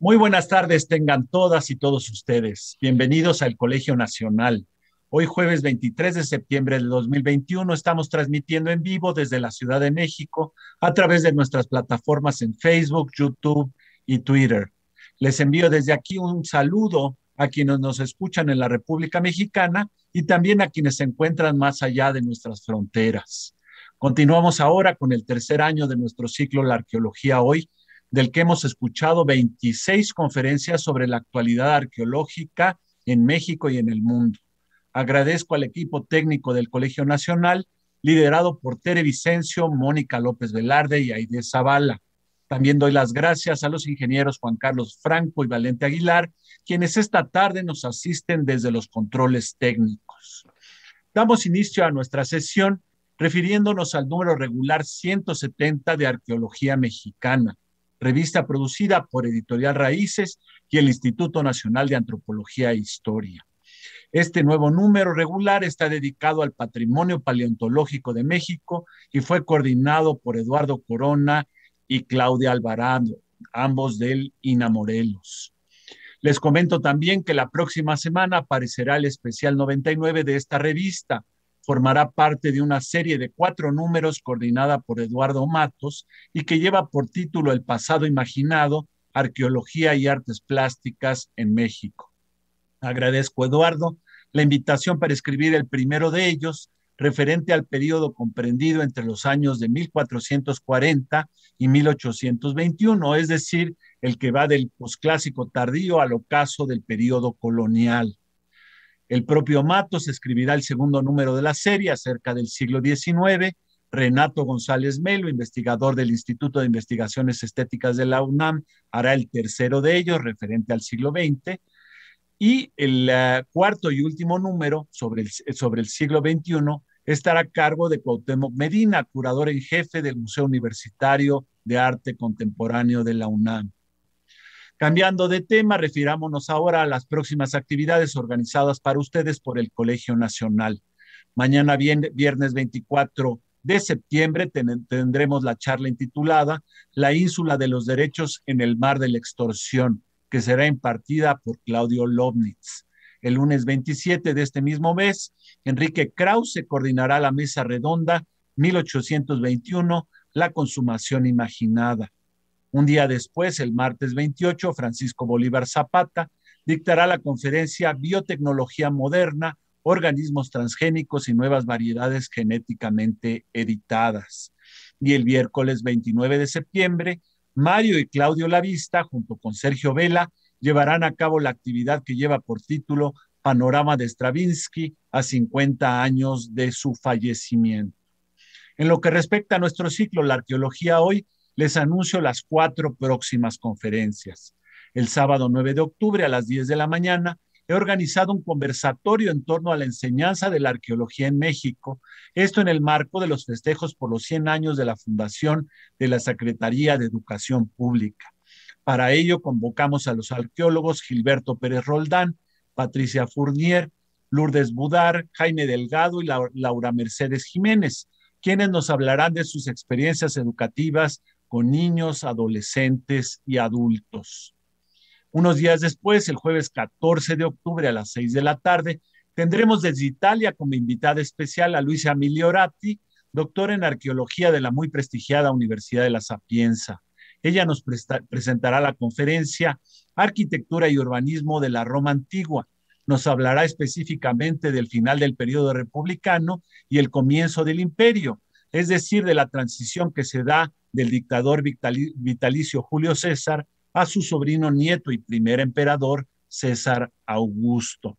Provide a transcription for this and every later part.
Muy buenas tardes, tengan todas y todos ustedes. Bienvenidos al Colegio Nacional. Hoy jueves 23 de septiembre de 2021 estamos transmitiendo en vivo desde la Ciudad de México a través de nuestras plataformas en Facebook, YouTube y Twitter. Les envío desde aquí un saludo a quienes nos escuchan en la República Mexicana y también a quienes se encuentran más allá de nuestras fronteras. Continuamos ahora con el tercer año de nuestro ciclo La Arqueología Hoy, del que hemos escuchado 26 conferencias sobre la actualidad arqueológica en México y en el mundo. Agradezco al equipo técnico del Colegio Nacional, liderado por Tere Vicencio, Mónica López Velarde y Aide Zavala. También doy las gracias a los ingenieros Juan Carlos Franco y Valente Aguilar, quienes esta tarde nos asisten desde los controles técnicos. Damos inicio a nuestra sesión refiriéndonos al número regular 170 de Arqueología Mexicana, revista producida por Editorial Raíces y el Instituto Nacional de Antropología e Historia. Este nuevo número regular está dedicado al patrimonio paleontológico de México y fue coordinado por Eduardo Corona y Claudia Alvarado, ambos del Inamorelos. Les comento también que la próxima semana aparecerá el especial 99 de esta revista, formará parte de una serie de cuatro números coordinada por Eduardo Matos y que lleva por título El pasado imaginado, Arqueología y Artes Plásticas en México. Agradezco, Eduardo, la invitación para escribir el primero de ellos, referente al periodo comprendido entre los años de 1440 y 1821, es decir, el que va del posclásico tardío al ocaso del periodo colonial. El propio Matos escribirá el segundo número de la serie acerca del siglo XIX. Renato González Melo, investigador del Instituto de Investigaciones Estéticas de la UNAM, hará el tercero de ellos, referente al siglo XX. Y el eh, cuarto y último número sobre el, eh, sobre el siglo XXI estará a cargo de Cuauhtémoc Medina, curador en jefe del Museo Universitario de Arte Contemporáneo de la UNAM. Cambiando de tema, refirámonos ahora a las próximas actividades organizadas para ustedes por el Colegio Nacional. Mañana, viernes 24 de septiembre, tendremos la charla intitulada La ínsula de los derechos en el mar de la extorsión, que será impartida por Claudio Lobnitz. El lunes 27 de este mismo mes, Enrique Krause coordinará la mesa redonda 1821, La consumación imaginada un día después, el martes 28, Francisco Bolívar Zapata dictará la conferencia Biotecnología Moderna, organismos transgénicos y nuevas variedades genéticamente editadas. Y el miércoles 29 de septiembre, Mario y Claudio Lavista, junto con Sergio Vela, llevarán a cabo la actividad que lleva por título Panorama de Stravinsky a 50 años de su fallecimiento. En lo que respecta a nuestro ciclo, la arqueología hoy les anuncio las cuatro próximas conferencias. El sábado 9 de octubre a las 10 de la mañana he organizado un conversatorio en torno a la enseñanza de la arqueología en México, esto en el marco de los festejos por los 100 años de la fundación de la Secretaría de Educación Pública. Para ello convocamos a los arqueólogos Gilberto Pérez Roldán, Patricia Fournier, Lourdes Budar, Jaime Delgado y Laura Mercedes Jiménez, quienes nos hablarán de sus experiencias educativas con niños, adolescentes y adultos. Unos días después, el jueves 14 de octubre a las 6 de la tarde, tendremos desde Italia como invitada especial a Luisa Migliorati, doctora en arqueología de la muy prestigiada Universidad de la Sapienza. Ella nos presentará la conferencia Arquitectura y Urbanismo de la Roma Antigua. Nos hablará específicamente del final del periodo republicano y el comienzo del imperio, es decir, de la transición que se da del dictador vitalicio Julio César a su sobrino nieto y primer emperador César Augusto.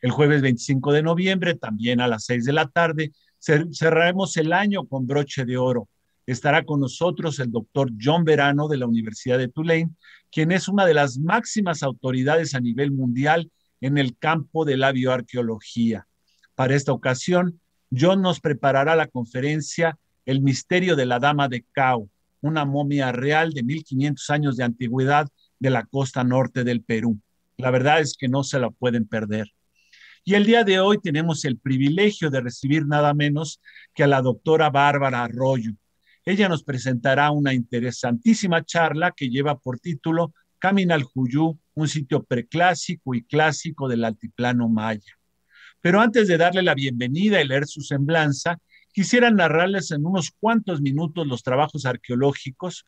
El jueves 25 de noviembre, también a las 6 de la tarde, cerraremos el año con broche de oro. Estará con nosotros el doctor John Verano de la Universidad de Tulane, quien es una de las máximas autoridades a nivel mundial en el campo de la bioarqueología. Para esta ocasión, John nos preparará la conferencia el misterio de la Dama de Cao, una momia real de 1500 años de antigüedad de la costa norte del Perú. La verdad es que no se la pueden perder. Y el día de hoy tenemos el privilegio de recibir nada menos que a la doctora Bárbara Arroyo. Ella nos presentará una interesantísima charla que lleva por título Camina al Juyú, un sitio preclásico y clásico del altiplano maya. Pero antes de darle la bienvenida y leer su semblanza, quisiera narrarles en unos cuantos minutos los trabajos arqueológicos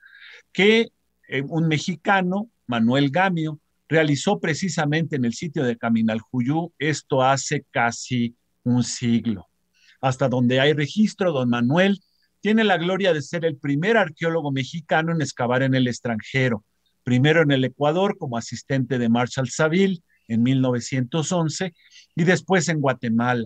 que eh, un mexicano, Manuel Gamio, realizó precisamente en el sitio de Caminaljuyú, esto hace casi un siglo. Hasta donde hay registro, don Manuel tiene la gloria de ser el primer arqueólogo mexicano en excavar en el extranjero, primero en el Ecuador como asistente de Marshall Saville en 1911 y después en Guatemala.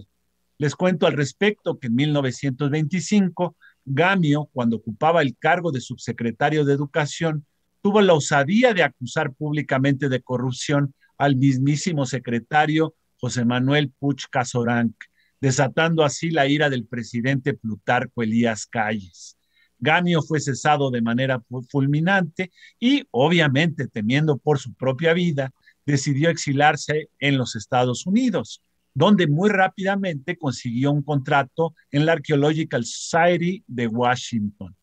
Les cuento al respecto que en 1925, Gamio, cuando ocupaba el cargo de subsecretario de Educación, tuvo la osadía de acusar públicamente de corrupción al mismísimo secretario José Manuel Puch Casoranc, desatando así la ira del presidente Plutarco Elías Calles. Gamio fue cesado de manera fulminante y, obviamente, temiendo por su propia vida, decidió exilarse en los Estados Unidos donde muy rápidamente consiguió un contrato en la Archaeological Society de Washington.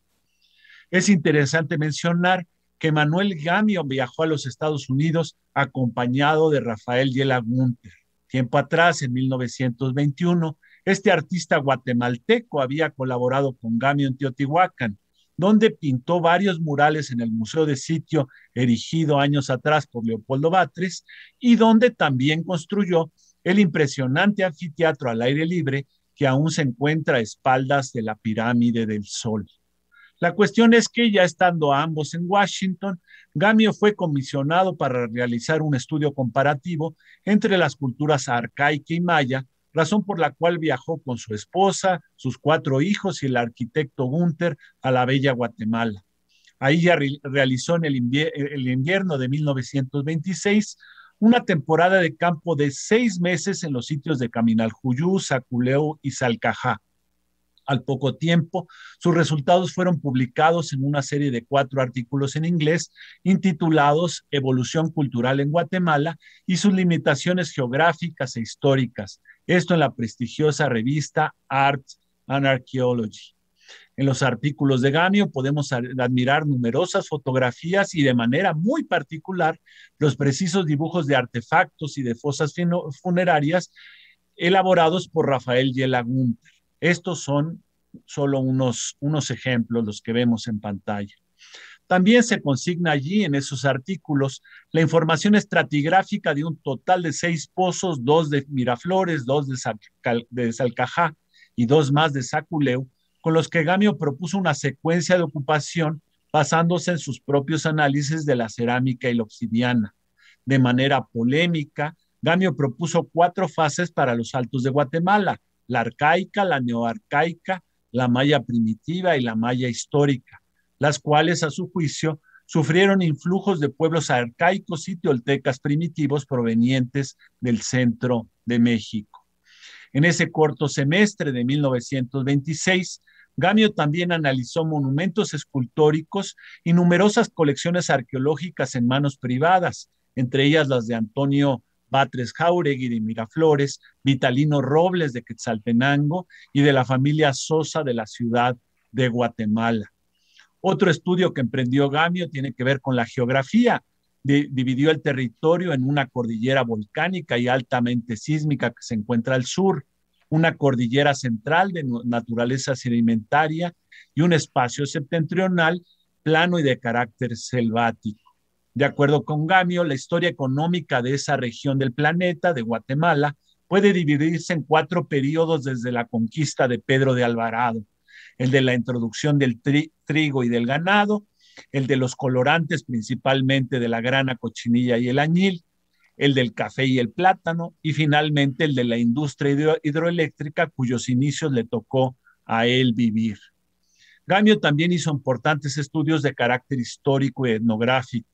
Es interesante mencionar que Manuel Gamio viajó a los Estados Unidos acompañado de Rafael Yela Gunter. Tiempo atrás, en 1921, este artista guatemalteco había colaborado con Gamio en Teotihuacán, donde pintó varios murales en el Museo de Sitio erigido años atrás por Leopoldo Batres y donde también construyó el impresionante anfiteatro al aire libre que aún se encuentra a espaldas de la pirámide del Sol. La cuestión es que ya estando ambos en Washington, Gamio fue comisionado para realizar un estudio comparativo entre las culturas arcaica y maya, razón por la cual viajó con su esposa, sus cuatro hijos y el arquitecto Gunther a la bella Guatemala. Ahí ya realizó en el invierno de 1926 una temporada de campo de seis meses en los sitios de Caminaljuyú, Saculeo y Salcajá. Al poco tiempo, sus resultados fueron publicados en una serie de cuatro artículos en inglés intitulados Evolución Cultural en Guatemala y sus limitaciones geográficas e históricas. Esto en la prestigiosa revista Arts and Archaeology. En los artículos de Gamio podemos admirar numerosas fotografías y de manera muy particular los precisos dibujos de artefactos y de fosas funerarias elaborados por Rafael Yela Estos son solo unos, unos ejemplos los que vemos en pantalla. También se consigna allí en esos artículos la información estratigráfica de un total de seis pozos, dos de Miraflores, dos de, Salcajá y dos más de Saculeu, con los que Gamio propuso una secuencia de ocupación basándose en sus propios análisis de la cerámica y la obsidiana. De manera polémica, Gamio propuso cuatro fases para los altos de Guatemala, la arcaica, la neoarcaica, la maya primitiva y la maya histórica, las cuales a su juicio sufrieron influjos de pueblos arcaicos y teoltecas primitivos provenientes del centro de México. En ese corto semestre de 1926, Gamio también analizó monumentos escultóricos y numerosas colecciones arqueológicas en manos privadas, entre ellas las de Antonio Batres Jauregui de Miraflores, Vitalino Robles de Quetzaltenango y de la familia Sosa de la ciudad de Guatemala. Otro estudio que emprendió Gamio tiene que ver con la geografía. dividió el territorio en una cordillera volcánica y altamente sísmica que se encuentra al sur, una cordillera central de naturaleza sedimentaria y un espacio septentrional plano y de carácter selvático. De acuerdo con Gamio, la historia económica de esa región del planeta, de Guatemala, puede dividirse en cuatro periodos desde la conquista de Pedro de Alvarado, el de la introducción del trigo y del ganado, el de los colorantes principalmente de la grana cochinilla y el añil, el del café y el plátano, y finalmente el de la industria hidroeléctrica, cuyos inicios le tocó a él vivir. Gamio también hizo importantes estudios de carácter histórico y etnográfico.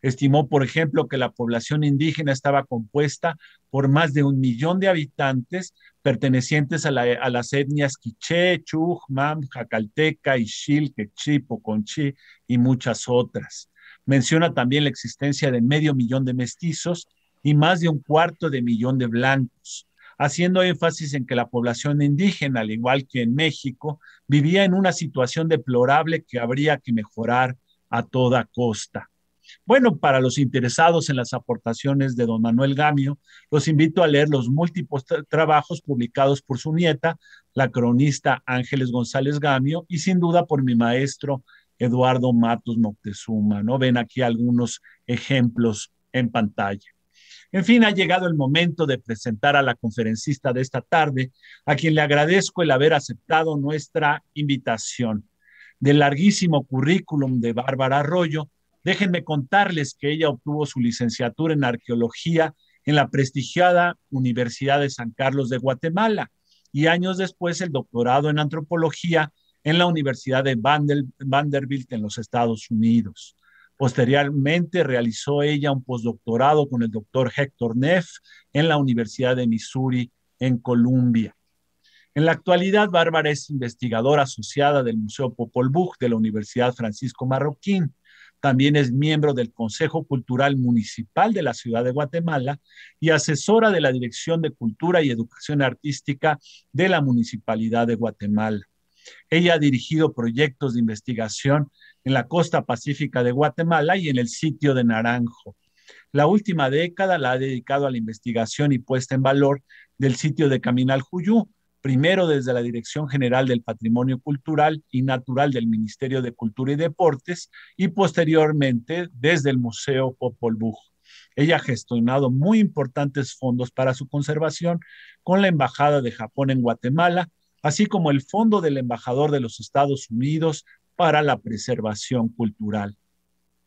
Estimó, por ejemplo, que la población indígena estaba compuesta por más de un millón de habitantes pertenecientes a, las etnias quiché, chuj, mam, jacalteca, ixil, quechí, Poconchi y muchas otras. Menciona también la existencia de medio millón de mestizos y más de un cuarto de millón de blancos, haciendo énfasis en que la población indígena, al igual que en México, vivía en una situación deplorable que habría que mejorar a toda costa. Bueno, para los interesados en las aportaciones de don Manuel Gamio, los invito a leer los múltiples trabajos publicados por su nieta, la cronista Ángeles González Gamio, y sin duda por mi maestro Eduardo Matos Moctezuma. ¿no? Ven aquí algunos ejemplos en pantalla. En fin, ha llegado el momento de presentar a la conferencista de esta tarde, a quien le agradezco el haber aceptado nuestra invitación. Del larguísimo currículum de Bárbara Arroyo, déjenme contarles que ella obtuvo su licenciatura en arqueología en la prestigiada Universidad de San Carlos de Guatemala y años después el doctorado en antropología en la Universidad de Vanderbilt en los Estados Unidos. Posteriormente realizó ella un postdoctorado con el doctor Héctor Neff en la Universidad de Missouri en Columbia. En la actualidad, Bárbara es investigadora asociada del Museo Popol Vuh de la Universidad Francisco Marroquín. También es miembro del Consejo Cultural Municipal de la Ciudad de Guatemala y asesora de la Dirección de Cultura y Educación Artística de la Municipalidad de Guatemala. Ella ha dirigido proyectos de investigación en la costa pacífica de Guatemala y en el sitio de Naranjo. La última década la ha dedicado a la investigación y puesta en valor del sitio de Caminal Juyú, primero desde la Dirección General del Patrimonio Cultural y Natural del Ministerio de Cultura y Deportes y posteriormente desde el Museo Popol Vuh. Ella ha gestionado muy importantes fondos para su conservación con la Embajada de Japón en Guatemala así como el Fondo del Embajador de los Estados Unidos para la Preservación Cultural.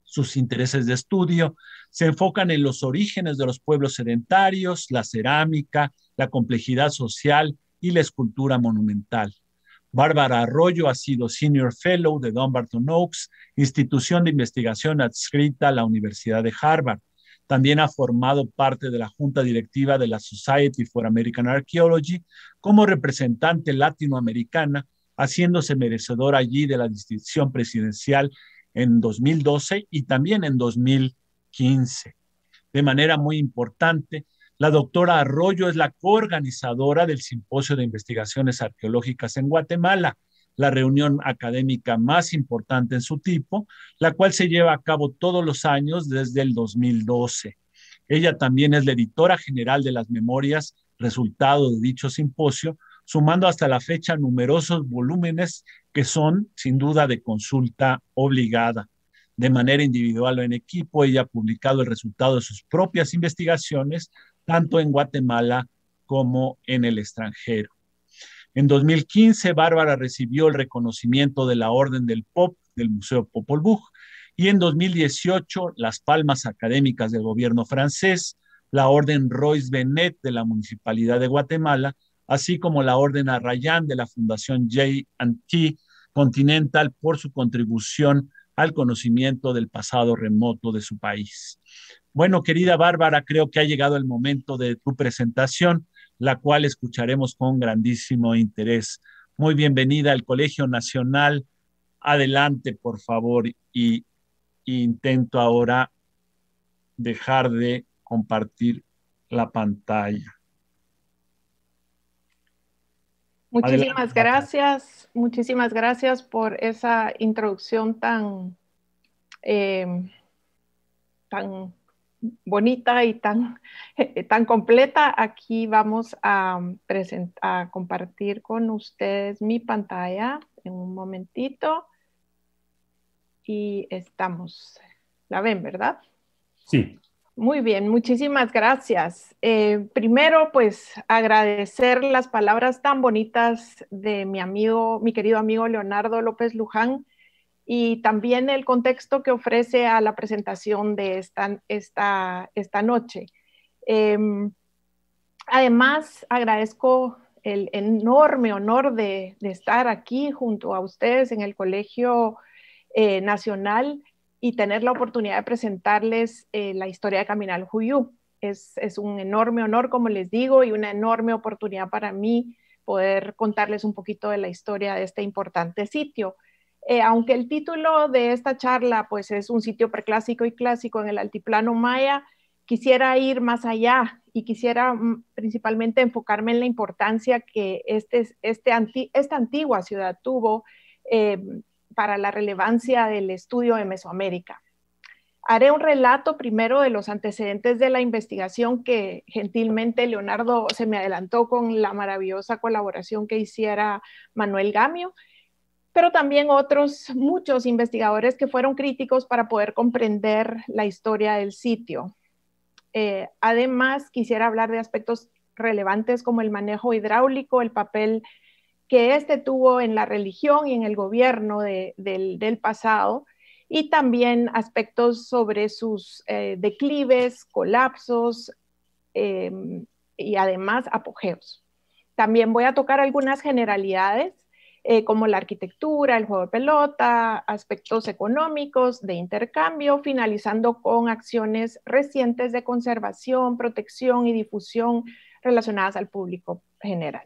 Sus intereses de estudio se enfocan en los orígenes de los pueblos sedentarios, la cerámica, la complejidad social y la escultura monumental. Bárbara Arroyo ha sido Senior Fellow de Dumbarton Oaks, institución de investigación adscrita a la Universidad de Harvard. También ha formado parte de la junta directiva de la Society for American Archaeology, como representante latinoamericana, haciéndose merecedor allí de la distinción presidencial en 2012 y también en 2015. De manera muy importante, la doctora Arroyo es la coorganizadora del Simposio de Investigaciones Arqueológicas en Guatemala, la reunión académica más importante en su tipo, la cual se lleva a cabo todos los años desde el 2012. Ella también es la editora general de las memorias resultado de dicho simposio, sumando hasta la fecha numerosos volúmenes que son sin duda de consulta obligada. De manera individual o en equipo, ella ha publicado el resultado de sus propias investigaciones, tanto en Guatemala como en el extranjero. En 2015, Bárbara recibió el reconocimiento de la Orden del Pop del Museo Popol Vuh y en 2018 las palmas académicas del gobierno francés la Orden Royce Bennett de la Municipalidad de Guatemala, así como la Orden Arrayán de la Fundación J&T Continental por su contribución al conocimiento del pasado remoto de su país. Bueno, querida Bárbara, creo que ha llegado el momento de tu presentación, la cual escucharemos con grandísimo interés. Muy bienvenida al Colegio Nacional. Adelante, por favor, y intento ahora dejar de compartir la pantalla. Muchísimas gracias, muchísimas gracias por esa introducción tan, eh, tan bonita y tan, tan completa. Aquí vamos a, a compartir con ustedes mi pantalla en un momentito. Y estamos, la ven, ¿verdad? Sí. Muy bien, muchísimas gracias. Eh, primero, pues agradecer las palabras tan bonitas de mi amigo, mi querido amigo Leonardo López Luján y también el contexto que ofrece a la presentación de esta, noche. Em, además, agradezco el enorme honor de, estar aquí junto a ustedes en el Colegio eh, Nacional y tener la oportunidad de presentarles eh, la historia de Caminal Juyú. Es, es, un enorme honor, como les digo, y una enorme oportunidad para mí poder contarles un poquito de la historia de este importante sitio. Eh, aunque el título de esta charla pues es un sitio preclásico y clásico en el altiplano maya, quisiera ir más allá y quisiera mm, principalmente enfocarme en la importancia que este, este anti, esta antigua ciudad tuvo eh, para la relevancia del estudio de Mesoamérica. Haré un relato primero de los antecedentes de la investigación que gentilmente Leonardo se me adelantó con la maravillosa colaboración que hiciera Manuel Gamio, pero también otros muchos investigadores que fueron críticos para poder comprender la historia del sitio. Eh, además, quisiera hablar de aspectos relevantes como el manejo hidráulico, el papel que este tuvo en la religión y en el gobierno del, pasado, y también aspectos sobre sus eh, declives, colapsos em, y además apogeos. También voy a tocar algunas generalidades eh, como la arquitectura, el juego de pelota, aspectos económicos, de intercambio, finalizando con acciones recientes de conservación, protección y difusión relacionadas al público general.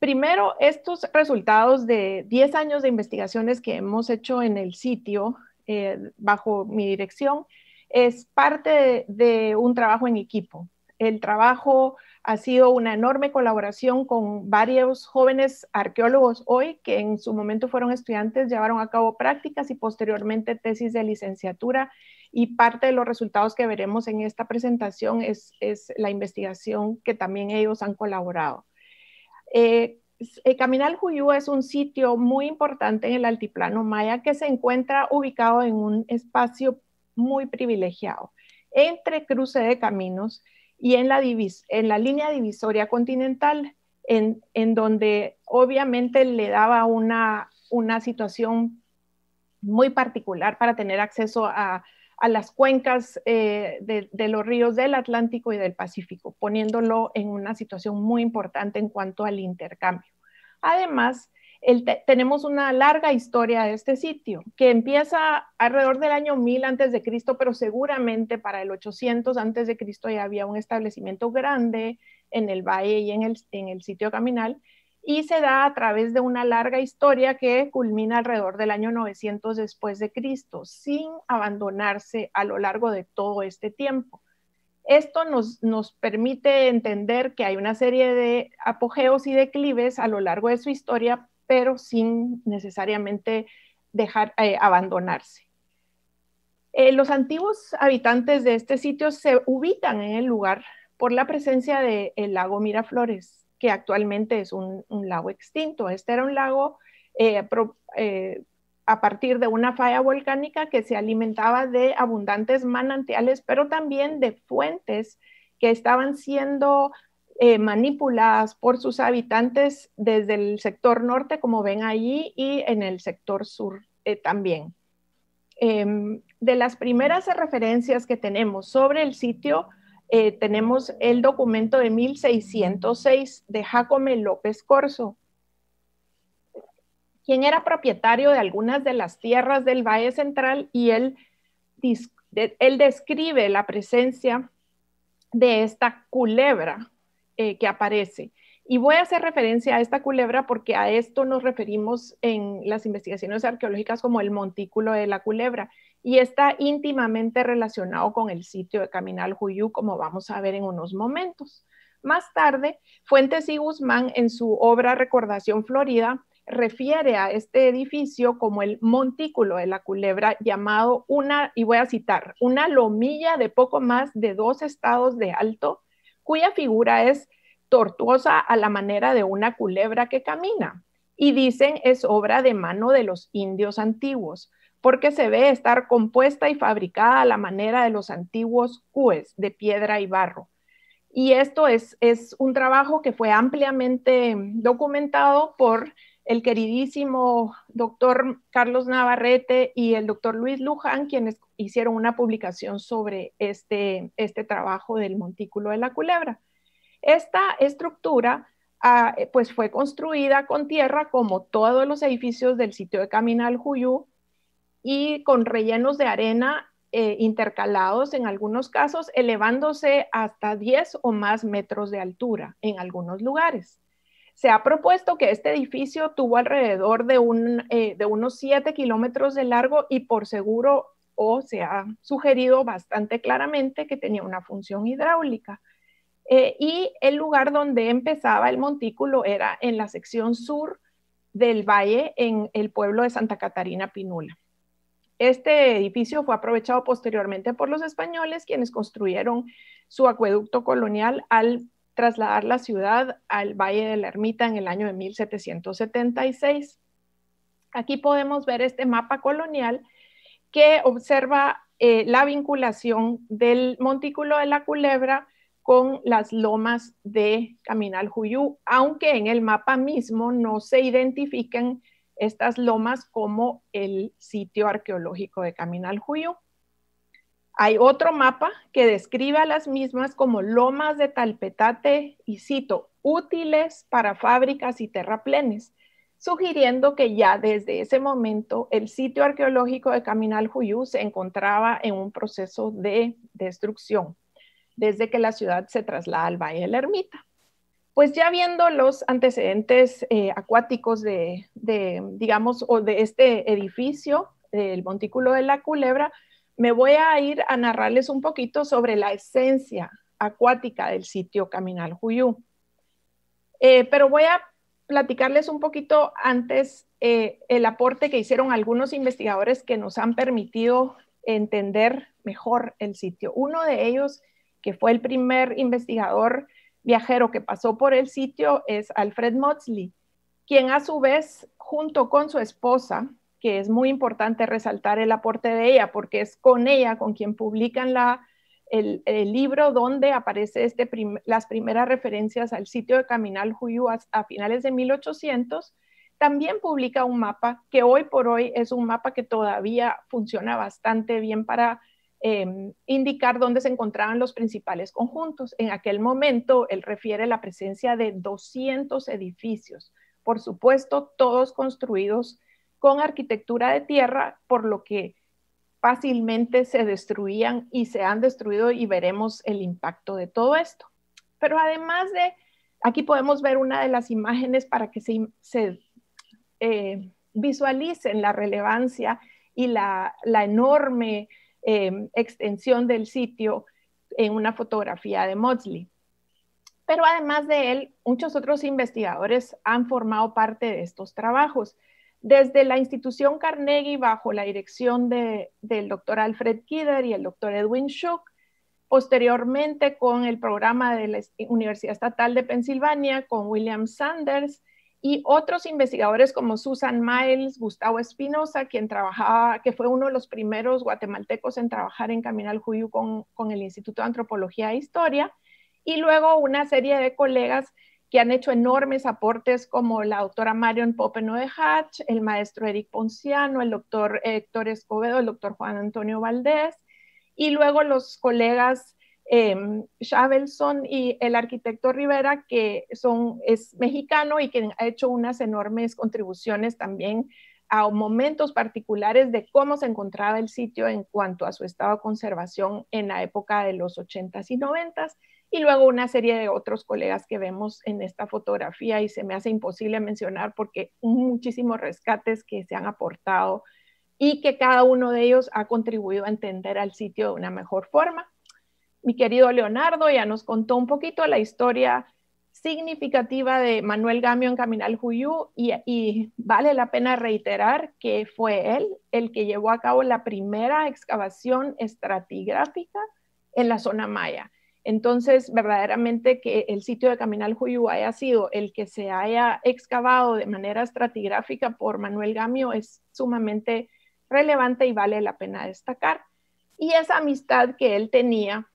Primero, estos resultados de 10 años de investigaciones que hemos hecho en el sitio eh, bajo mi dirección es parte de, un trabajo en equipo. El trabajo ha sido una enorme colaboración con varios jóvenes arqueólogos hoy que en su momento fueron estudiantes, llevaron a cabo prácticas y posteriormente tesis de licenciatura y parte de los resultados que veremos en esta presentación es la investigación que también ellos han colaborado. El eh, eh, Caminal Juyú es un sitio muy importante en el altiplano maya que se encuentra ubicado en un espacio muy privilegiado, entre cruce de caminos y en la, divis en la línea divisoria continental, en, en, donde obviamente le daba una, una situación muy particular para tener acceso a a las cuencas eh, de, los ríos del Atlántico y del Pacífico, poniéndolo en una situación muy importante en cuanto al intercambio. Además, tenemos una larga historia de este sitio, que empieza alrededor del año 1000 Cristo, pero seguramente para el 800 Cristo ya había un establecimiento grande en el valle y en el sitio caminal, y se da a través de una larga historia que culmina alrededor del año 900 después de Cristo, sin abandonarse a lo largo de todo este tiempo. Esto nos, nos permite entender que hay una serie de apogeos y declives a lo largo de su historia, pero sin necesariamente dejar eh, abandonarse. Eh, los antiguos habitantes de este sitio se ubican en el lugar por la presencia del lago Miraflores, que actualmente es un, lago extinto. Este era un lago eh, eh, a partir de una falla volcánica que se alimentaba de abundantes manantiales, pero también de fuentes que estaban siendo eh, manipuladas por sus habitantes desde el sector norte, como ven allí, y en el sector sur también. Em, de las primeras referencias que tenemos sobre el sitio eh, tenemos el documento de 1606 de Jacome López Corso, quien era propietario de algunas de las tierras del Valle Central y él, describe la presencia de esta culebra eh, que aparece. Y voy a hacer referencia a esta culebra porque a esto nos referimos en las investigaciones arqueológicas como el montículo de la culebra y está íntimamente relacionado con el sitio de Caminal Juyú, como vamos a ver en unos momentos. Más tarde, Fuentes y Guzmán, en su obra Recordación Florida, refiere a este edificio como el montículo de la culebra, llamado una, y voy a citar, una lomilla de poco más de dos estados de alto, cuya figura es tortuosa a la manera de una culebra que camina. Y dicen es obra de mano de los indios antiguos, porque se ve estar compuesta y fabricada a la manera de los antiguos cues de piedra y barro. Y esto es, un trabajo que fue ampliamente documentado por el queridísimo doctor Carlos Navarrete y el doctor Luis Luján, quienes hicieron una publicación sobre este, este trabajo del montículo de la culebra. Esta estructura ah, pues fue construida con tierra como todos los edificios del sitio de Caminal Juyú y con rellenos de arena eh, intercalados en algunos casos, elevándose hasta 10 o más metros de altura en algunos lugares. Se ha propuesto que este edificio tuvo alrededor de, un, eh, de unos 7 kilómetros de largo y por seguro, o se ha sugerido bastante claramente que tenía una función hidráulica. Eh, y el lugar donde empezaba el montículo era en la sección sur del valle, en el pueblo de Santa Catarina Pinula. Este edificio fue aprovechado posteriormente por los españoles, quienes construyeron su acueducto colonial al trasladar la ciudad al Valle de la Ermita en el año de 1776. Aquí podemos ver este mapa colonial que observa eh, la vinculación del montículo de la culebra con las lomas de Caminal Juyú, aunque en el mapa mismo no se identifican estas lomas como el sitio arqueológico de Caminal Juyo. Hay otro mapa que describe a las mismas como lomas de talpetate y cito, útiles para fábricas y terraplenes, sugiriendo que ya desde ese momento el sitio arqueológico de Caminal Juyú se encontraba en un proceso de destrucción, desde que la ciudad se traslada al Valle de la Ermita. Pues ya viendo los antecedentes eh, acuáticos de, digamos, o de este edificio, el montículo de la culebra, me voy a ir a narrarles un poquito sobre la esencia acuática del sitio Caminal Juyú. Eh, pero voy a platicarles un poquito antes eh, el aporte que hicieron algunos investigadores que nos han permitido entender mejor el sitio. Uno de ellos, que fue el primer investigador viajero que pasó por el sitio es Alfred Motzley, quien a su vez, junto con su esposa, que es muy importante resaltar el aporte de ella, porque es con ella con quien publican la, el, libro donde aparece este las primeras referencias al sitio de Caminal Juyú a, a, finales de 1800, también publica un mapa que hoy por hoy es un mapa que todavía funciona bastante bien para Em, indicar dónde se encontraban los principales conjuntos. En aquel momento, él refiere la presencia de 200 edificios, por supuesto, todos construidos con arquitectura de tierra, por lo que fácilmente se destruían y se han destruido y veremos el impacto de todo esto. Pero además de, aquí podemos ver una de las imágenes para que se, eh, visualicen la relevancia y la enorme Em, extensión del sitio en una fotografía de Maudsley. Pero además de él, muchos otros investigadores han formado parte de estos trabajos. Desde la institución Carnegie, bajo la dirección del doctor Alfred Kidder y el doctor Edwin Shook, posteriormente con el programa de la Universidad Estatal de Pensilvania, con William Sanders, y otros investigadores como Susan Miles, Gustavo Espinosa, quien trabajaba, que fue uno de los primeros guatemaltecos en trabajar en Caminal con, con el Instituto de Antropología e Historia, y luego una serie de colegas que han hecho enormes aportes como la doctora Marion de Hatch, el maestro Eric Ponciano, el doctor Héctor Escobedo, el doctor Juan Antonio Valdés, y luego los colegas eh, y el arquitecto Rivera, que son, es mexicano y que ha hecho unas enormes contribuciones también a momentos particulares de cómo se encontraba el sitio en cuanto a su estado de conservación en la época de los 80s y 90s, y luego una serie de otros colegas que vemos en esta fotografía y se me hace imposible mencionar porque muchísimos rescates que se han aportado y que cada uno de ellos ha contribuido a entender al sitio de una mejor forma mi querido Leonardo ya nos contó un poquito la historia significativa de Manuel Gamio en Caminal Juyú y, vale la pena reiterar que fue él el que llevó a cabo la primera excavación estratigráfica en la zona maya. Entonces, verdaderamente que el sitio de Caminal Juyú haya sido el que se haya excavado de manera estratigráfica por Manuel Gamio es sumamente relevante y vale la pena destacar. Y esa amistad que él tenía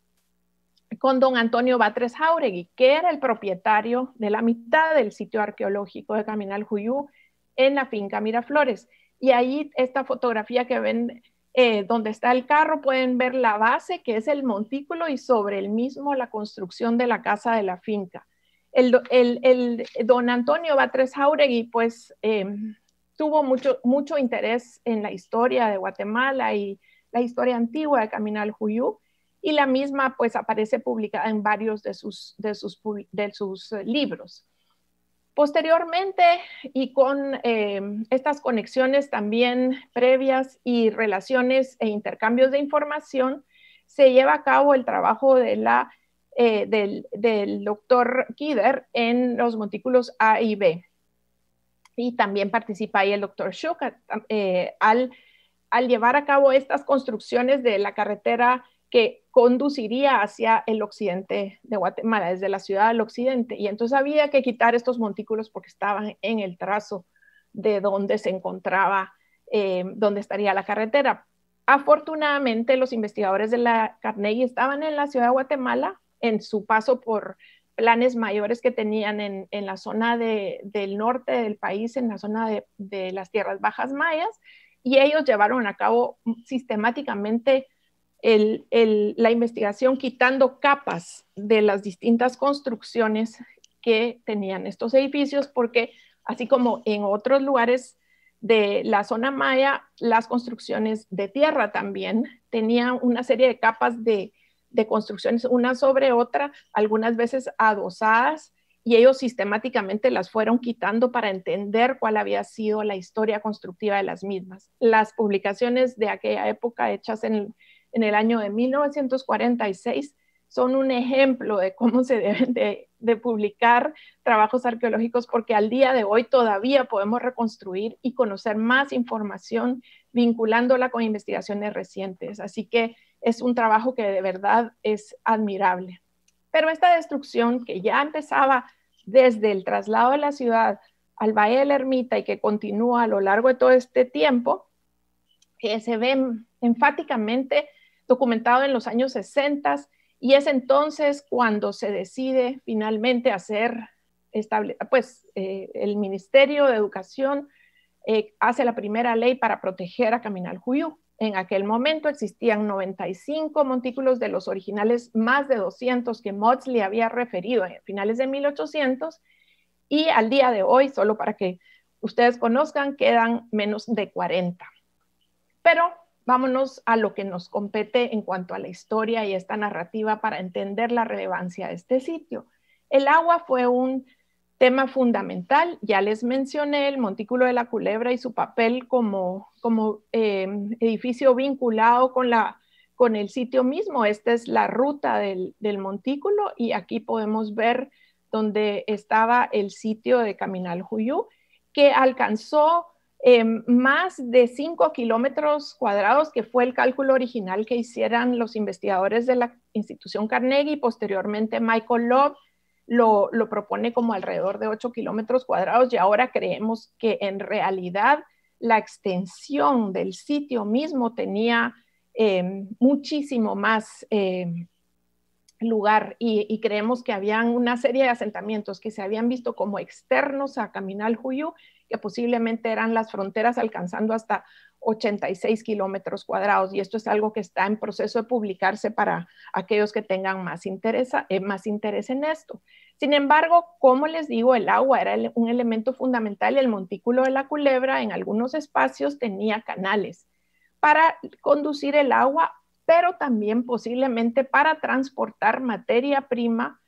con don Antonio Batres Jauregui, que era el propietario de la mitad del sitio arqueológico de Caminal Juyú en la finca Miraflores. Y ahí esta fotografía que ven eh, donde está el carro, pueden ver la base, que es el montículo, y sobre el mismo la construcción de la casa de la finca. El, don Antonio Batres Jauregui, pues, em, tuvo mucho, mucho interés en la historia de Guatemala y la historia antigua de Caminal Juyú y la misma pues aparece publicada en varios de sus, de sus, sus eh, libros. Posteriormente y con eh, estas conexiones también previas y relaciones e intercambios de información, se lleva a cabo el trabajo de la, eh, del, doctor Kider en los montículos A y B. Y también participa ahí el doctor Schuck al, al llevar a cabo estas construcciones de la carretera que conduciría hacia el occidente de Guatemala, desde la ciudad al occidente. Y entonces había que quitar estos montículos porque estaban en el trazo de donde se encontraba, eh, donde estaría la carretera. Afortunadamente, los investigadores de la Carnegie estaban en la ciudad de Guatemala en su paso por planes mayores que tenían en, la zona del norte del país, en la zona de las tierras bajas mayas, y ellos llevaron a cabo sistemáticamente el, la investigación quitando capas de las distintas construcciones que tenían estos edificios, porque así como en otros lugares de la zona maya, las construcciones de tierra también tenían una serie de capas de, de construcciones una sobre otra, algunas veces adosadas, y ellos sistemáticamente las fueron quitando para entender cuál había sido la historia constructiva de las mismas. Las publicaciones de aquella época hechas en, en el año de 1946 son un ejemplo de cómo se deben de, publicar trabajos arqueológicos porque al día de hoy todavía podemos reconstruir y conocer más información vinculándola con investigaciones recientes. Así que es un trabajo que de verdad es admirable. Pero esta destrucción que ya empezaba desde el traslado de la ciudad al Valle de la Ermita y que continúa a lo largo de todo este tiempo, que eh, se ve enfáticamente documentado en los años 60 y es entonces cuando se decide finalmente hacer, estable, pues eh, el Ministerio de Educación eh, hace la primera ley para proteger a Caminal Juyú. En aquel momento existían 95 montículos de los originales, más de 200 que le había referido a finales de 1800 y al día de hoy, solo para que ustedes conozcan, quedan menos de 40. Pero vámonos a lo que nos compete en cuanto a la historia y esta narrativa para entender la relevancia de este sitio. El agua fue un tema fundamental, ya les mencioné el Montículo de la Culebra y su papel como, eh, edificio vinculado con, la, con el sitio mismo. Esta es la ruta del, del Montículo y aquí podemos ver donde estaba el sitio de Caminal Juyú, que alcanzó Em, más de 5 kilómetros cuadrados, que fue el cálculo original que hicieran los investigadores de la institución Carnegie. Posteriormente, Michael Love lo, propone como alrededor de 8 kilómetros cuadrados y ahora creemos que en realidad la extensión del sitio mismo tenía em, muchísimo más em, lugar y, y, creemos que habían una serie de asentamientos que se habían visto como externos a Caminal Juyú que posiblemente eran las fronteras alcanzando hasta 86 kilómetros cuadrados. Y esto es algo que está en proceso de publicarse para aquellos que tengan más interés, eh, más interés en esto. Sin embargo, como les digo, el agua era un elemento fundamental. y El montículo de la culebra en algunos espacios tenía canales para conducir el agua, pero también posiblemente para transportar materia prima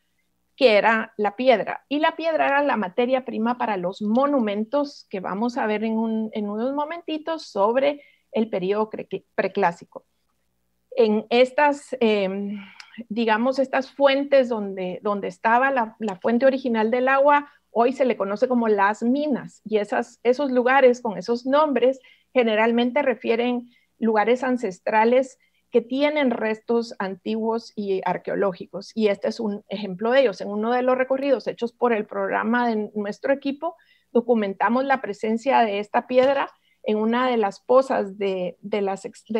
que era la piedra. Y la piedra era la materia prima para los monumentos que vamos a ver en, unos momentitos sobre el periodo preclásico. En estas, em, digamos, estas fuentes donde, donde estaba la, fuente original del agua, hoy se le conoce como las minas y esos lugares con esos nombres generalmente refieren lugares ancestrales que tienen restos antiguos y arqueológicos. Y este es un ejemplo de ellos. En uno de los recorridos hechos por el programa de nuestro equipo, documentamos la presencia de esta piedra en una de las pozas de, del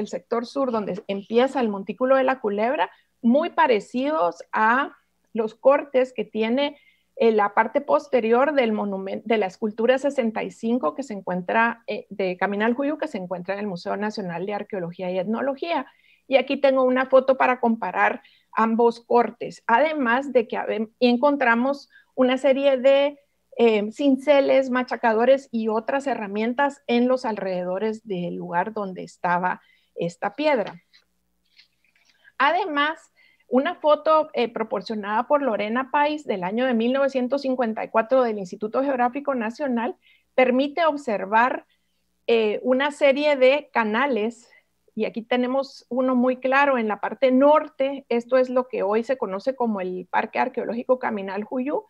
sector sur, donde empieza el montículo de la culebra, muy parecidos a los cortes que tiene la parte posterior del monumento, de la escultura 65 que se encuentra, eh, de Caminal Cuyo, que se encuentra en el Museo Nacional de Arqueología y Etnología y aquí tengo una foto para comparar ambos cortes, además de que encontramos una serie de eh, cinceles, machacadores y otras herramientas en los alrededores del lugar donde estaba esta piedra. Además, una foto eh, proporcionada por Lorena Pais del año de 1954 del Instituto Geográfico Nacional permite observar eh, una serie de canales y aquí tenemos uno muy claro en la parte norte, esto es lo que hoy se conoce como el Parque Arqueológico Caminal Juyú.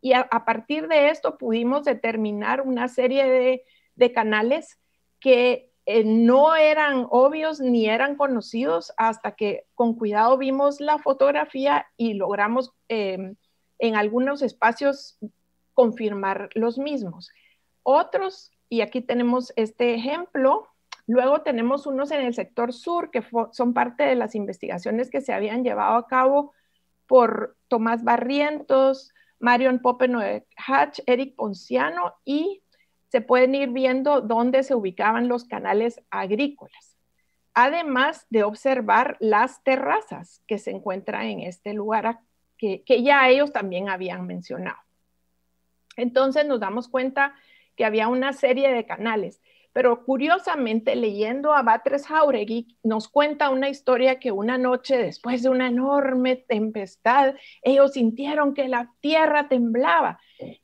Y a, partir de esto pudimos determinar una serie de, canales que eh, no eran obvios ni eran conocidos hasta que con cuidado vimos la fotografía y logramos em, en algunos espacios confirmar los mismos. Otros, y aquí tenemos este ejemplo, Luego tenemos unos en el sector sur que son parte de las investigaciones que se habían llevado a cabo por Tomás Barrientos, Marion Popeno Hatch, Eric Ponciano y se pueden ir viendo dónde se ubicaban los canales agrícolas, además de observar las terrazas que se encuentran en este lugar que, que ya ellos también habían mencionado. Entonces nos damos cuenta que había una serie de canales pero curiosamente, leyendo a Batres Jauregui, nos cuenta una historia que una noche, después de una enorme tempestad, ellos sintieron que la tierra temblaba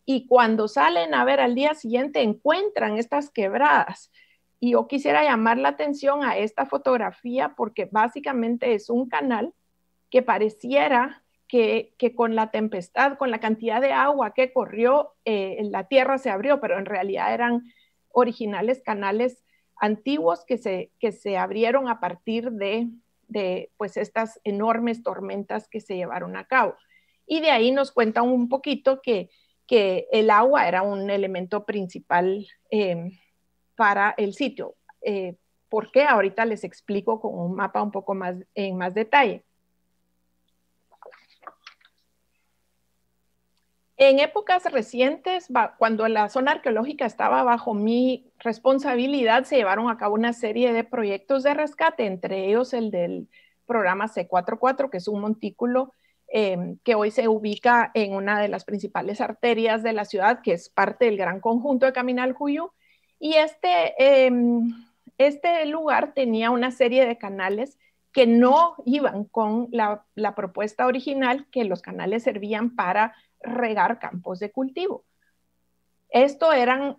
y cuando salen a ver al día siguiente encuentran estas quebradas. Y yo quisiera llamar la atención a esta fotografía porque básicamente es un canal que pareciera que, que, con la tempestad, con la cantidad de agua que corrió, eh, la tierra se abrió, pero en realidad eran originales canales antiguos que se, que se abrieron a partir de, de pues estas enormes tormentas que se llevaron a cabo. Y de ahí nos cuenta un poquito que, que el agua era un elemento principal eh, para el sitio. porque eh, ¿Por qué? Ahorita les explico con un mapa un poco más en más detalle. En épocas recientes, cuando la zona arqueológica estaba bajo mi responsabilidad, se llevaron a cabo una serie de proyectos de rescate, entre ellos el del programa C44, que es un montículo em, que hoy se ubica en una de las principales arterias de la ciudad, que es parte del gran conjunto de Caminal Juyú. Y este, em, este lugar tenía una serie de canales que no iban con la propuesta original, que los canales servían para regar campos de cultivo. Esto eran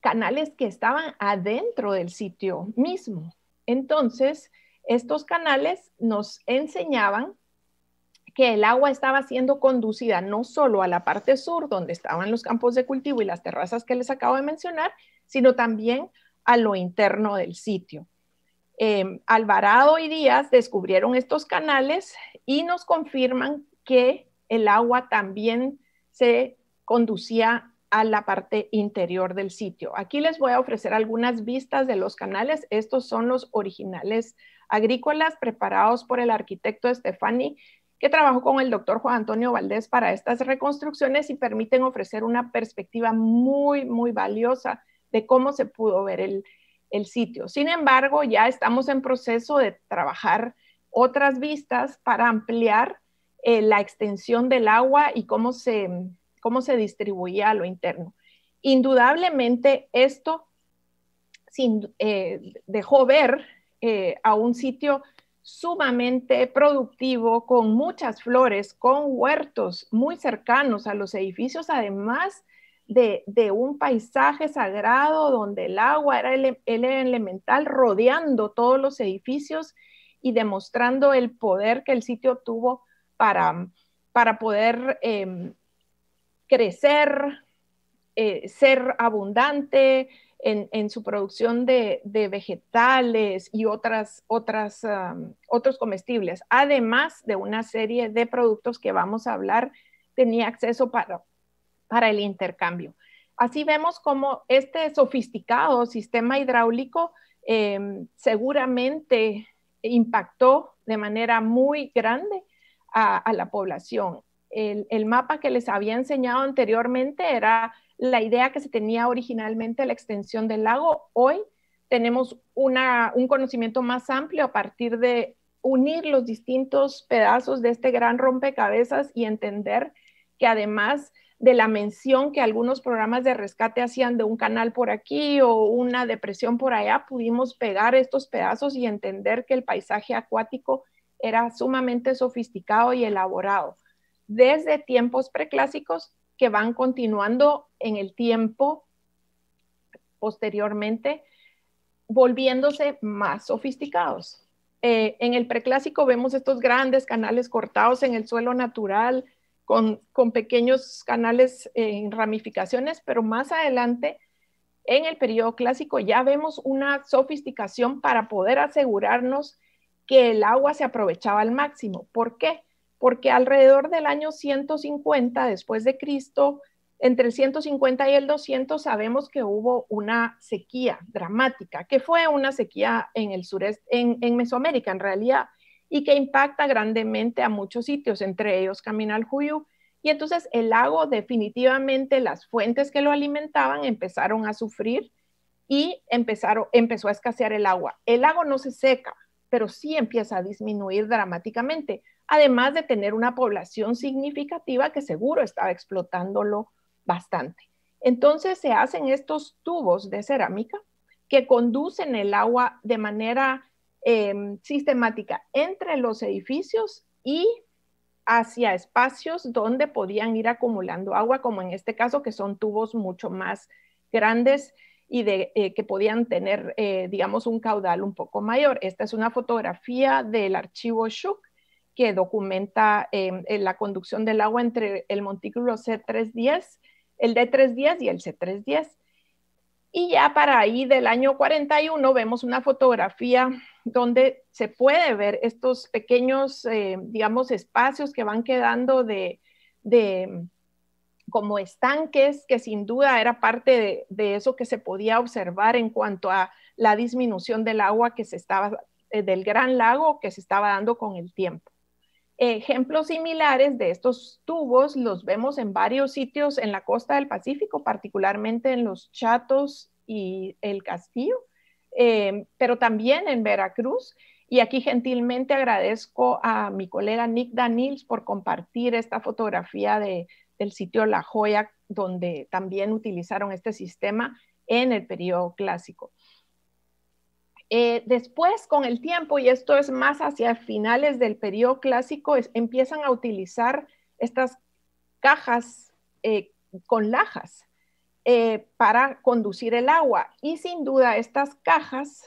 canales que estaban adentro del sitio mismo. Entonces, estos canales nos enseñaban que el agua estaba siendo conducida no solo a la parte sur, donde estaban los campos de cultivo y las terrazas que les acabo de mencionar, sino también a lo interno del sitio. Em, Alvarado y Díaz descubrieron estos canales y nos confirman que el agua también se conducía a la parte interior del sitio. Aquí les voy a ofrecer algunas vistas de los canales. Estos son los originales agrícolas preparados por el arquitecto Estefani, que trabajó con el doctor Juan Antonio Valdés para estas reconstrucciones y permiten ofrecer una perspectiva muy, muy valiosa de cómo se pudo ver el, el sitio. Sin embargo, ya estamos en proceso de trabajar otras vistas para ampliar eh, la extensión del agua y cómo se, cómo se distribuía a lo interno. Indudablemente esto eh, dejó ver eh, a un sitio sumamente productivo, con muchas flores, con huertos muy cercanos a los edificios, además de, un paisaje sagrado donde el agua era el, el elemental rodeando todos los edificios y demostrando el poder que el sitio tuvo para, para poder em, crecer, eh, ser abundante en, su producción de, vegetales y otras, otras, otros comestibles, además de una serie de productos que vamos a hablar, tenía acceso para, para el intercambio. Así vemos como este sofisticado sistema hidráulico em, seguramente impactó de manera muy grande a, la población. El, mapa que les había enseñado anteriormente era la idea que se tenía originalmente la extensión del lago. Hoy tenemos un conocimiento más amplio a partir de unir los distintos pedazos de este gran rompecabezas y entender que además de la mención que algunos programas de rescate hacían de un canal por aquí o una depresión por allá, pudimos pegar estos pedazos y entender que el paisaje acuático era sumamente sofisticado y elaborado, desde tiempos preclásicos que van continuando en el tiempo posteriormente, volviéndose más sofisticados. Eh, en el preclásico vemos estos grandes canales cortados en el suelo natural, con, con pequeños canales en ramificaciones, pero más adelante en el periodo clásico ya vemos una sofisticación para poder asegurarnos que el agua se aprovechaba al máximo. ¿Por qué? Porque alrededor del año 150 después de Cristo, entre el 150 y el 200 sabemos que hubo una sequía dramática, que fue una sequía en el sureste, en, Mesoamérica en realidad, y que impacta grandemente a muchos sitios, entre ellos Caminal Juyú. Y entonces el lago definitivamente, las fuentes que lo alimentaban empezaron a sufrir y empezaron, empezó a escasear el agua. El lago no se seca, pero sí empieza a disminuir dramáticamente, además de tener una población significativa que seguro estaba explotándolo bastante. Entonces se hacen estos tubos de cerámica que conducen el agua de manera em, sistemática entre los edificios y hacia espacios donde podían ir acumulando agua, como en este caso, que son tubos mucho más grandes y de eh, que podían tener, eh, digamos, un caudal un poco mayor. Esta es una fotografía del archivo Shuk que documenta em, la conducción del agua entre el montículo C310, el D310 y el C310. Y ya para ahí del año 41 vemos una fotografía donde se puede ver estos pequeños, eh, digamos, espacios que van quedando de como estanques, que sin duda era parte de, eso que se podía observar en cuanto a la disminución del agua que se estaba, eh, del gran lago que se estaba dando con el tiempo. Ejemplos similares de estos tubos los vemos en varios sitios en la costa del Pacífico, particularmente en los Chatos y el Castillo, eh, pero también en Veracruz. Y aquí gentilmente agradezco a mi colega Nick Daniels por compartir esta fotografía de, del sitio La Joya, donde también utilizaron este sistema en el periodo clásico. Eh, después, con el tiempo, y esto es más hacia finales del periodo clásico, empiezan a utilizar estas cajas eh, con lajas eh, para conducir el agua. Y sin duda, estas cajas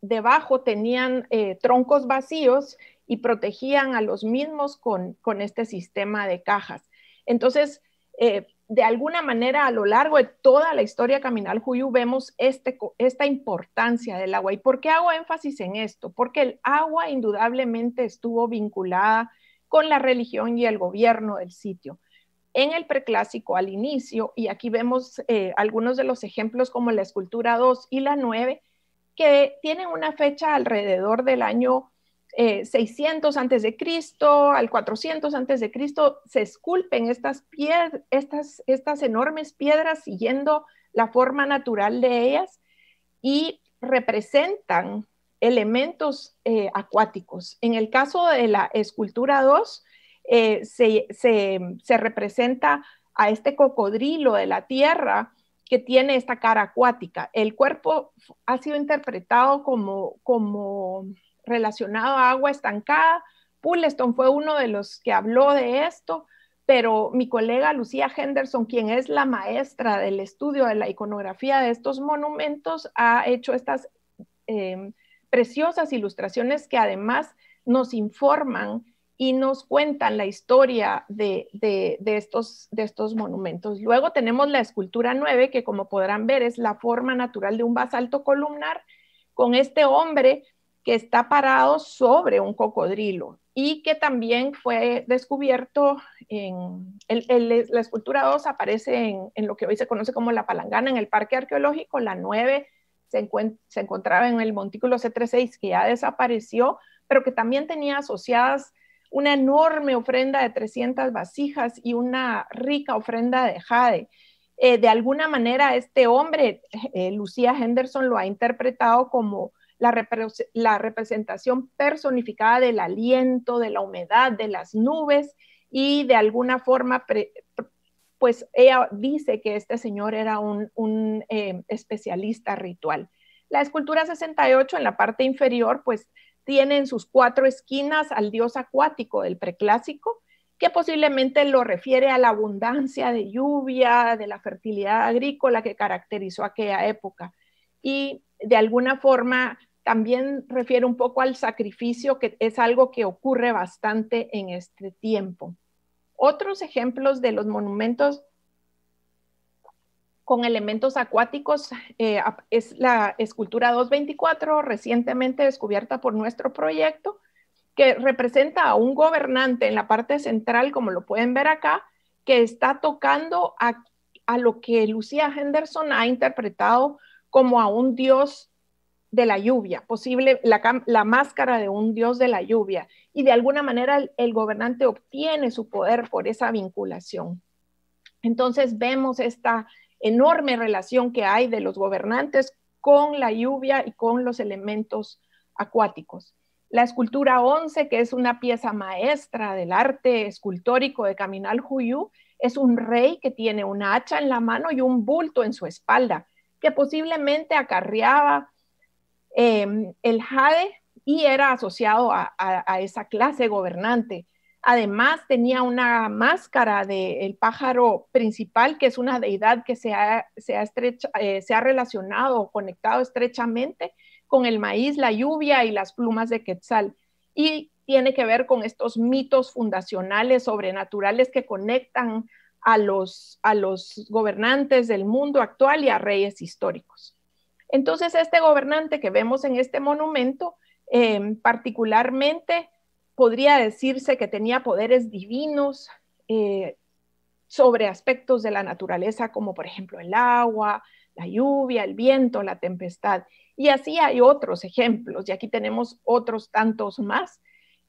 debajo tenían troncos vacíos y protegían a los mismos con, con este sistema de cajas. Entonces, eh, de alguna manera, a lo largo de toda la historia caminal Juyú, vemos este esta importancia del agua. ¿Y por qué hago énfasis en esto? Porque el agua indudablemente estuvo vinculada con la religión y el gobierno del sitio. En el preclásico, al inicio, y aquí vemos eh, algunos de los ejemplos como la escultura 2 y la 9, que tienen una fecha alrededor del año 600 eh, antes de Cristo, al 400 antes de Cristo, se esculpen estas, piedras estas, estas enormes piedras siguiendo la forma natural de ellas y representan elementos eh, acuáticos. En el caso de la escultura 2, eh, se, se representa a este cocodrilo de la tierra que tiene esta cara acuática. El cuerpo ha sido interpretado como, como relacionado a agua estancada. Pulleston fue uno de los que habló de esto, pero mi colega Lucía Henderson, quien es la maestra del estudio de la iconografía de estos monumentos, ha hecho estas em, preciosas ilustraciones que además nos informan y nos cuentan la historia de, estos, de estos monumentos. Luego tenemos la escultura 9, que como podrán ver es la forma natural de un basalto columnar, con este hombre que está parado sobre un cocodrilo y que también fue descubierto en la escultura 2 aparece en, lo que hoy se conoce como la palangana en el parque arqueológico, la 9 se, encontraba en el montículo C36 que ya desapareció, pero que también tenía asociadas una enorme ofrenda de 300 vasijas y una rica ofrenda de jade. Eh, de alguna manera este hombre, eh, Lucía Henderson, lo ha interpretado como la, representación personificada del aliento, de la humedad, de las nubes y de alguna forma pues ella dice que este señor era un, em, especialista ritual. La escultura 68 en la parte inferior, pues tiene en sus cuatro esquinas al dios acuático del preclásico, que posiblemente lo refiere a la abundancia de lluvia, de la fertilidad agrícola que caracterizó aquella época. Y de alguna forma también refiere un poco al sacrificio, que es algo que ocurre bastante en este tiempo. Otros ejemplos de los monumentos con elementos acuáticos eh, es la escultura 224, recientemente descubierta por nuestro proyecto, que representa a un gobernante en la parte central, como lo pueden ver acá, que está tocando a, a lo que Lucía Henderson ha interpretado como a un dios de la lluvia, posible la, máscara de un dios de la lluvia. Y de alguna manera el, gobernante obtiene su poder por esa vinculación. Entonces vemos esta enorme relación que hay de los gobernantes con la lluvia y con los elementos acuáticos. La escultura 11, que es una pieza maestra del arte escultórico de Caminal Juyú, es un rey que tiene una hacha en la mano y un bulto en su espalda que posiblemente acarreaba em, el jade y era asociado a, esa clase gobernante. Además, tenía una máscara del pájaro principal, que es una deidad que se ha, eh, se ha, relacionado, conectado estrechamente con el maíz, la lluvia y las plumas de Quetzal. Y tiene que ver con estos mitos fundacionales sobrenaturales que conectan a los, gobernantes del mundo actual y a reyes históricos. Entonces, este gobernante que vemos en este monumento, eh, particularmente podría decirse que tenía poderes divinos eh, sobre aspectos de la naturaleza, como por ejemplo el agua, la lluvia, el viento, la tempestad. Y así hay otros ejemplos, y aquí tenemos otros tantos más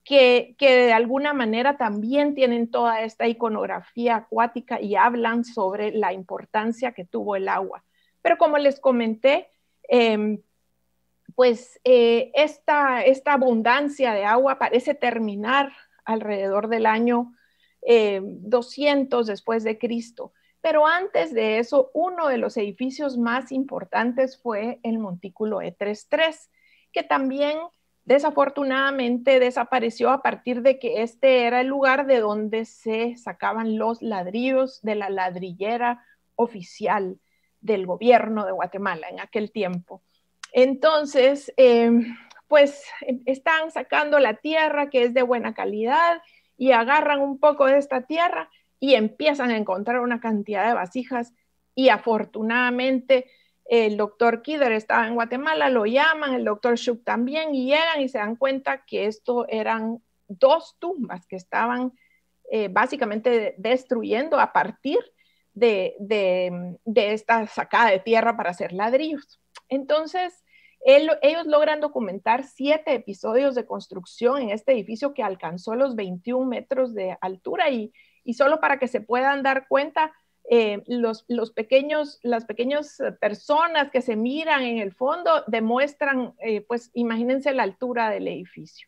que, de alguna manera también tienen toda esta iconografía acuática y hablan sobre la importancia que tuvo el agua. Pero como les comenté, em, pues eh, esta, esta, abundancia de agua parece terminar alrededor del año 200 em, después de Cristo. Pero antes de eso, uno de los edificios más importantes fue el montículo E33, que también desafortunadamente desapareció a partir de que este era el lugar de donde se sacaban los ladrillos de la ladrillera oficial del gobierno de Guatemala en aquel tiempo. Entonces, eh, pues em, están sacando la tierra que es de buena calidad y agarran un poco de esta tierra y empiezan a encontrar una cantidad de vasijas y afortunadamente el doctor Kider estaba en Guatemala, lo llaman, el doctor Shuk también, y llegan y se dan cuenta que esto eran dos tumbas que estaban eh, básicamente destruyendo a partir de, de, esta sacada de tierra para hacer ladrillos. Entonces, ellos logran documentar siete episodios de construcción en este edificio que alcanzó los 21 metros de altura y, y solo para que se puedan dar cuenta, eh, los, pequeños, las pequeñas eh, personas que se miran en el fondo demuestran, eh, pues imagínense la altura del edificio.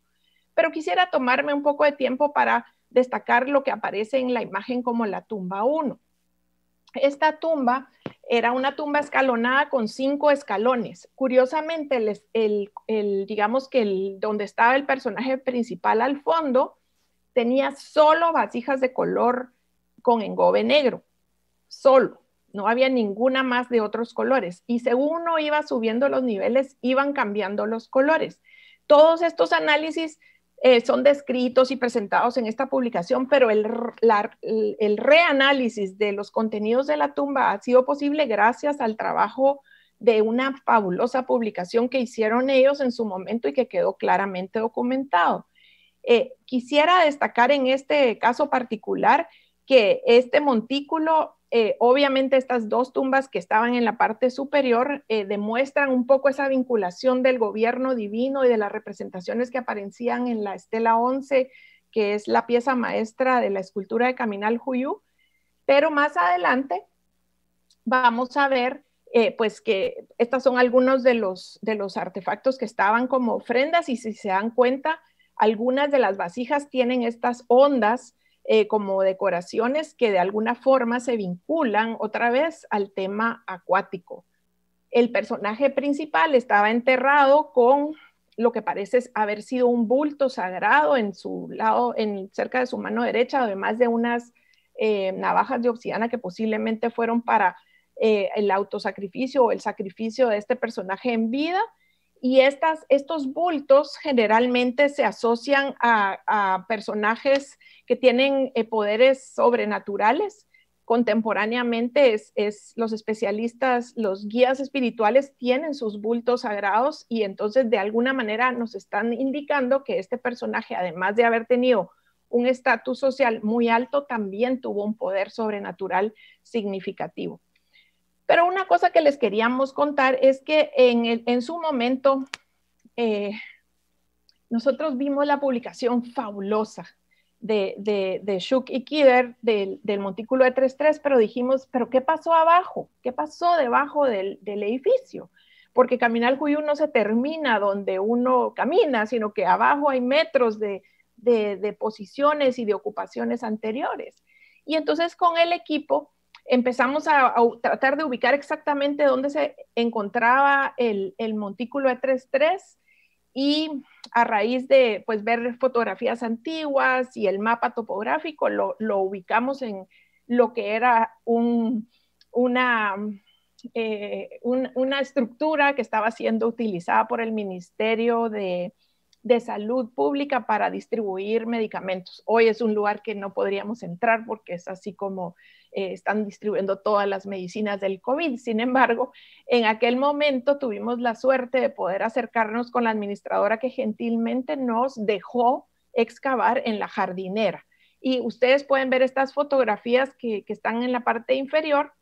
Pero quisiera tomarme un poco de tiempo para destacar lo que aparece en la imagen como la tumba 1. Esta tumba era una tumba escalonada con cinco escalones. Curiosamente, el, digamos que el, donde estaba el personaje principal al fondo tenía solo vasijas de color con engobe negro solo, no había ninguna más de otros colores. Y según uno iba subiendo los niveles, iban cambiando los colores. Todos estos análisis eh, son descritos y presentados en esta publicación, pero el, reanálisis de los contenidos de la tumba ha sido posible gracias al trabajo de una fabulosa publicación que hicieron ellos en su momento y que quedó claramente documentado. Eh, quisiera destacar en este caso particular que este montículo eh, obviamente estas dos tumbas que estaban en la parte superior eh, demuestran un poco esa vinculación del gobierno divino y de las representaciones que aparecían en la Estela 11, que es la pieza maestra de la escultura de Caminal Juyú. Pero más adelante vamos a ver eh, pues que estas son algunos de los, de los artefactos que estaban como ofrendas y si se dan cuenta, algunas de las vasijas tienen estas ondas eh, como decoraciones que de alguna forma se vinculan otra vez al tema acuático. El personaje principal estaba enterrado con lo que parece haber sido un bulto sagrado en su lado, en, cerca de su mano derecha, además de unas eh, navajas de obsidiana que posiblemente fueron para eh, el autosacrificio o el sacrificio de este personaje en vida y estos bultos generalmente se asocian a, personajes que tienen eh, poderes sobrenaturales. Contemporáneamente es, los especialistas, los guías espirituales tienen sus bultos sagrados y entonces de alguna manera nos están indicando que este personaje, además de haber tenido un estatus social muy alto, también tuvo un poder sobrenatural significativo. Pero una cosa que les queríamos contar es que en, su momento eh, nosotros vimos la publicación fabulosa de, de, y Kider del, montículo e 3.3, pero dijimos, ¿pero qué pasó abajo? ¿Qué pasó debajo del, edificio? Porque Caminar Cuyú no se termina donde uno camina, sino que abajo hay metros de, de posiciones y de ocupaciones anteriores. Y entonces con el equipo empezamos a, tratar de ubicar exactamente dónde se encontraba el, montículo E33 y a raíz de pues, ver fotografías antiguas y el mapa topográfico, lo, ubicamos en lo que era una, eh, una estructura que estaba siendo utilizada por el Ministerio de, de salud pública para distribuir medicamentos. Hoy es un lugar que no podríamos entrar porque es así como eh, están distribuyendo todas las medicinas del COVID. Sin embargo, en aquel momento tuvimos la suerte de poder acercarnos con la administradora que gentilmente nos dejó excavar en la jardinera. Y ustedes pueden ver estas fotografías que, están en la parte inferior.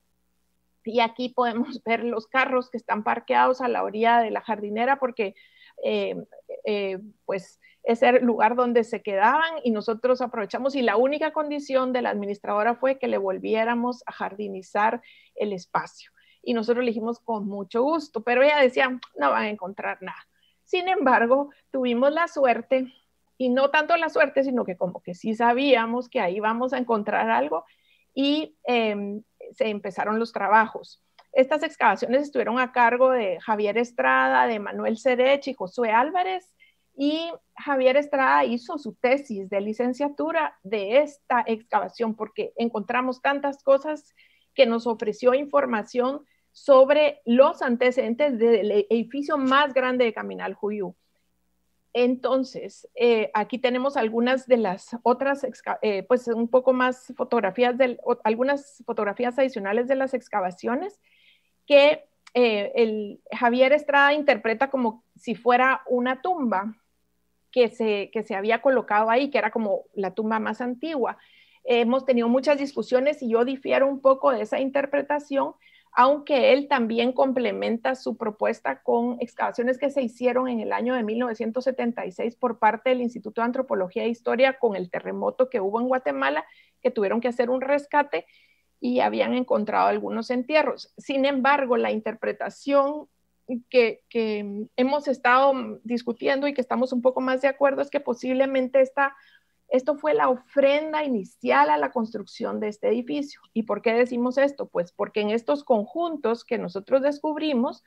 Y aquí podemos ver los carros que están parqueados a la orilla de la jardinera porque eh, eh, pues ese el lugar donde se quedaban y nosotros aprovechamos y la única condición de la administradora fue que le volviéramos a jardinizar el espacio. Y nosotros le dijimos con mucho gusto, pero ella decía, no van a encontrar nada. Sin embargo, tuvimos la suerte, y no tanto la suerte, sino que como que sí sabíamos que ahí vamos a encontrar algo, y em, se empezaron los trabajos. Estas excavaciones estuvieron a cargo de Javier Estrada, de Manuel Serech y Josué Álvarez, y Javier Estrada hizo su tesis de licenciatura de esta excavación porque encontramos tantas cosas que nos ofreció información sobre los antecedentes del edificio más grande de Caminal Juyú. Entonces, eh, aquí tenemos algunas de las otras, eh, pues un poco más fotografías, del, algunas fotografías adicionales de las excavaciones que eh, el Javier Estrada interpreta como si fuera una tumba que se, había colocado ahí, que era como la tumba más antigua. Hemos tenido muchas discusiones y yo difiero un poco de esa interpretación, aunque él también complementa su propuesta con excavaciones que se hicieron en el año de 1976 por parte del Instituto de Antropología e Historia con el terremoto que hubo en Guatemala, que tuvieron que hacer un rescate y habían encontrado algunos entierros. Sin embargo, la interpretación que, hemos estado discutiendo y que estamos un poco más de acuerdo es que posiblemente esta, esto fue la ofrenda inicial a la construcción de este edificio. ¿Y por qué decimos esto? Pues porque en estos conjuntos que nosotros descubrimos,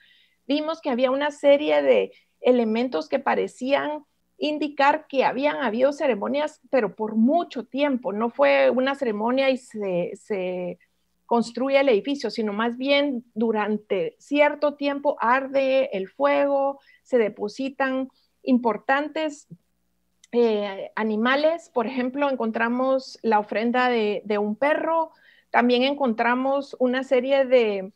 vimos que había una serie de elementos que parecían indicar que habían habido ceremonias, pero por mucho tiempo. No fue una ceremonia y se construye el edificio, sino más bien durante cierto tiempo arde el fuego, se depositan importantes eh, animales, por ejemplo, encontramos la ofrenda de, un perro, también encontramos una serie de,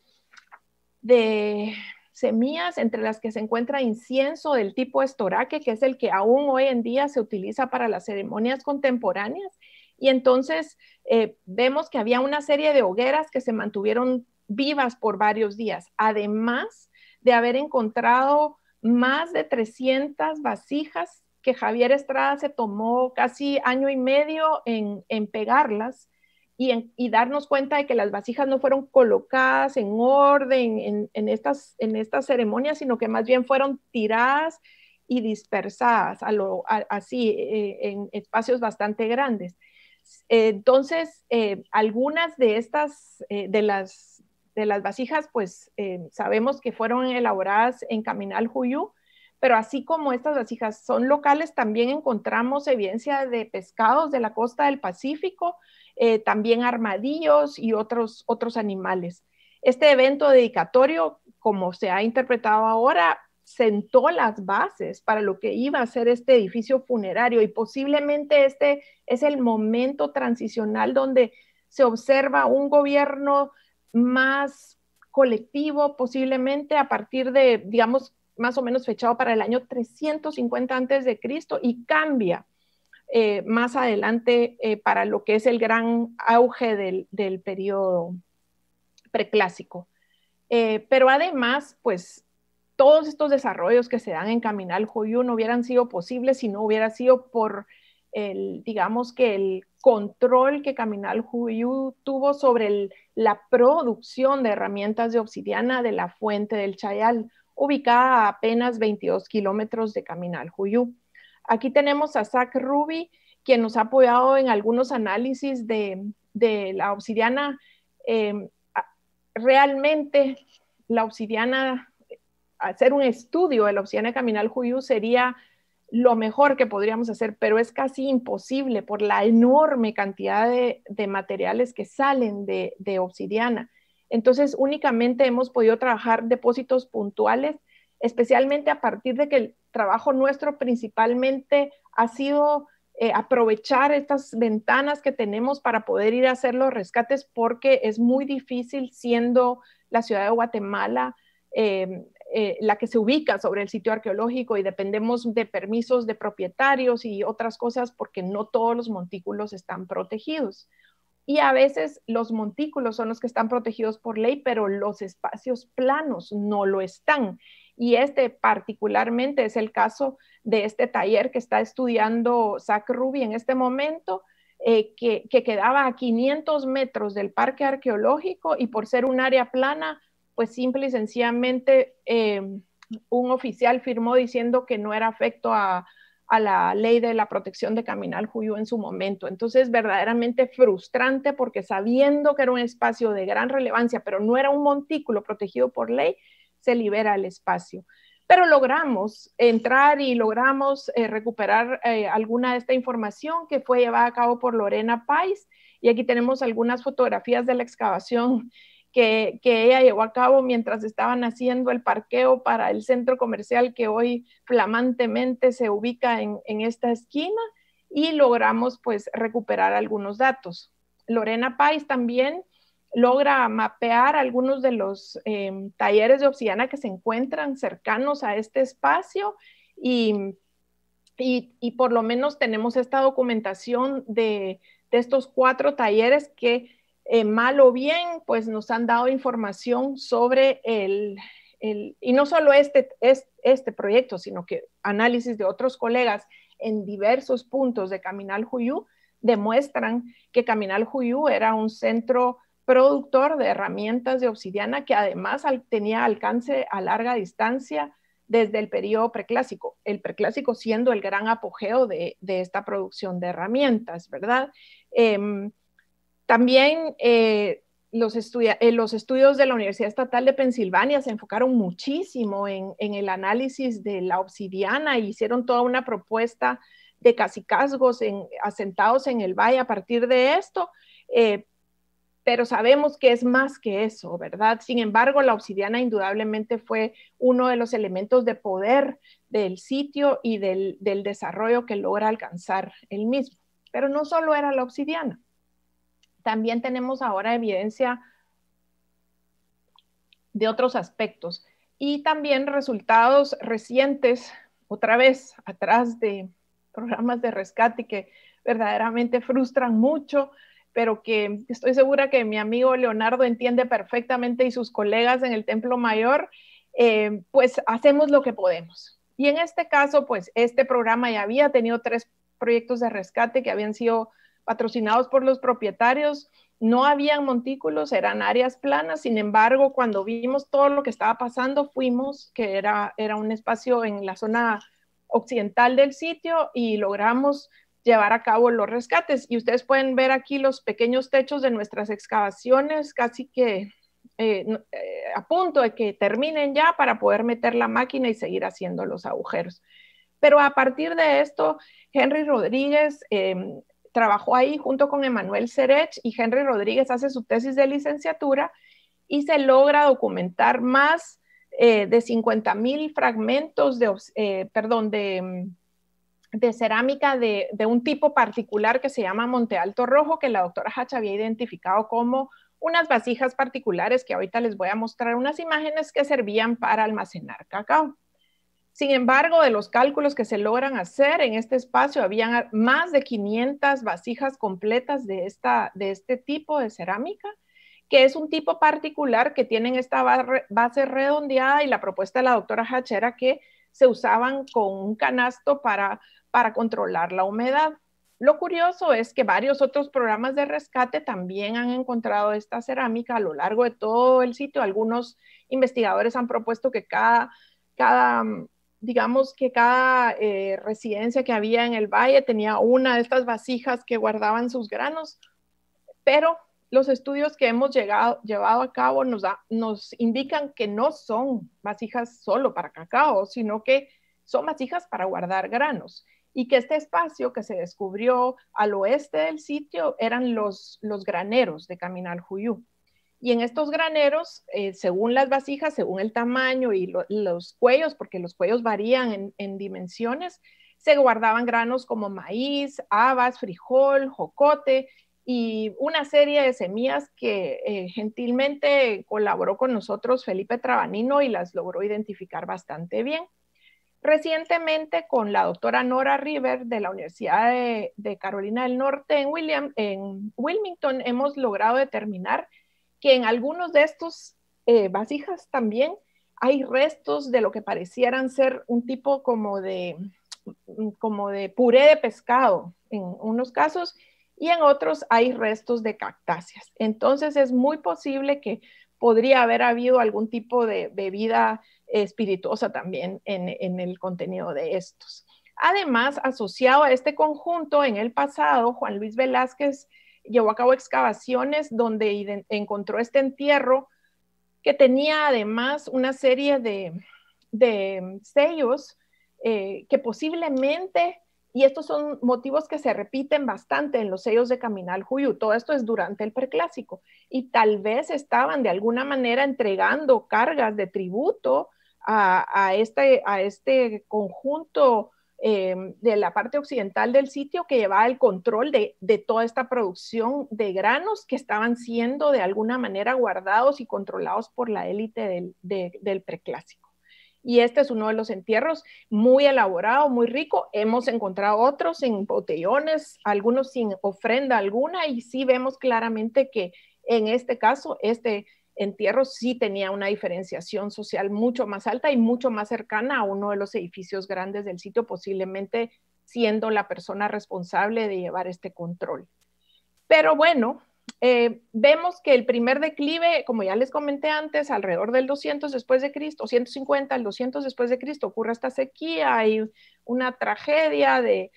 de semillas entre las que se encuentra incienso del tipo estoraque, que es el que aún hoy en día se utiliza para las ceremonias contemporáneas y entonces eh, vemos que había una serie de hogueras que se mantuvieron vivas por varios días, además de haber encontrado más de 300 vasijas que Javier Estrada se tomó casi año y medio en, pegarlas y, y, darnos cuenta de que las vasijas no fueron colocadas en orden en, estas, ceremonias, sino que más bien fueron tiradas y dispersadas así eh, en espacios bastante grandes. Entonces, eh, algunas de estas, eh, de, las, de las vasijas, pues eh, sabemos que fueron elaboradas en Caminal Juyú, pero así como estas vasijas son locales, también encontramos evidencia de pescados de la costa del Pacífico, también armadillos y otros, otros animales. Este evento dedicatorio, como se ha interpretado ahora, sentó las bases para lo que iba a ser este edificio funerario y posiblemente este es el momento transicional donde se observa un gobierno más colectivo, posiblemente a partir de, digamos, más o menos fechado para el año 350 antes de Cristo y cambia eh, más adelante eh, para lo que es el gran auge del, periodo preclásico. Eh, pero además, pues todos estos desarrollos que se dan en Caminal Juyú no hubieran sido posibles si no hubiera sido por el, digamos que el control que Caminal Juyú tuvo sobre la producción de herramientas de obsidiana de la fuente del Chayal, ubicada a apenas 22 kilómetros de Caminal Juyú. Aquí tenemos a Zach Ruby, quien nos ha apoyado en algunos análisis de, la obsidiana. Em, realmente la obsidiana hacer un estudio de la obsidiana caminal Juyú sería lo mejor que podríamos hacer, pero es casi imposible por la enorme cantidad de, materiales que salen de, obsidiana. Entonces, únicamente hemos podido trabajar depósitos puntuales, especialmente a partir de que el trabajo nuestro principalmente ha sido eh, aprovechar estas ventanas que tenemos para poder ir a hacer los rescates porque es muy difícil siendo la ciudad de Guatemala eh, eh, la que se ubica sobre el sitio arqueológico y dependemos de permisos de propietarios y otras cosas porque no todos los montículos están protegidos. Y a veces los montículos son los que están protegidos por ley, pero los espacios planos no lo están. Y este particularmente es el caso de este taller que está estudiando Zach Ruby en este momento, eh, que, quedaba a 500 metros del parque arqueológico y por ser un área plana pues simple y sencillamente eh, un oficial firmó diciendo que no era afecto a, la ley de la protección de Caminal Juyú en su momento. Entonces, verdaderamente frustrante porque sabiendo que era un espacio de gran relevancia, pero no era un montículo protegido por ley, se libera el espacio. Pero logramos entrar y logramos eh, recuperar eh, alguna de esta información que fue llevada a cabo por Lorena Pais. Y aquí tenemos algunas fotografías de la excavación que, ella llevó a cabo mientras estaban haciendo el parqueo para el centro comercial que hoy flamantemente se ubica en, esta esquina y logramos pues recuperar algunos datos. Lorena Pais también logra mapear algunos de los em, talleres de obsidiana que se encuentran cercanos a este espacio y, y, y por lo menos tenemos esta documentación de, de estos cuatro talleres que eh, mal o bien, pues nos han dado información sobre el, y no solo este, este, proyecto, sino que análisis de otros colegas en diversos puntos de Caminal Juyú demuestran que Caminal Juyú era un centro productor de herramientas de obsidiana que además tenía alcance a larga distancia desde el periodo preclásico, el preclásico siendo el gran apogeo de, esta producción de herramientas, ¿verdad? Em, también eh, eh, los, estudios de la Universidad Estatal de Pensilvania se enfocaron muchísimo en, el análisis de la obsidiana e hicieron toda una propuesta de casicazgos asentados en el valle a partir de esto, eh, pero sabemos que es más que eso, ¿verdad? Sin embargo, la obsidiana indudablemente fue uno de los elementos de poder del sitio y del, del desarrollo que logra alcanzar el mismo. Pero no solo era la obsidiana también tenemos ahora evidencia de otros aspectos y también resultados recientes, otra vez atrás de programas de rescate que verdaderamente frustran mucho, pero que estoy segura que mi amigo Leonardo entiende perfectamente y sus colegas en el Templo Mayor, eh, pues hacemos lo que podemos. Y en este caso, pues este programa ya había tenido tres proyectos de rescate que habían sido patrocinados por los propietarios. No habían montículos, eran áreas planas, sin embargo, cuando vimos todo lo que estaba pasando, fuimos, que era, era un espacio en la zona occidental del sitio y logramos llevar a cabo los rescates. Y ustedes pueden ver aquí los pequeños techos de nuestras excavaciones, casi que eh, eh, a punto de que terminen ya para poder meter la máquina y seguir haciendo los agujeros. Pero a partir de esto, Henry Rodríguez eh, trabajó ahí junto con Emanuel Serech y Henry Rodríguez hace su tesis de licenciatura y se logra documentar más eh, de 50 mil fragmentos de, eh, perdón, de, mm, cerámica de, un tipo particular que se llama Monte Alto Rojo, que la doctora Hatch había identificado como unas vasijas particulares que ahorita les voy a mostrar unas imágenes que servían para almacenar cacao. Sin embargo, de los cálculos que se logran hacer en este espacio, habían más de 500 vasijas completas de, esta, de este tipo de cerámica, que es un tipo particular que tienen esta base redondeada y la propuesta de la doctora Hachera que se usaban con un canasto para, para controlar la humedad. Lo curioso es que varios otros programas de rescate también han encontrado esta cerámica a lo largo de todo el sitio. Algunos investigadores han propuesto que cada, cada digamos que cada eh, residencia que había en el valle tenía una de estas vasijas que guardaban sus granos, pero los estudios que hemos llevado a cabo nos, indican que no son vasijas solo para cacao, sino que son vasijas para guardar granos y que este espacio que se descubrió al oeste del sitio eran los, los graneros de Caminal Juyú. Y en estos graneros, eh, según las vasijas, según el tamaño y los cuellos, porque los cuellos varían en, dimensiones, se guardaban granos como maíz, habas, frijol, jocote y una serie de semillas que eh, gentilmente colaboró con nosotros Felipe Trabanino y las logró identificar bastante bien. Recientemente, con la doctora Nora River de la Universidad de, Carolina del Norte en, William, en Wilmington, hemos logrado determinar que en algunos de estos eh, vasijas también hay restos de lo que parecieran ser un tipo como de, mm, como de puré de pescado en unos casos y en otros hay restos de cactáceas. Entonces es muy posible que podría haber habido algún tipo de bebida espirituosa también en, en el contenido de estos. Además, asociado a este conjunto, en el pasado, Juan Luis Velázquez llevó a cabo excavaciones donde encontró este entierro que tenía además una serie de, sellos eh, que posiblemente, y estos son motivos que se repiten bastante en los sellos de Caminal Juyú, todo esto es durante el preclásico, y tal vez estaban de alguna manera entregando cargas de tributo a, este, a este conjunto Em, de la parte occidental del sitio que llevaba el control de, toda esta producción de granos que estaban siendo de alguna manera guardados y controlados por la élite del, del preclásico. Y este es uno de los entierros muy elaborado, muy rico. Hemos encontrado otros en botellones, algunos sin ofrenda alguna, y sí vemos claramente que en este caso, este Entierro sí tenía una diferenciación social mucho más alta y mucho más cercana a uno de los edificios grandes del sitio, posiblemente siendo la persona responsable de llevar este control. Pero bueno, eh, vemos que el primer declive, como ya les comenté antes, alrededor del 200 después de Cristo, 150 al 200 después de Cristo, ocurre esta sequía y una tragedia de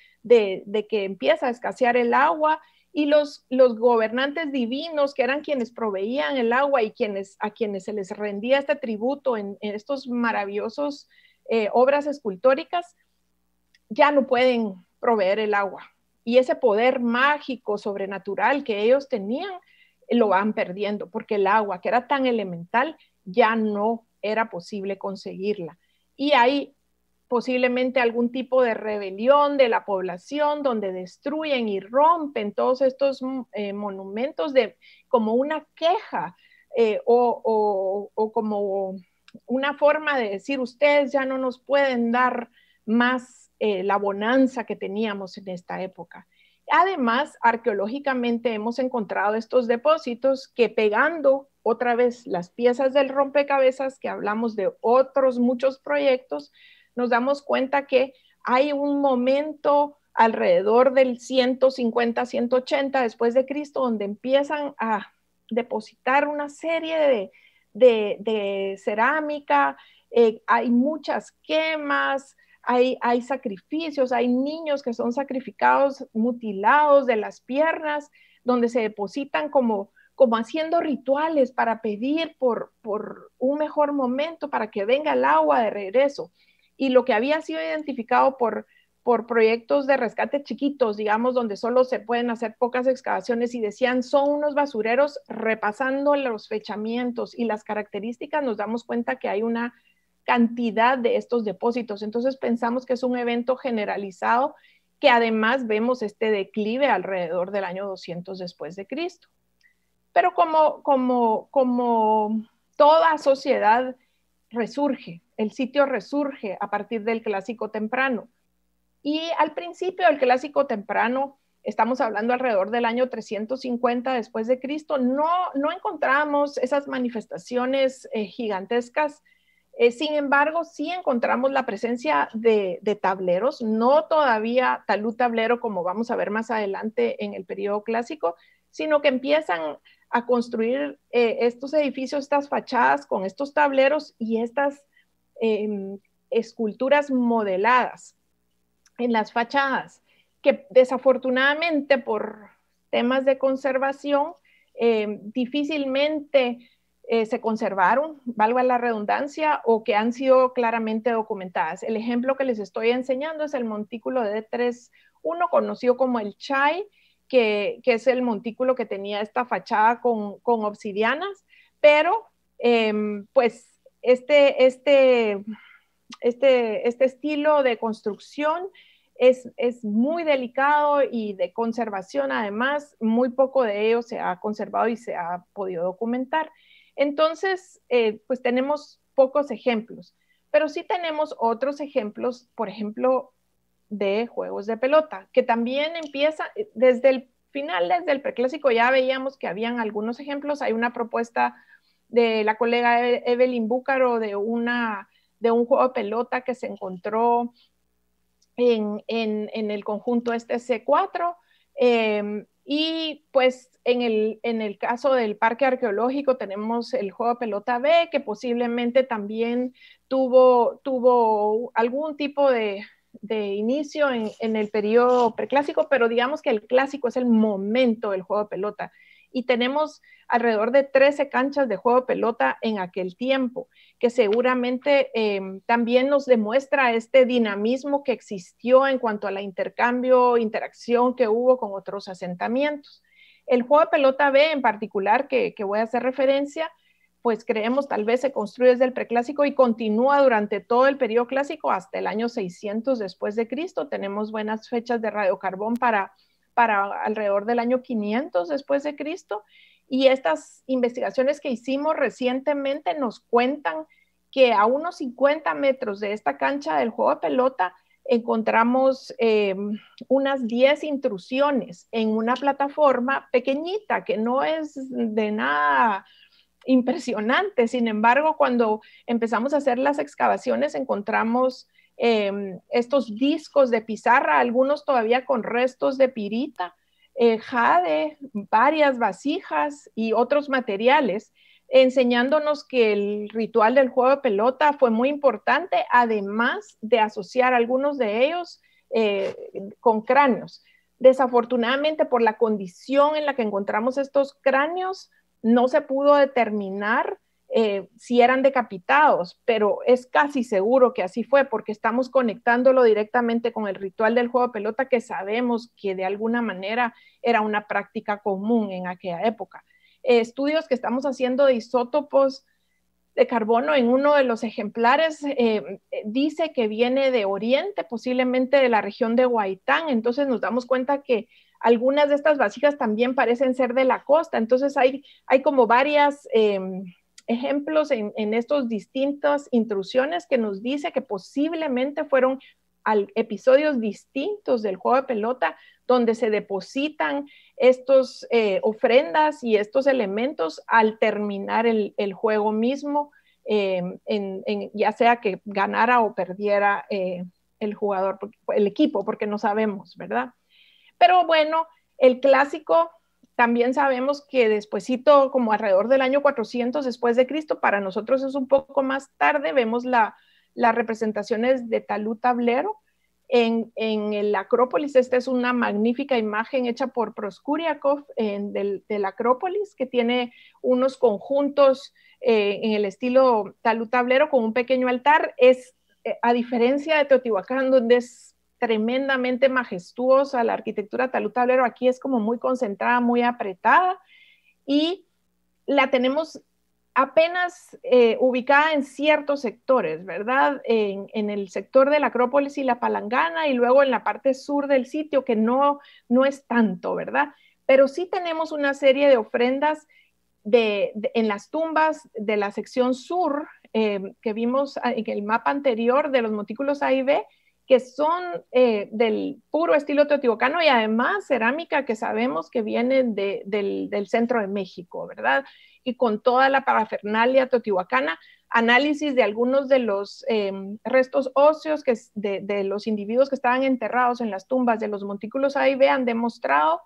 que empieza a escasear el agua y los, los gobernantes divinos, que eran quienes proveían el agua y quienes, a quienes se les rendía este tributo en, estos maravillosos eh, obras escultóricas, ya no pueden proveer el agua. Y ese poder mágico, sobrenatural que ellos tenían, lo van perdiendo, porque el agua, que era tan elemental, ya no era posible conseguirla. Y hay posiblemente algún tipo de rebelión de la población donde destruyen y rompen todos estos mm, eh, monumentos de, como una queja eh, o, como una forma de decir ustedes ya no nos pueden dar más eh, la bonanza que teníamos en esta época. Además, arqueológicamente hemos encontrado estos depósitos que pegando otra vez las piezas del rompecabezas que hablamos de otros muchos proyectos, nos damos cuenta que hay un momento alrededor del 150, 180 después de Cristo, donde empiezan a depositar una serie de, cerámica, eh, hay muchas quemas, hay, sacrificios, hay niños que son sacrificados, mutilados de las piernas, donde se depositan como, como haciendo rituales para pedir por, por un mejor momento, para que venga el agua de regreso y lo que había sido identificado por, por proyectos de rescate chiquitos, digamos, donde solo se pueden hacer pocas excavaciones y decían son unos basureros, repasando los fechamientos y las características, nos damos cuenta que hay una cantidad de estos depósitos. Entonces pensamos que es un evento generalizado que además vemos este declive alrededor del año 200 después de Cristo. Pero como, como, como toda sociedad resurge, el sitio resurge a partir del clásico temprano. Y al principio del clásico temprano, estamos hablando alrededor del año 350 después de Cristo, no, no encontramos esas manifestaciones eh, gigantescas. Eh, sin embargo, sí encontramos la presencia de, tableros, no todavía talud tablero como vamos a ver más adelante en el periodo clásico, sino que empiezan a construir eh, estos edificios, estas fachadas con estos tableros y estas Em, esculturas modeladas en las fachadas, que desafortunadamente por temas de conservación em, difícilmente eh, se conservaron, valga la redundancia, o que han sido claramente documentadas. El ejemplo que les estoy enseñando es el montículo de D31, conocido como el Chai, que, que, es el montículo que tenía esta fachada con, con obsidianas, pero em, pues este, este, este, este estilo de construcción es, es, muy delicado y de conservación, además, muy poco de ello se ha conservado y se ha podido documentar. Entonces, eh, pues tenemos pocos ejemplos, pero sí tenemos otros ejemplos, por ejemplo, de juegos de pelota, que también empieza eh, desde el final, desde el preclásico ya veíamos que habían algunos ejemplos, hay una propuesta de la colega e-, Evelyn Búcaro de, una, de un juego de pelota que se encontró en, en, el conjunto este C4. Em, y pues en el, en el caso del parque arqueológico tenemos el juego de pelota B, que posiblemente también tuvo, tuvo algún tipo de, inicio en, en, el periodo preclásico, pero digamos que el clásico es el momento del juego de pelota y tenemos alrededor de 13 canchas de juego de pelota en aquel tiempo, que seguramente em, también nos demuestra este dinamismo que existió en cuanto al intercambio, interacción que hubo con otros asentamientos. El juego de pelota B en particular, que, que voy a hacer referencia, pues creemos tal vez se construye desde el preclásico y continúa durante todo el periodo clásico hasta el año 600 después de Cristo. Tenemos buenas fechas de radiocarbón para para alrededor del año 500 después de Cristo. Y estas investigaciones que hicimos recientemente nos cuentan que a unos 50 metros de esta cancha del juego de pelota encontramos eh, unas 10 intrusiones en una plataforma pequeñita que no es de nada impresionante. Sin embargo, cuando empezamos a hacer las excavaciones encontramos Em, estos discos de pizarra, algunos todavía con restos de pirita, eh, jade, varias vasijas y otros materiales, enseñándonos que el ritual del juego de pelota fue muy importante, además de asociar algunos de ellos eh, con cráneos. Desafortunadamente, por la condición en la que encontramos estos cráneos, no se pudo determinar eh, si eran decapitados, pero es casi seguro que así fue porque estamos conectándolo directamente con el ritual del juego de pelota que sabemos que de alguna manera era una práctica común en aquella época. estudios que estamos haciendo de isótopos de carbono en uno de los ejemplares eh, dice que viene de Oriente, posiblemente de la región de Huaitán, entonces nos damos cuenta que algunas de estas vasijas también parecen ser de la costa, entonces hay, hay como varias em, ejemplos en, estos estas distintas intrusiones que nos dice que posiblemente fueron episodios distintos del juego de pelota donde se depositan estas eh, ofrendas y estos elementos al terminar el, juego mismo, eh, en, ya sea que ganara o perdiera eh, el jugador, el equipo, porque no sabemos, ¿verdad? Pero bueno, el clásico también sabemos que despuesito, como alrededor del año 400 después de Cristo, para nosotros es un poco más tarde, vemos la, las representaciones de Talú Tablero en, el Acrópolis. Esta es una magnífica imagen hecha por Proskuriakov en, del, Acrópolis, que tiene unos conjuntos eh, en el estilo Talú Tablero con un pequeño altar. Es, eh, a diferencia de Teotihuacán, donde es tremendamente majestuosa, la arquitectura talud aquí es como muy concentrada, muy apretada y la tenemos apenas eh, ubicada en ciertos sectores, ¿verdad? En, el sector de la Acrópolis y la Palangana y luego en la parte sur del sitio, que no, no es tanto, ¿verdad? Pero sí tenemos una serie de ofrendas de, en las tumbas de la sección sur eh, que vimos ah, en el mapa anterior de los motículos A y B, que son eh, del puro estilo teotihuacano y además cerámica que sabemos que viene del, centro de México, ¿verdad? Y con toda la parafernalia teotihuacana, análisis de algunos de los em, restos óseos que de, los individuos que estaban enterrados en las tumbas de los montículos ahí vean, demostrado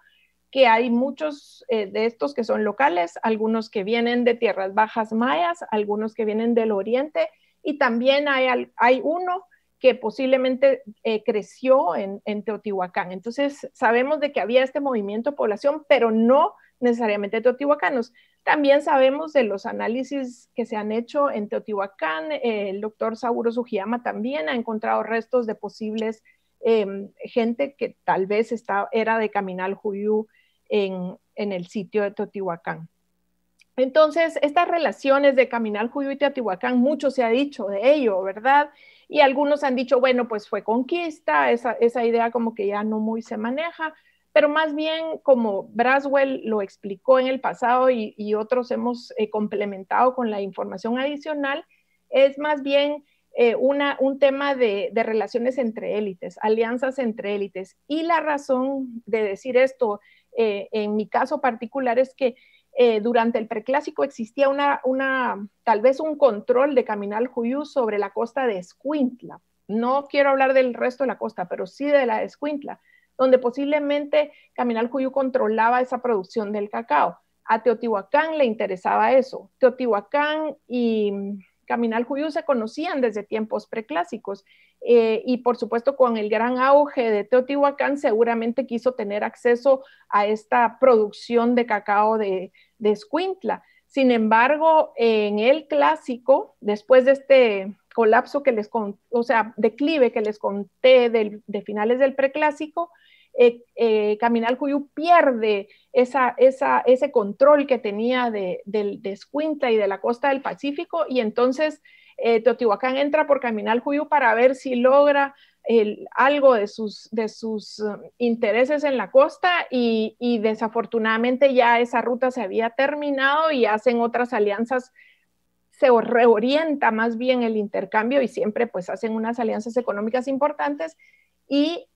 que hay muchos eh, de estos que son locales, algunos que vienen de tierras bajas mayas, algunos que vienen del oriente, y también hay, hay uno que posiblemente eh, creció en, Teotihuacán. Entonces, sabemos de que había este movimiento de población, pero no necesariamente teotihuacanos. También sabemos de los análisis que se han hecho en Teotihuacán, eh, el doctor Sauro Sugiyama también ha encontrado restos de posibles em, gente que tal vez era de Caminal Juyú en, en el sitio de Teotihuacán. Entonces, estas relaciones de Caminal Juyú y Teotihuacán, mucho se ha dicho de ello, ¿verdad? Y algunos han dicho, bueno, pues fue conquista, esa, idea como que ya no muy se maneja, pero más bien como Braswell lo explicó en el pasado y, otros hemos eh, complementado con la información adicional, es más bien eh, una, un tema de, relaciones entre élites, alianzas entre élites. Y la razón de decir esto eh, en mi caso particular es que eh, durante el preclásico existía una, una, tal vez un control de Caminal Juyú sobre la costa de Escuintla. No quiero hablar del resto de la costa, pero sí de la Escuintla, donde posiblemente Caminal Juyú controlaba esa producción del cacao. A Teotihuacán le interesaba eso. Teotihuacán y Caminal Judío se conocían desde tiempos preclásicos. Eh, y por supuesto, con el gran auge de Teotihuacán, seguramente quiso tener acceso a esta producción de cacao de, Escuintla. Sin embargo, en el clásico, después de este colapso que les, conté, o sea, declive que les conté de finales del preclásico, eh, eh, Caminal Cuyú pierde ese control que tenía de, y de la costa del Pacífico y entonces eh, Teotihuacán entra por Caminal Cuyú para ver si logra algo de sus, um, intereses en la costa y desafortunadamente ya esa ruta se había terminado y hacen otras alianzas se reorienta más bien el intercambio y siempre pues hacen unas alianzas económicas importantes y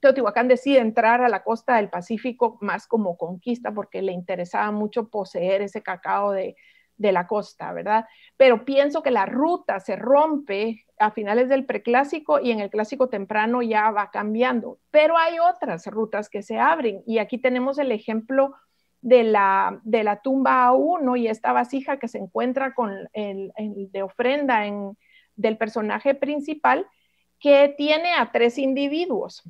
Teotihuacán decide entrar a la costa del Pacífico más como conquista porque le interesaba mucho poseer ese cacao de, la costa, ¿verdad? Pero pienso que la ruta se rompe a finales del preclásico y en el clásico temprano ya va cambiando, pero hay otras rutas que se abren y aquí tenemos el ejemplo de la, tumba A1 y esta vasija que se encuentra con el, de ofrenda del personaje principal que tiene a tres individuos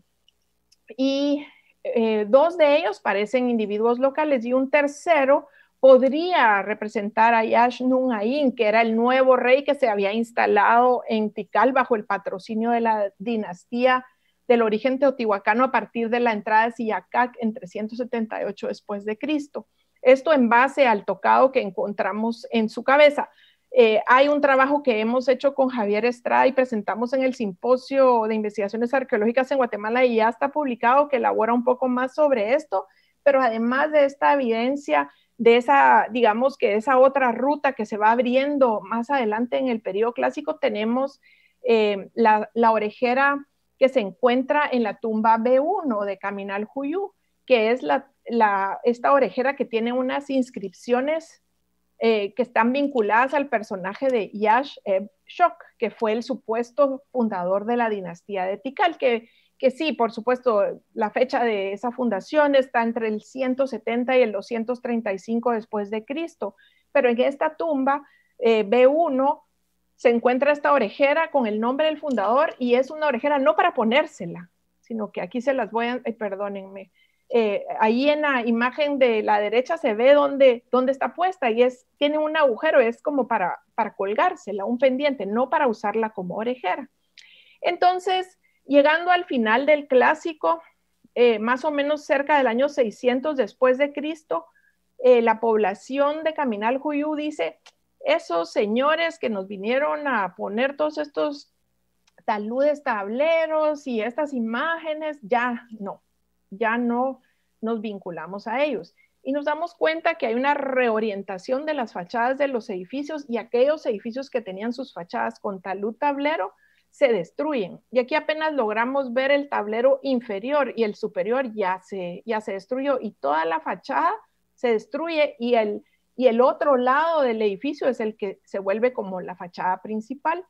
y eh, dos de ellos parecen individuos locales y un tercero podría representar a Yashnun Ain, que era el nuevo rey que se había instalado en Tikal bajo el patrocinio de la dinastía del origen teotihuacano a partir de la entrada de Siyakak en 378 después de Cristo. Esto en base al tocado que encontramos en su cabeza. Eh, hay un trabajo que hemos hecho con Javier Estrada y presentamos en el simposio de investigaciones arqueológicas en Guatemala y ya está publicado que elabora un poco más sobre esto, pero además de esta evidencia, de esa, digamos que esa otra ruta que se va abriendo más adelante en el periodo clásico, tenemos eh, la, orejera que se encuentra en la tumba B1 de Caminal Juyú, que es esta orejera que tiene unas inscripciones eh, que están vinculadas al personaje de Yash Eb Shok, que fue el supuesto fundador de la dinastía de Tikal, que, sí, por supuesto, la fecha de esa fundación está entre el 170 y el 235 después de Cristo, pero en esta tumba eh, B1 se encuentra esta orejera con el nombre del fundador y es una orejera no para ponérsela, sino que aquí se las voy a, perdónenme, eh, ahí en la imagen de la derecha se ve dónde, está puesta y es, tiene un agujero, es como para, para colgársela, un pendiente, no para usarla como orejera. Entonces, llegando al final del clásico, eh, más o menos cerca del año 600 después de Cristo, eh, la población de Caminal Juyú dice, esos señores que nos vinieron a poner todos estos taludes tableros y estas imágenes, ya no, ya no nos vinculamos a ellos. Y nos damos cuenta que hay una reorientación de las fachadas de los edificios y aquellos edificios que tenían sus fachadas con talud tablero se destruyen. Y aquí apenas logramos ver el tablero inferior y el superior ya se, ya se destruyó y toda la fachada se destruye y y el otro lado del edificio es el que se vuelve como la fachada principal.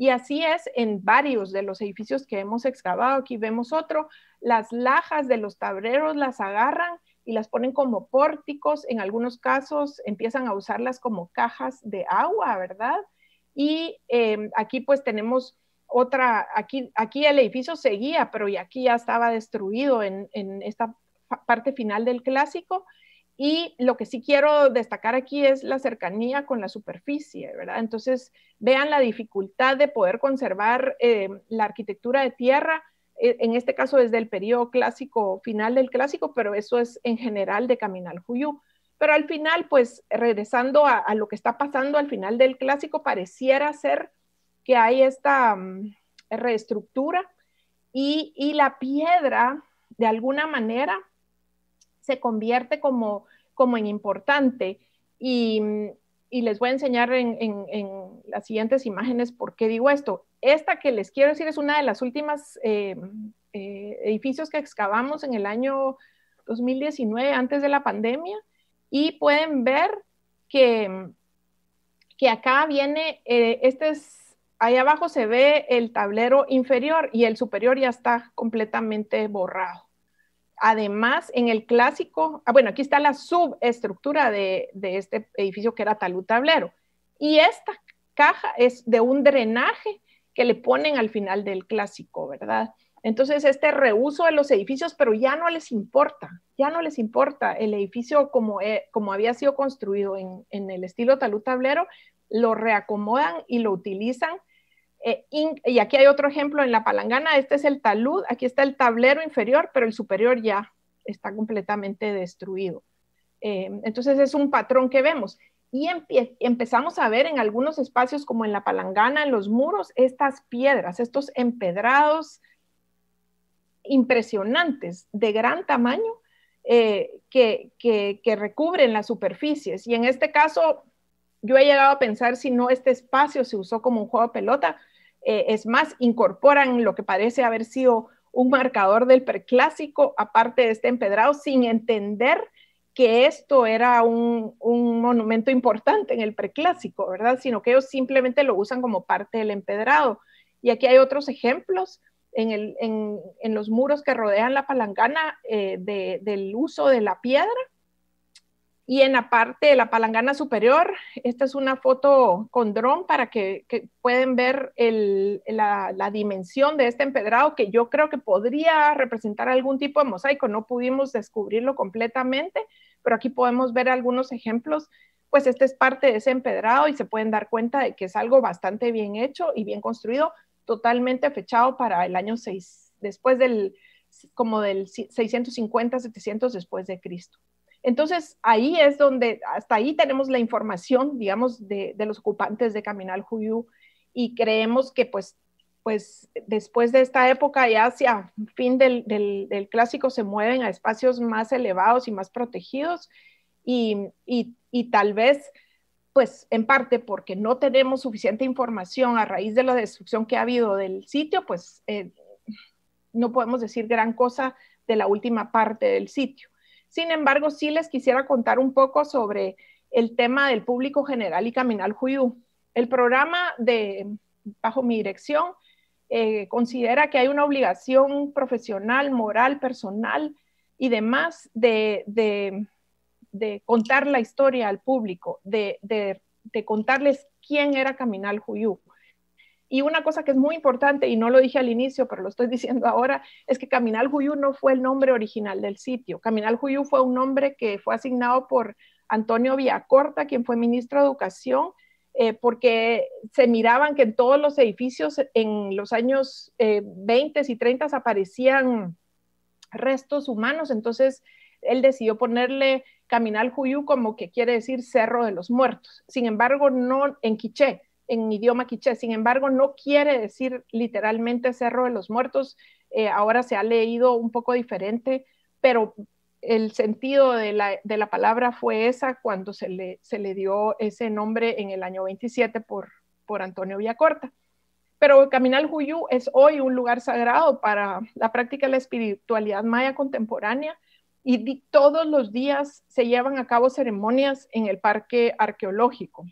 Y así es en varios de los edificios que hemos excavado. Aquí vemos otro, las lajas de los tableros las agarran y las ponen como pórticos. En algunos casos empiezan a usarlas como cajas de agua, ¿verdad? Y em, aquí pues tenemos otra, aquí, aquí el edificio seguía, pero y aquí ya estaba destruido en esta parte final del clásico y lo que sí quiero destacar aquí es la cercanía con la superficie, ¿verdad? Entonces, vean la dificultad de poder conservar eh, la arquitectura de tierra, eh, en este caso desde el periodo clásico, final del clásico, pero eso es en general de Caminal Juyú. Pero al final, pues regresando a, lo que está pasando al final del clásico, pareciera ser que hay esta mm, reestructura y, y la piedra, de alguna manera, se convierte como como en importante. Y, les voy a enseñar en, las siguientes imágenes por qué digo esto. Esta que les quiero decir es una de las últimas eh, eh, edificios que excavamos en el año 2019, antes de la pandemia, y pueden ver que, que acá viene, eh, este ahí abajo se ve el tablero inferior y el superior ya está completamente borrado. Además, en el clásico, ah, bueno, aquí está la subestructura de, este edificio que era talud tablero. Y esta caja es de un drenaje que le ponen al final del clásico, ¿verdad? Entonces, este reuso de los edificios, pero ya no les importa, ya no les importa el edificio como, eh, como había sido construido en, en el estilo talud tablero, lo reacomodan y lo utilizan eh, y aquí hay otro ejemplo en la palangana, este es el talud, aquí está el tablero inferior, pero el superior ya está completamente destruido. Eh, entonces es un patrón que vemos. Y empezamos a ver en algunos espacios como en la palangana, en los muros, estas piedras, estos empedrados impresionantes de gran tamaño eh, que, que recubren las superficies. Y en este caso, yo he llegado a pensar si no este espacio se usó como un juego de pelota eh, es más, incorporan lo que parece haber sido un marcador del preclásico, aparte de este empedrado, sin entender que esto era un, monumento importante en el preclásico, ¿verdad? Sino que ellos simplemente lo usan como parte del empedrado. Y aquí hay otros ejemplos en, los muros que rodean la palangana eh, del uso de la piedra y en la parte de la palangana superior, esta es una foto con dron para que, pueden ver la, dimensión de este empedrado que yo creo que podría representar algún tipo de mosaico. No pudimos descubrirlo completamente, pero aquí podemos ver algunos ejemplos. Pues este es parte de ese empedrado y se pueden dar cuenta de que es algo bastante bien hecho y bien construido, totalmente fechado para el año 6, después del como del 650, 700 después de Cristo. Entonces, ahí es donde, hasta ahí tenemos la información, digamos, de, los ocupantes de Caminal Juyú y creemos que pues, pues después de esta época y hacia fin del, clásico se mueven a espacios más elevados y más protegidos y, tal vez pues en parte porque no tenemos suficiente información a raíz de la destrucción que ha habido del sitio, pues eh, no podemos decir gran cosa de la última parte del sitio. Sin embargo, sí les quisiera contar un poco sobre el tema del público general y Caminal Juyú. El programa de, bajo mi dirección eh, considera que hay una obligación profesional, moral, personal y demás de, contar la historia al público, de, de contarles quién era Caminal Juyú. Y una cosa que es muy importante, y no lo dije al inicio, pero lo estoy diciendo ahora, es que Caminal Juyú no fue el nombre original del sitio. Caminal Juyú fue un nombre que fue asignado por Antonio Villacorta, quien fue ministro de Educación, eh, porque se miraban que en todos los edificios en los años eh, 20 y 30 aparecían restos humanos, entonces él decidió ponerle Caminal Juyú como que quiere decir Cerro de los Muertos. Sin embargo, no en Quiché, en idioma quiché. Sin embargo, no quiere decir literalmente Cerro de los Muertos. Eh, ahora se ha leído un poco diferente, pero el sentido de la, palabra fue esa cuando se le, se le, dio ese nombre en el año 27 por, por Antonio Villacorta. Pero Caminal Juyú es hoy un lugar sagrado para la práctica de la espiritualidad maya contemporánea y todos los días se llevan a cabo ceremonias en el parque arqueológico.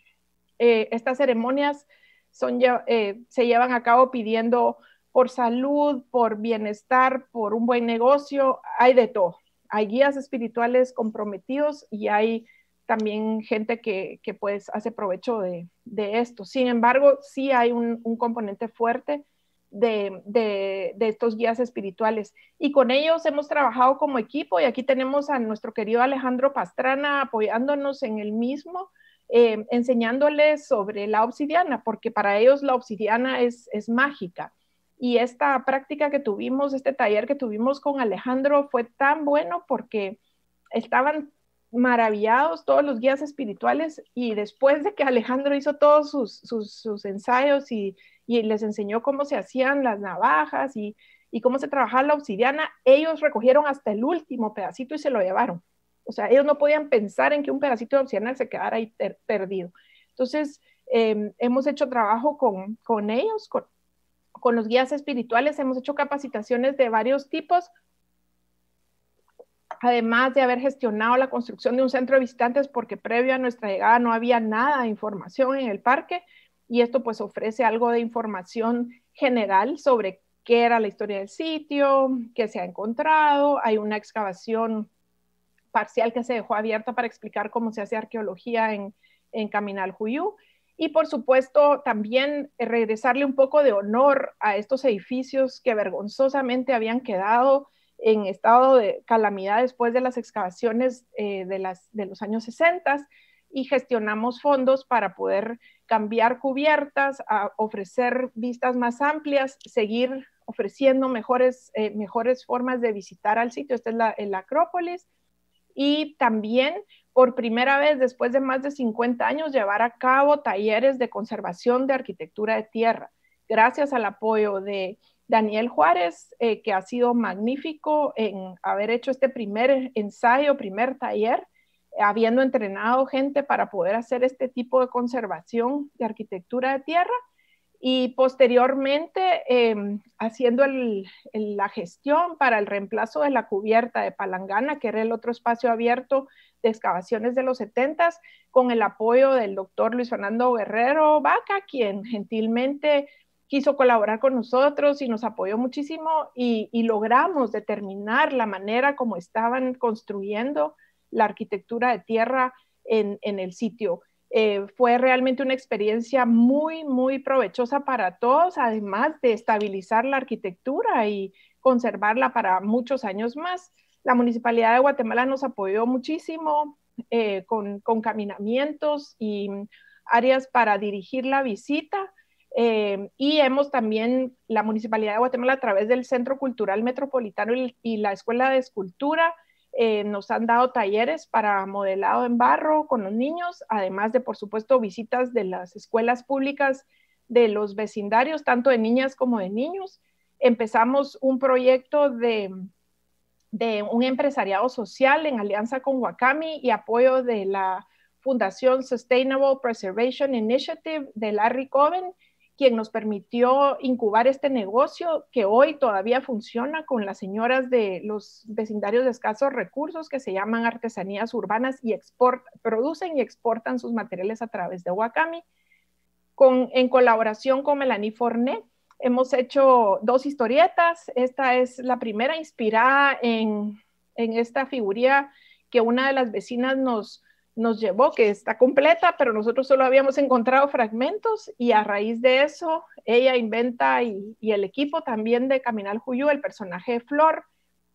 Eh, estas ceremonias son, eh, se llevan a cabo pidiendo por salud, por bienestar, por un buen negocio, hay de todo. Hay guías espirituales comprometidos y hay también gente que, pues hace provecho de, esto. Sin embargo, sí hay un, componente fuerte de, de, estos guías espirituales. Y con ellos hemos trabajado como equipo y aquí tenemos a nuestro querido Alejandro Pastrana apoyándonos en el mismo. Em, enseñándoles sobre la obsidiana, porque para ellos la obsidiana es, es mágica. Y esta práctica que tuvimos, este taller que tuvimos con Alejandro fue tan bueno porque estaban maravillados todos los guías espirituales y después de que Alejandro hizo todos sus, ensayos y, les enseñó cómo se hacían las navajas y, y, cómo se trabajaba la obsidiana, ellos recogieron hasta el último pedacito y se lo llevaron. O sea, ellos no podían pensar en que un pedacito de opcional se quedara ahí perdido. Entonces, em, hemos hecho trabajo con, ellos, con, con los guías espirituales, hemos hecho capacitaciones de varios tipos, además de haber gestionado la construcción de un centro de visitantes, porque previo a nuestra llegada no había nada de información en el parque, y esto pues ofrece algo de información general sobre qué era la historia del sitio, qué se ha encontrado, hay una excavación parcial que se dejó abierta para explicar cómo se hace arqueología en, Caminal Juyú. Y por supuesto, también regresarle un poco de honor a estos edificios que vergonzosamente habían quedado en estado de calamidad después de las excavaciones eh, de, las, de los años 60 y gestionamos fondos para poder cambiar cubiertas, ofrecer vistas más amplias, seguir ofreciendo mejores, eh, mejores formas de visitar al sitio. Esta es la, la Acrópolis y también por primera vez después de más de 50 años llevar a cabo talleres de conservación de arquitectura de tierra, gracias al apoyo de Daniel Juárez, eh, que ha sido magnífico en haber hecho este primer ensayo, primer taller, habiendo entrenado gente para poder hacer este tipo de conservación de arquitectura de tierra y posteriormente em, haciendo la gestión para el reemplazo de la cubierta de Palangana, que era el otro espacio abierto de excavaciones de los 70, con el apoyo del doctor Luis Fernando Guerrero Vaca, quien gentilmente quiso colaborar con nosotros y nos apoyó muchísimo y, logramos determinar la manera como estaban construyendo la arquitectura de tierra en el sitio. Eh, fue realmente una experiencia muy, muy provechosa para todos, además de estabilizar la arquitectura y conservarla para muchos años más. La Municipalidad de Guatemala nos apoyó muchísimo eh, con, caminamientos y mm, áreas para dirigir la visita. Eh, y hemos también, la Municipalidad de Guatemala, a través del Centro Cultural Metropolitano y la Escuela de Escultura, eh, nos han dado talleres para modelado en barro con los niños, además de, por supuesto, visitas de las escuelas públicas de los vecindarios, tanto de niñas como de niños. Empezamos un proyecto de, de un empresariado social en alianza con Wakami y apoyo de la Fundación Sustainable Preservation Initiative de Larry Coven quien nos permitió incubar este negocio que hoy todavía funciona con las señoras de los vecindarios de escasos recursos que se llaman artesanías urbanas y producen y exportan sus materiales a través de Wakami. Con, en colaboración con Melanie Forné, hemos hecho dos historietas. Esta es la primera inspirada en, esta figuría que una de las vecinas nos, nos llevó, que está completa, pero nosotros solo habíamos encontrado fragmentos y a raíz de eso ella inventa y, el equipo también de Caminal Juyú, el personaje Flor,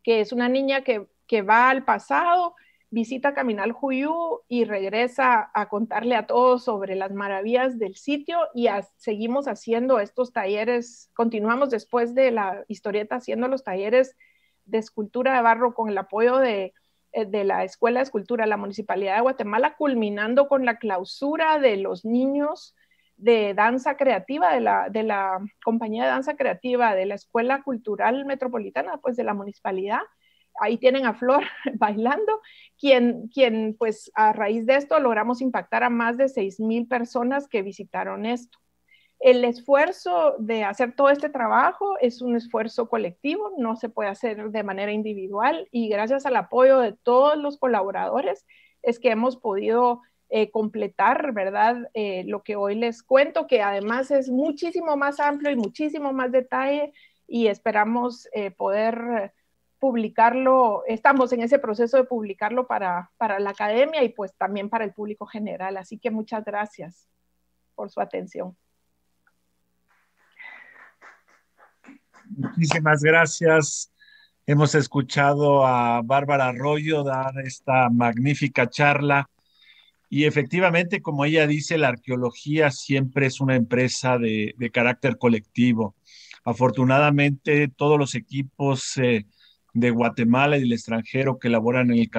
que es una niña que, va al pasado, visita Caminal Juyú y regresa a contarle a todos sobre las maravillas del sitio y seguimos haciendo estos talleres, continuamos después de la historieta haciendo los talleres de escultura de barro con el apoyo de eh, de la Escuela de Escultura de la Municipalidad de Guatemala, culminando con la clausura de los niños de danza creativa, de la, de la compañía de danza creativa de la Escuela Cultural Metropolitana, pues de la municipalidad. Ahí tienen a Flor bailando, quien, quien pues a raíz de esto logramos impactar a más de mil personas que visitaron esto el esfuerzo de hacer todo este trabajo es un esfuerzo colectivo, no se puede hacer de manera individual y gracias al apoyo de todos los colaboradores es que hemos podido eh, completar, ¿verdad? Eh, lo que hoy les cuento, que además es muchísimo más amplio y muchísimo más detalle y esperamos eh, poder publicarlo, estamos en ese proceso de publicarlo para, para la academia y pues también para el público general. Así que muchas gracias por su atención. Muchísimas gracias. Hemos escuchado a Bárbara Arroyo dar esta magnífica charla y efectivamente, como ella dice, la arqueología siempre es una empresa de, carácter colectivo. Afortunadamente, todos los equipos eh, de Guatemala y del extranjero que laboran en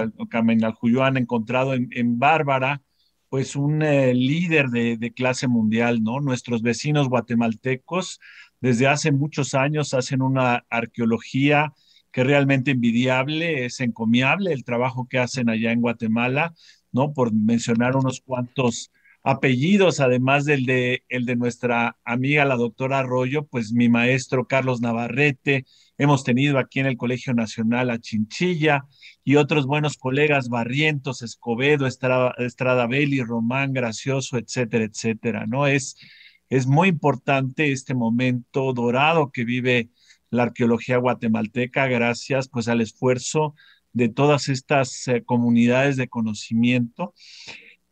el Juyo han encontrado en, Bárbara pues un eh, líder de, de, clase mundial, ¿no? Nuestros vecinos guatemaltecos desde hace muchos años hacen una arqueología que realmente envidiable, es encomiable el trabajo que hacen allá en Guatemala, ¿no? Por mencionar unos cuantos apellidos, además del de, el de nuestra amiga la doctora Arroyo, pues mi maestro Carlos Navarrete, hemos tenido aquí en el Colegio Nacional a Chinchilla y otros buenos colegas, Barrientos, Escobedo, Estrada, Estrada Belli, Román, Gracioso, etcétera, etcétera, ¿no? Es es muy importante este momento dorado que vive la arqueología guatemalteca gracias pues al esfuerzo de todas estas eh, comunidades de conocimiento.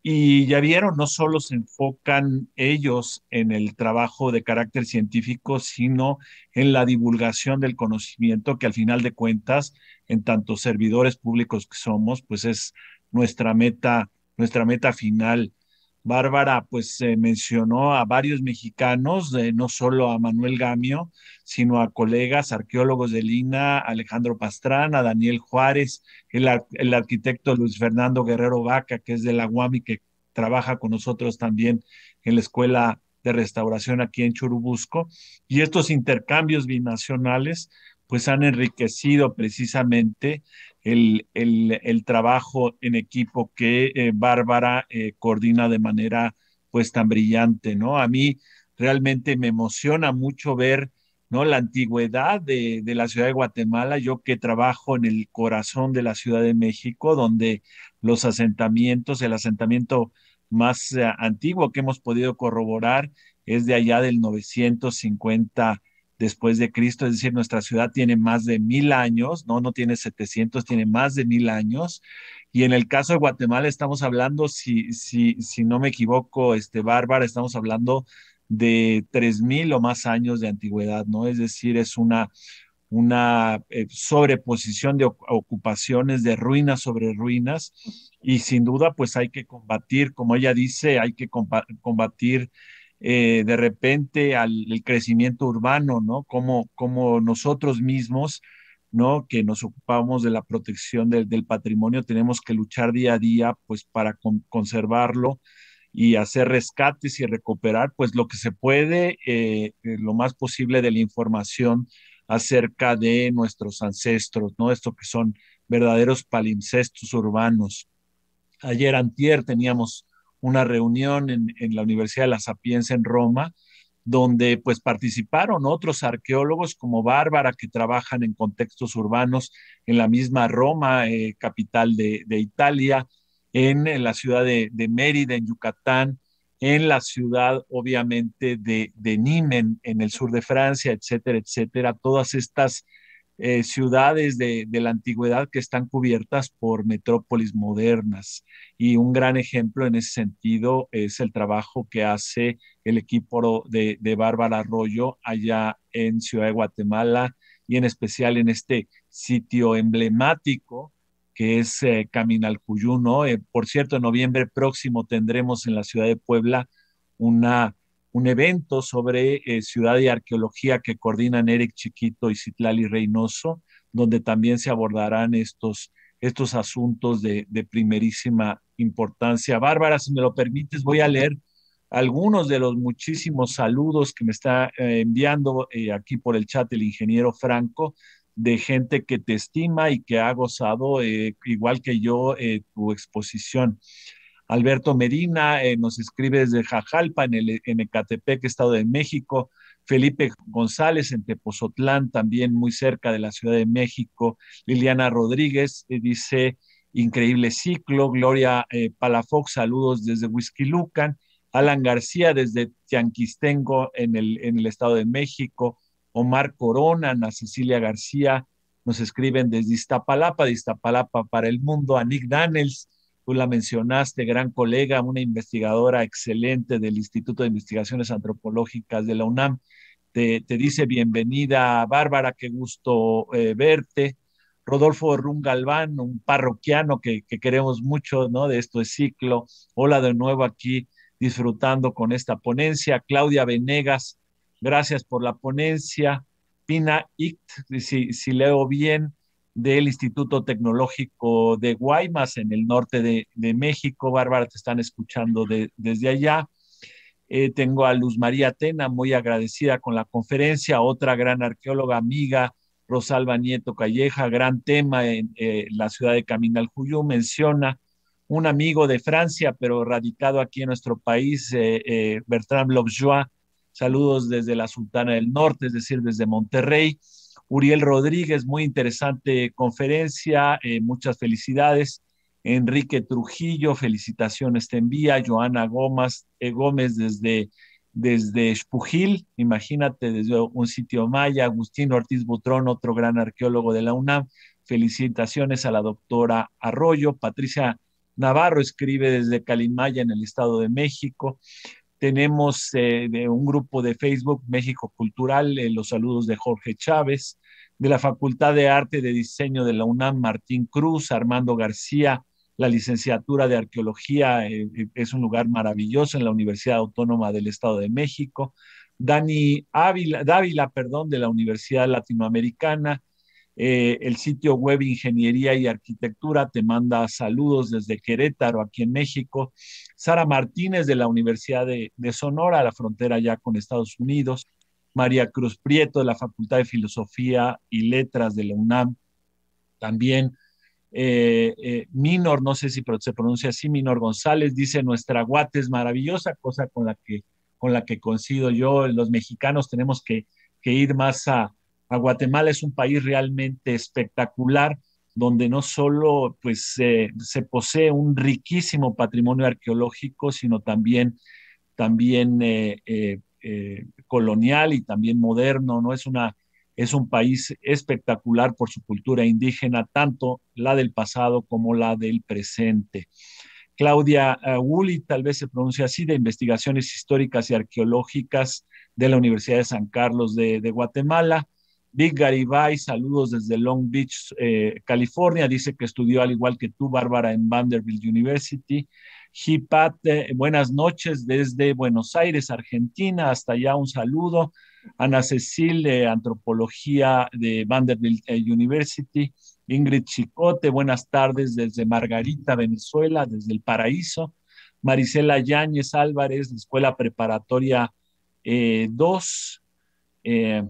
Y ya vieron, no solo se enfocan ellos en el trabajo de carácter científico, sino en la divulgación del conocimiento, que al final de cuentas, en tantos servidores públicos que somos, pues es nuestra meta, nuestra meta final Bárbara pues eh, mencionó a varios mexicanos, no solo a Manuel Gamio, sino a colegas arqueólogos de Lina, Alejandro Pastrana, Daniel Juárez, el, arquitecto Luis Fernando Guerrero Vaca, que es de la UAMI, que trabaja con nosotros también en la Escuela de Restauración aquí en Churubusco. Y estos intercambios binacionales pues han enriquecido precisamente el, trabajo en equipo que eh, Bárbara eh, coordina de manera pues tan brillante, ¿no? A mí realmente me emociona mucho ver, ¿no? La antigüedad de, de la ciudad de Guatemala, yo que trabajo en el corazón de la Ciudad de México, donde los asentamientos, el asentamiento más eh, antiguo que hemos podido corroborar es de allá del 950 después de Cristo, es decir, nuestra ciudad tiene más de mil años, no, no tiene 700, tiene más de mil años. Y en el caso de Guatemala estamos hablando, si, si, si no me equivoco, este, Bárbara, estamos hablando de mil o más años de antigüedad, ¿no? Es decir, es una, una eh, sobreposición de ocupaciones, de ruinas sobre ruinas, y sin duda, pues hay que combatir, como ella dice, hay que combatir eh, de repente al crecimiento urbano, ¿no? Como, como nosotros mismos, ¿no? Que nos ocupamos de la protección del, patrimonio, tenemos que luchar día a día, pues, para conservarlo y hacer rescates y recuperar, pues, lo que se puede, eh, eh, lo más posible de la información acerca de nuestros ancestros, ¿no? Esto que son verdaderos palimpsestos urbanos. Ayer antier teníamos una reunión en, la Universidad de La Sapienza en Roma, donde pues participaron otros arqueólogos como Bárbara, que trabajan en contextos urbanos en la misma Roma, eh, capital de, Italia, en, la ciudad de, Mérida, en Yucatán, en la ciudad obviamente de, de en el sur de Francia, etcétera, etcétera. Todas estas eh, ciudades de, la antigüedad que están cubiertas por metrópolis modernas. Y un gran ejemplo en ese sentido es el trabajo que hace el equipo de, Bárbara Arroyo allá en Ciudad de Guatemala y en especial en este sitio emblemático que es eh, cuyuno eh, por cierto, en noviembre próximo tendremos en la ciudad de Puebla una un evento sobre eh, ciudad y arqueología que coordinan Eric Chiquito y Citlali Reynoso, donde también se abordarán estos, estos asuntos de, primerísima importancia. Bárbara, si me lo permites, voy a leer algunos de los muchísimos saludos que me está eh, enviando eh, aquí por el chat el ingeniero Franco, de gente que te estima y que ha gozado, igual que yo, tu exposición. Alberto Medina eh, nos escribe desde Jajalpa, en, el, en Ecatepec, Estado de México. Felipe González en Tepozotlán, también muy cerca de la Ciudad de México. Liliana Rodríguez eh, dice, increíble ciclo. Gloria eh, Palafox, saludos desde Huizquilucan. Alan García desde Tianquistengo en el, en el Estado de México. Omar Corona, a Cecilia García, nos escriben desde Iztapalapa, Iztapalapa para el mundo. A Nick Daniels, Tú la mencionaste, gran colega, una investigadora excelente del Instituto de Investigaciones Antropológicas de la UNAM. Te, dice bienvenida, Bárbara, qué gusto eh, verte. Rodolfo Galván, un parroquiano que, queremos mucho, ¿no? De este ciclo. Hola de nuevo aquí disfrutando con esta ponencia. Claudia Venegas, gracias por la ponencia. Pina Ict, si, si leo bien, del Instituto Tecnológico de Guaymas, en el norte de, México. Bárbara, te están escuchando desde allá. Eh, tengo a Luz María Tena, muy agradecida con la conferencia, otra gran arqueóloga amiga, Rosalba Nieto Calleja, gran tema en eh, la ciudad de Caminal menciona un amigo de Francia, pero radicado aquí en nuestro país, eh, Bertrand Lobjois, saludos desde la Sultana del Norte, es decir, desde Monterrey. Uriel Rodríguez, muy interesante conferencia, eh, muchas felicidades. Enrique Trujillo, felicitaciones te envía. Joana Gómez, eh, Gómez desde, desde Espujil, imagínate, desde un sitio maya. Agustín Ortiz Butrón, otro gran arqueólogo de la UNAM. Felicitaciones a la doctora Arroyo. Patricia Navarro escribe desde Calimaya, en el Estado de México. Tenemos eh, un grupo de Facebook México Cultural, los saludos de Jorge Chávez de la Facultad de Arte de Diseño de la UNAM, Martín Cruz, Armando García, la licenciatura de Arqueología, eh, es un lugar maravilloso en la Universidad Autónoma del Estado de México, Dani Ávila, Dávila, perdón, de la Universidad Latinoamericana, eh, el sitio web Ingeniería y Arquitectura te manda saludos desde Querétaro, aquí en México. Sara Martínez de la Universidad de, de Sonora, a la frontera ya con Estados Unidos. María Cruz Prieto de la Facultad de Filosofía y Letras de la UNAM, también eh, eh, Minor, no sé si se pronuncia así, Minor González, dice, nuestra guate es maravillosa, cosa con la que, con la que coincido yo, los mexicanos tenemos que, ir más a, Guatemala, es un país realmente espectacular, donde no solo pues, se posee un riquísimo patrimonio arqueológico, sino también, también eh, eh, colonial y también moderno, ¿no? Es, una, es un país espectacular por su cultura indígena, tanto la del pasado como la del presente. Claudia eh, Woolley, tal vez se pronuncia así, de Investigaciones Históricas y Arqueológicas de la Universidad de San Carlos de, Guatemala. Big Garibay, saludos desde Long Beach, eh, California. Dice que estudió al igual que tú, Bárbara, en Vanderbilt University. Hipate, buenas noches desde Buenos Aires, Argentina. Hasta allá un saludo. Ana Cecil, de Antropología de Vanderbilt eh, University. Ingrid Chicote, buenas tardes desde Margarita, Venezuela, desde El Paraíso. Marisela Yáñez Álvarez, de Escuela Preparatoria 2. Eh, eh,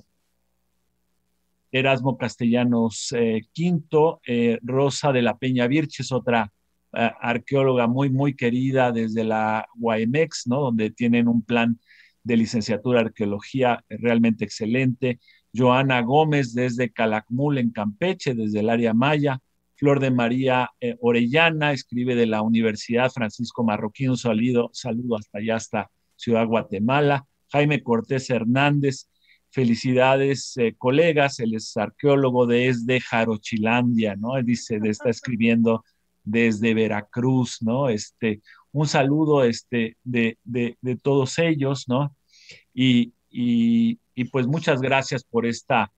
Erasmo Castellanos V, Rosa de la Peña Virches, otra eh, arqueóloga muy, muy querida desde la YMX, ¿no? Donde tienen un plan de licenciatura arqueología realmente excelente. Joana Gómez desde Calakmul, en Campeche, desde el área maya. Flor de María eh, Orellana, escribe de la Universidad Francisco Marroquín, un saludo, hasta allá, hasta Ciudad Guatemala. Jaime Cortés Hernández, felicidades, eh, colegas, él es arqueólogo desde Jarochilandia, ¿no? Él dice, está escribiendo desde Veracruz, ¿no? Este, un saludo este, de, de, de todos ellos, ¿no? Y, y, y, pues muchas gracias por esta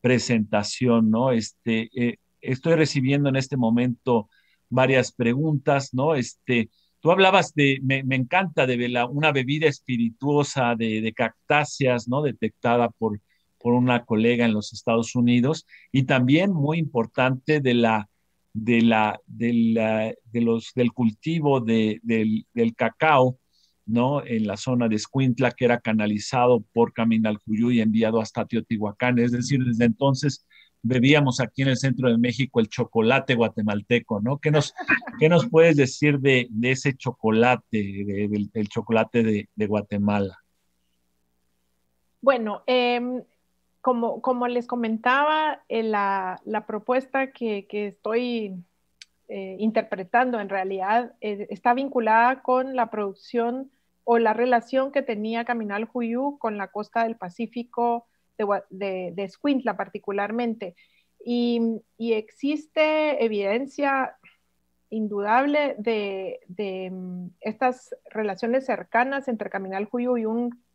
presentación, ¿no? Este, eh, estoy recibiendo en este momento varias preguntas, ¿no? Este, tú hablabas de, me, encanta, de una bebida espirituosa de, de cactáceas, ¿no? Detectada por, por una colega en los Estados Unidos y también muy importante de la de la, los, del cultivo de, del, cacao, ¿no? En la zona de Escuintla, que era canalizado por Caminalcuyú y enviado hasta Teotihuacán. Es decir, desde entonces bebíamos aquí en el centro de México el chocolate guatemalteco, ¿no? ¿Qué nos, nos puedes decir de, ese chocolate, del, chocolate de, de Guatemala? Bueno, eh, como, les comentaba, eh, la, propuesta que, estoy eh, interpretando en realidad eh, está vinculada con la producción o la relación que tenía Caminal Juyú con la costa del Pacífico de, de, Escuintla particularmente. Y, existe evidencia indudable de, mm, estas relaciones cercanas entre Caminal Juyú y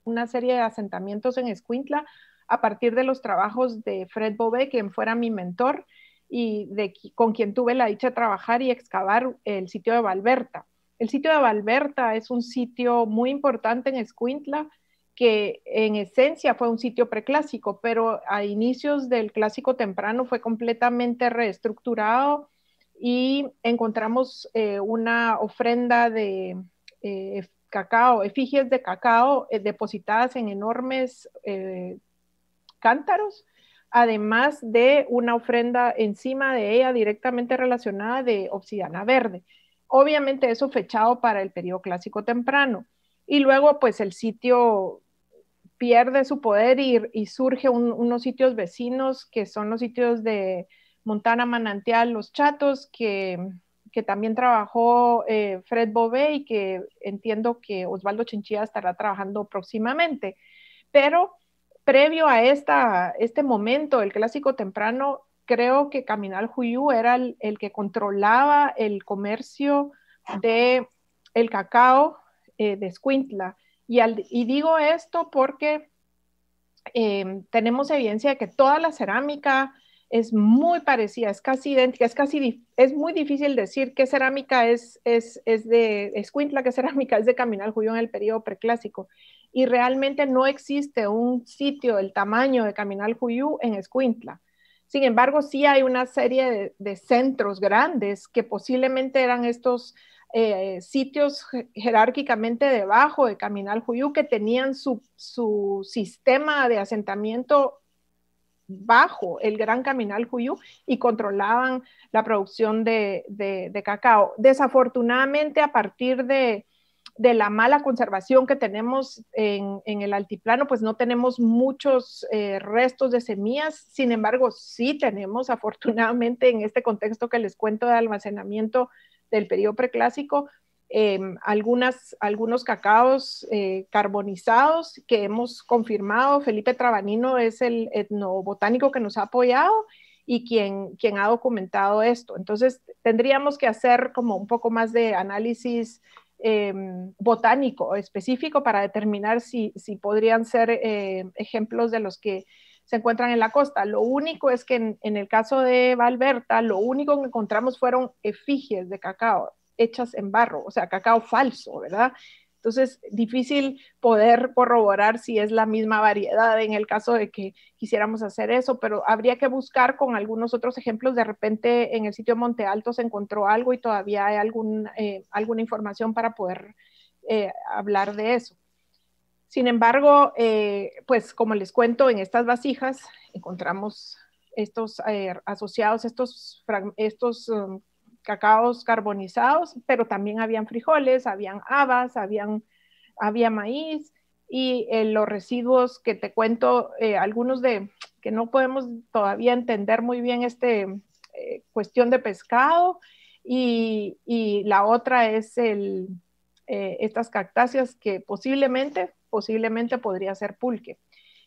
una serie de asentamientos en Escuintla, a partir de los trabajos de Fred bobé quien fuera mi mentor y con quien tuve la dicha de trabajar y excavar el sitio de Valberta. El sitio de Valberta es un sitio muy importante en Escuintla, que en esencia fue un sitio preclásico, pero a inicios del clásico temprano fue completamente reestructurado y encontramos eh, una ofrenda de eh, cacao, efigies de cacao eh, depositadas en enormes cántaros, además de una ofrenda encima de ella directamente relacionada de obsidiana verde. Obviamente eso fechado para el periodo clásico temprano. Y luego pues el sitio pierde su poder y, y surge unos sitios vecinos que son los sitios de Montana Manantial, Los Chatos, que, también trabajó eh, Fred Bobé y que entiendo que Osvaldo Chinchilla estará trabajando próximamente. Pero previo a este momento, el clásico temprano, creo que Caminal Juyú era el, que controlaba el comercio de el cacao eh, de Escuintla. Y, digo esto porque em, tenemos evidencia de que toda la cerámica es muy parecida, es casi idéntica, es casi, es muy difícil decir qué cerámica es, es, es de Escuintla, qué cerámica es de Caminal Juyú en el periodo preclásico y realmente no existe un sitio del tamaño de Caminal Juyú en Escuintla. Sin embargo, sí hay una serie de, centros grandes que posiblemente eran estos eh, sitios jerárquicamente debajo de Caminal Juyú que tenían su, sistema de asentamiento bajo el Gran Caminal Juyú y controlaban la producción de cacao. Desafortunadamente, a partir de, de la mala conservación que tenemos en, el altiplano, pues no tenemos muchos eh, restos de semillas, sin embargo, sí tenemos, afortunadamente, en este contexto que les cuento de almacenamiento del periodo preclásico, em, algunas, algunos cacaos eh, carbonizados que hemos confirmado. Felipe Trabanino es el etnobotánico que nos ha apoyado y quien, quien ha documentado esto. Entonces, tendríamos que hacer como un poco más de análisis Em, botánico específico para determinar si, si podrían ser em, ejemplos de los que se encuentran en la costa. Lo único es que en, en el caso de Valberta, lo único que encontramos fueron efigies de cacao hechas en barro, o sea, cacao falso, ¿verdad? Entonces, difícil poder corroborar si es la misma variedad en el caso de que quisiéramos hacer eso, pero habría que buscar con algunos otros ejemplos. De repente en el sitio Monte Alto se encontró algo y todavía hay algún, eh, alguna información para poder eh, hablar de eso. Sin embargo, eh, pues como les cuento, en estas vasijas encontramos estos asociados, estos, estos um, cacaos carbonizados, pero también habían frijoles, habían habas, habían, había maíz y eh, los residuos que te cuento, eh, algunos de que no podemos todavía entender muy bien este eh, cuestión de pescado y, la otra es el, estas cactáceas que posiblemente, posiblemente podría ser pulque.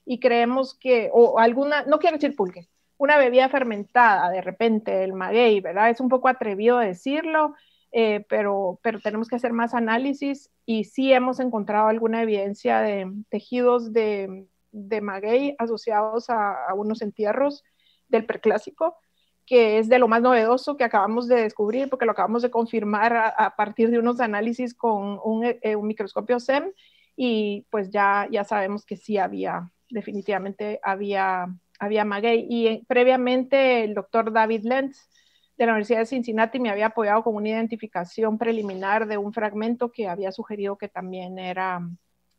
Y creemos que, o alguna, no quiero decir pulque, una bebida fermentada, de repente, el maguey, ¿verdad? Es un poco atrevido decirlo, eh, pero, pero tenemos que hacer más análisis y sí hemos encontrado alguna evidencia de tejidos de, de maguey asociados a, a, unos entierros del preclásico, que es de lo más novedoso que acabamos de descubrir, porque lo acabamos de confirmar a, partir de unos análisis con un, eh, eh, microscopio SEM y pues ya, ya sabemos que sí había, definitivamente había había maguey. Y eh, previamente el doctor David Lentz de la Universidad de Cincinnati me había apoyado con una identificación preliminar de un fragmento que había sugerido que también era,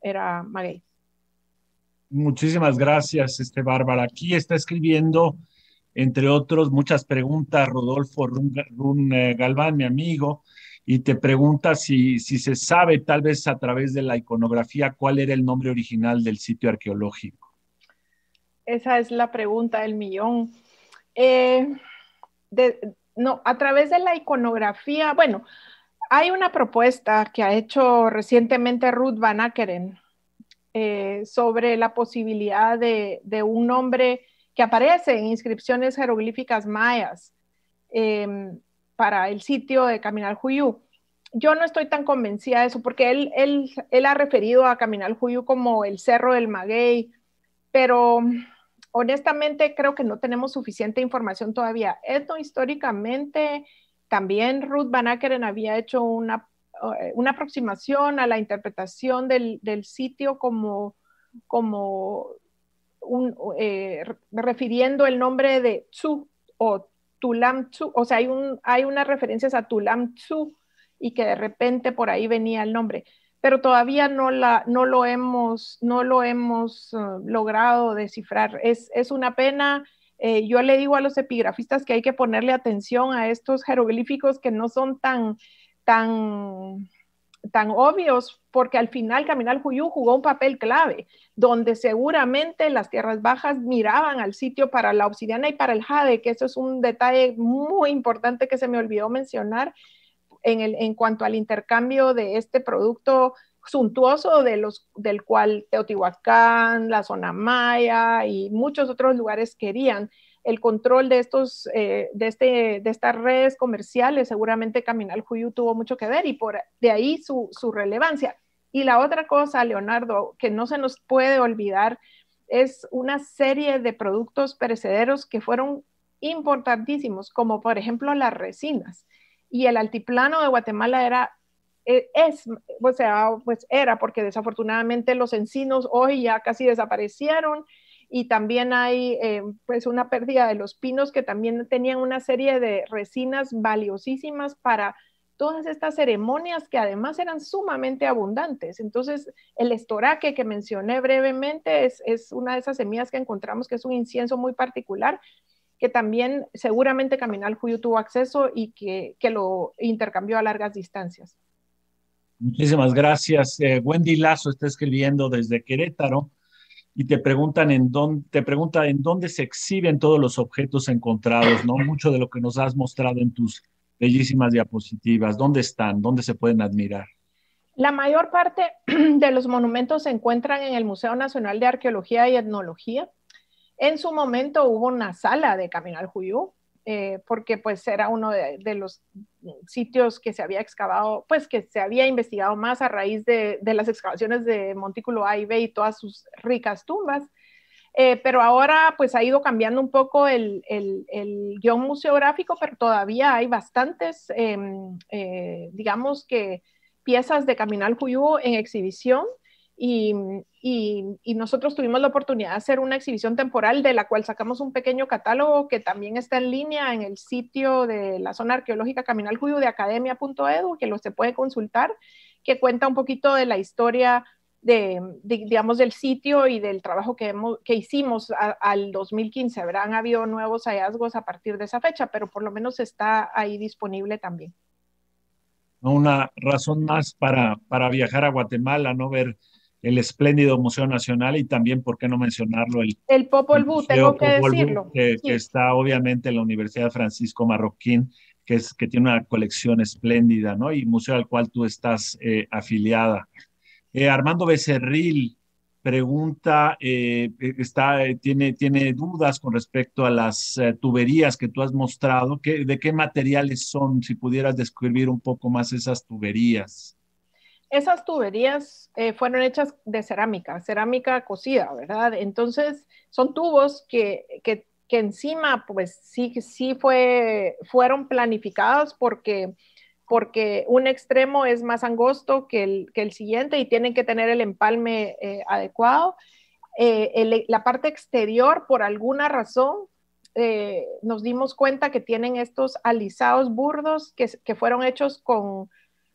era maguey. Muchísimas gracias, este Bárbara. Aquí está escribiendo, entre otros, muchas preguntas Rodolfo Run, eh, Galván, mi amigo, y te pregunta si se sabe, tal vez a través de la iconografía, cuál era el nombre original del sitio arqueológico esa es la pregunta del millón. Eh, no, a través de la iconografía, bueno, hay una propuesta que ha hecho recientemente Ruth Van Akeren eh, sobre la posibilidad de, un nombre que aparece en inscripciones jeroglíficas mayas em, para el sitio de Caminal Juyú. Yo no estoy tan convencida de eso porque él, él, él ha referido a Caminal Juyú como el Cerro del Maguey, pero honestamente creo que no tenemos suficiente información todavía. históricamente también Ruth Van había hecho eh, una, aproximación a la interpretación del, sitio como, como eh, refiriendo el nombre de Tzu o Tulam Tzu, o sea, hay, un, hay unas referencias a Tulam Tzu y que de repente por ahí venía el nombre pero todavía no, la, no lo hemos, no lo hemos eh, logrado descifrar. Es, una pena. Eh, yo le digo a los epigrafistas que hay que ponerle atención a estos jeroglíficos que no son tan, tan, tan obvios, porque al final Caminal Juyú jugó un papel clave, donde seguramente las tierras bajas miraban al sitio para la obsidiana y para el jade, que eso es un detalle muy importante que se me olvidó mencionar, en, cuanto al intercambio de este producto suntuoso del cual Teotihuacán, la zona maya y muchos otros lugares querían. El control de, estos, eh, de, este, de estas redes comerciales, seguramente Caminal Juyú tuvo mucho que ver y por, de ahí su relevancia. Y la otra cosa, Leonardo, que no se nos puede olvidar, es una serie de productos perecederos que fueron importantísimos, como por ejemplo las resinas y el altiplano de Guatemala era e, es, o sea, pues era porque desafortunadamente los encinos hoy ya casi desaparecieron y también hay eh, pues una pérdida de los pinos que también tenían una serie de resinas valiosísimas para todas estas ceremonias que además eran sumamente abundantes. Entonces, el estoraque que mencioné brevemente es, es una de esas semillas que encontramos que es un incienso muy particular que también seguramente Caminal Juyo tuvo acceso y que, lo intercambió a largas distancias. Muchísimas gracias. Eh, Wendy Lazo está escribiendo desde Querétaro y te preguntan te pregunta en dónde se exhiben todos los objetos encontrados, ¿no? Mucho de lo que nos has mostrado en tus bellísimas diapositivas. ¿Dónde están? ¿Dónde se pueden admirar? La mayor parte de los monumentos se encuentran en el Museo Nacional de Arqueología y Etnología. En su momento hubo una sala de Caminal Juyú, eh, porque pues era uno de, los sitios que se había excavado, pues que se había investigado más a raíz de, las excavaciones de Montículo A y todas sus ricas tumbas. Eh, pero ahora pues ha ido cambiando un poco el, guión museográfico, pero todavía hay bastantes, em, eh, digamos que piezas de Caminal Juyú en exhibición. Y, nosotros tuvimos la oportunidad de hacer una exhibición temporal de la cual sacamos un pequeño catálogo que también está en línea en el sitio de la zona arqueológica Caminal Juyo de academia.edu, que lo se puede consultar, que cuenta un poquito de la historia de, digamos, del sitio y del trabajo que, que hicimos al 2015. Habrán habido nuevos hallazgos a partir de esa fecha, pero por lo menos está ahí disponible también. Una razón más para, para viajar a Guatemala, no ver el espléndido Museo Nacional y también, ¿por qué no mencionarlo? El, el Popol Vuh, tengo que decirlo. está obviamente en la Universidad Francisco Marroquín, que, es, que tiene una colección espléndida, ¿no? Y museo al cual tú estás eh, afiliada. Eh, Armando Becerril pregunta, eh, está, tiene, tiene dudas con respecto a las tuberías que tú has mostrado, ¿de qué materiales son? Si pudieras describir un poco más esas tuberías esas tuberías eh, fueron hechas de cerámica, cerámica cocida, ¿verdad? Entonces, son tubos que, que, que encima, pues sí, sí fue, fueron planificados porque, porque un extremo es más angosto que el, que el siguiente y tienen que tener el empalme eh, adecuado. Eh, la parte exterior, por alguna razón, nos dimos cuenta que tienen estos alisados burdos que, que fueron hechos con,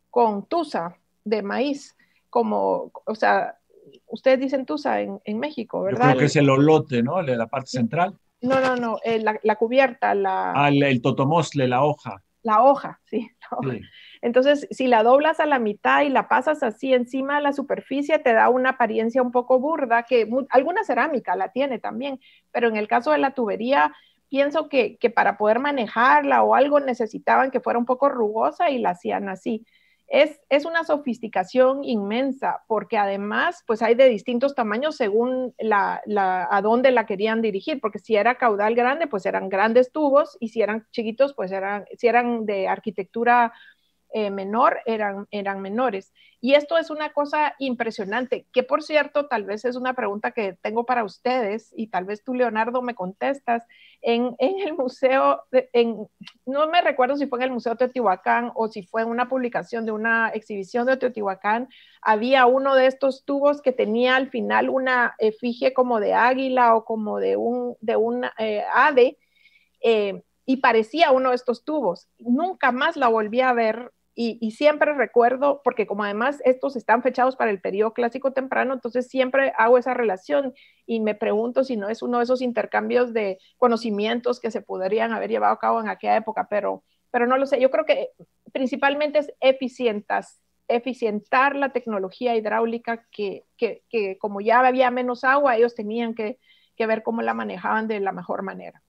con tusa, de maíz, como, o sea, ustedes dicen tusa en, México, ¿verdad? Yo creo que es el olote, ¿no? La parte central. No, no, no, eh, la, cubierta, la... Ah, el, totomosle, la hoja. La hoja, sí, Entonces, si la doblas a la mitad y la pasas así encima de la superficie, te da una apariencia un poco burda, que alguna cerámica la tiene también, pero en el caso de la tubería, pienso que, que, para poder manejarla o algo necesitaban que fuera un poco rugosa y la hacían así. Es, una sofisticación inmensa, porque además, pues hay de distintos tamaños según la, a dónde la querían dirigir, porque si era caudal grande, pues eran grandes tubos, y si eran chiquitos, pues eran, si eran de arquitectura eh, menor eran, eran menores. Y esto es una cosa impresionante, que por cierto, tal vez es una pregunta que tengo para ustedes y tal vez tú, Leonardo, me contestas. En, el museo, en, no me recuerdo si fue en el Museo de Teotihuacán o si fue en una publicación de una exhibición de Teotihuacán, había uno de estos tubos que tenía al final una efigie como de águila o como de un, de eh, eh, y parecía uno de estos tubos. Nunca más la volví a ver y, siempre recuerdo, porque como además estos están fechados para el periodo clásico temprano, entonces siempre hago esa relación y me pregunto si no es uno de esos intercambios de conocimientos que se podrían haber llevado a cabo en aquella época, pero, pero no lo sé. Yo creo que principalmente es eficientas, eficientar la tecnología hidráulica que, como ya había menos agua, ellos tenían que ver cómo la manejaban de la mejor manera.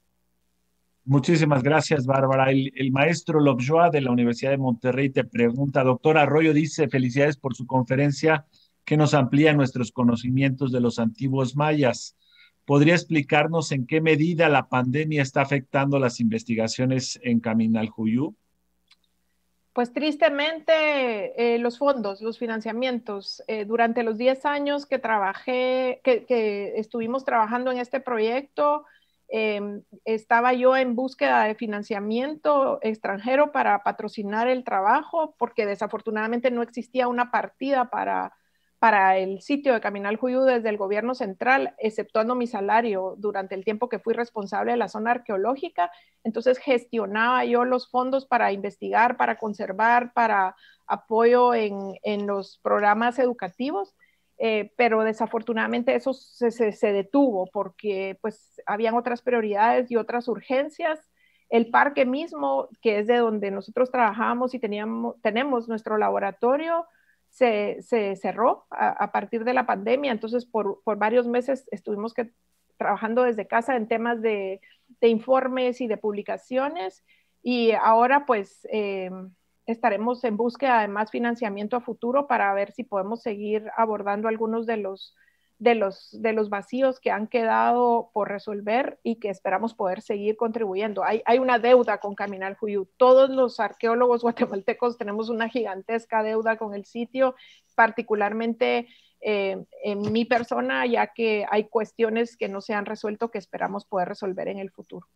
Muchísimas gracias, Bárbara. El, maestro Lobjoa de la Universidad de Monterrey te pregunta, doctor Arroyo dice, felicidades por su conferencia que nos amplía nuestros conocimientos de los antiguos mayas. ¿Podría explicarnos en qué medida la pandemia está afectando las investigaciones en Caminaljuyú? Pues tristemente eh, los fondos, los financiamientos. Eh, durante los 10 años que trabajé, que estuvimos trabajando en este proyecto, Em, estaba yo en búsqueda de financiamiento extranjero para patrocinar el trabajo, porque desafortunadamente no existía una partida para, el sitio de Caminal Juyú desde el gobierno central, exceptuando mi salario durante el tiempo que fui responsable de la zona arqueológica. Entonces gestionaba yo los fondos para investigar, para conservar, para apoyo en los programas educativos. Eh, pero desafortunadamente eso se, detuvo porque pues habían otras prioridades y otras urgencias. El parque mismo, que es de donde nosotros trabajamos y teníamos, tenemos nuestro laboratorio, se, cerró a, partir de la pandemia, entonces por, varios meses estuvimos que, trabajando desde casa en temas de, informes y de publicaciones y ahora pues... Em, estaremos en búsqueda de más financiamiento a futuro para ver si podemos seguir abordando algunos de los, de los, de los vacíos que han quedado por resolver y que esperamos poder seguir contribuyendo. Hay, hay una deuda con Caminal Juyú. Todos los arqueólogos guatemaltecos tenemos una gigantesca deuda con el sitio, particularmente eh, en mi persona, ya que hay cuestiones que no se han resuelto que esperamos poder resolver en el futuro.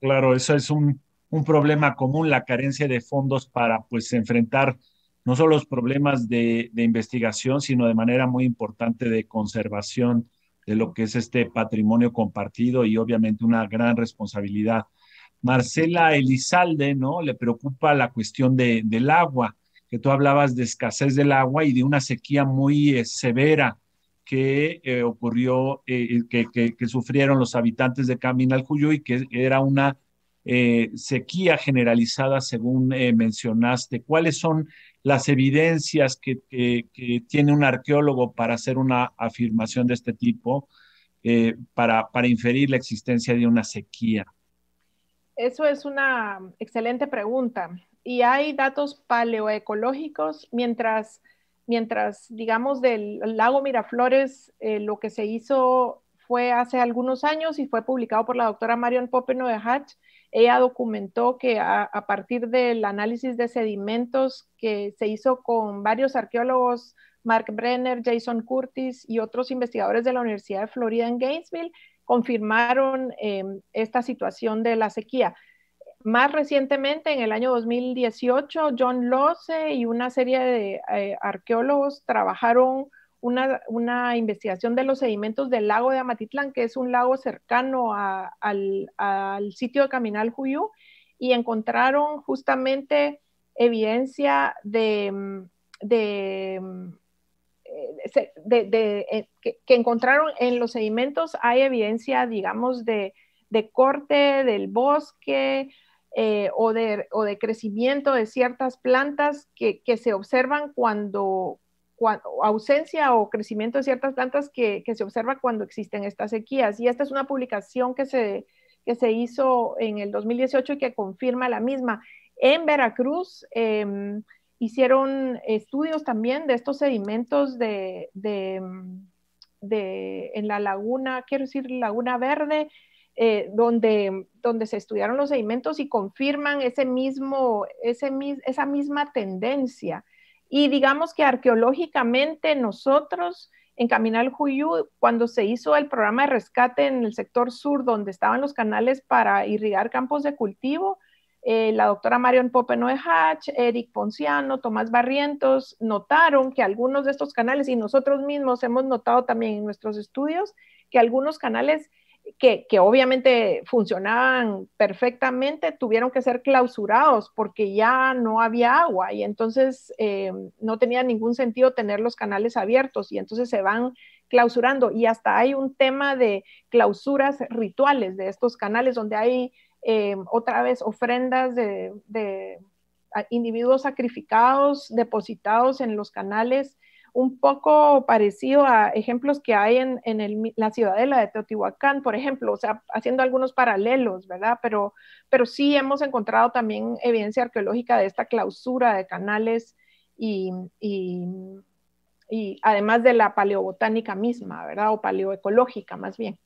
Claro, esa es un un problema común, la carencia de fondos para pues enfrentar no solo los problemas de, investigación, sino de manera muy importante de conservación de lo que es este patrimonio compartido y obviamente una gran responsabilidad. Marcela Elizalde, ¿no? Le preocupa la cuestión del agua, que tú hablabas de escasez del agua y de una sequía muy eh, severa que eh, ocurrió, eh, que, sufrieron los habitantes de Caminal y que era una eh, sequía generalizada, según eh, mencionaste. ¿Cuáles son las evidencias que, tiene un arqueólogo para hacer una afirmación de este tipo, eh, para, para inferir la existencia de una sequía? Eso es una excelente pregunta. Y hay datos paleoecológicos, mientras, mientras digamos, del lago Miraflores, lo que se hizo fue hace algunos años y fue publicado por la doctora Marion Popeno de Hatch, ella documentó que a, partir del análisis de sedimentos que se hizo con varios arqueólogos, Mark Brenner, Jason Curtis y otros investigadores de la Universidad de Florida en Gainesville, confirmaron em, esta situación de la sequía. Más recientemente, en el año 2018, John Lose y una serie de eh, arqueólogos trabajaron una, investigación de los sedimentos del lago de Amatitlán, que es un lago cercano al, sitio de Caminal Juyú, y encontraron justamente evidencia de, mm, mm, eh, eh, que, encontraron en los sedimentos, hay evidencia, digamos, de, corte del bosque, eh, o, de, o, de, crecimiento de ciertas plantas que, que, se observan cuando, ausencia o crecimiento de ciertas plantas que, se observa cuando existen estas sequías. Y esta es una publicación que se, que se hizo en el 2018 y que confirma la misma. En Veracruz em, hicieron estudios también de estos sedimentos de, en la laguna, quiero decir, laguna verde, eh, donde, donde se estudiaron los sedimentos y confirman ese mismo, esa misma tendencia. Y digamos que arqueológicamente nosotros en Caminal Juyú, cuando se hizo el programa de rescate en el sector sur, donde estaban los canales para irrigar campos de cultivo, eh, la doctora Marion Pope Hatch, Eric Ponciano, Tomás Barrientos, notaron que algunos de estos canales, y nosotros mismos hemos notado también en nuestros estudios, que algunos canales que, obviamente funcionaban perfectamente, tuvieron que ser clausurados porque ya no había agua y entonces em, no tenía ningún sentido tener los canales abiertos y entonces se van clausurando y hasta hay un tema de clausuras rituales de estos canales donde hay em, otra vez ofrendas de individuos sacrificados, depositados en los canales un poco parecido a ejemplos que hay en, la ciudadela de Teotihuacán, por ejemplo, o sea, haciendo algunos paralelos, ¿verdad? Pero, pero sí hemos encontrado también evidencia arqueológica de esta clausura de canales y, y, además de la paleobotánica misma, ¿verdad? O paleoecológica más bien.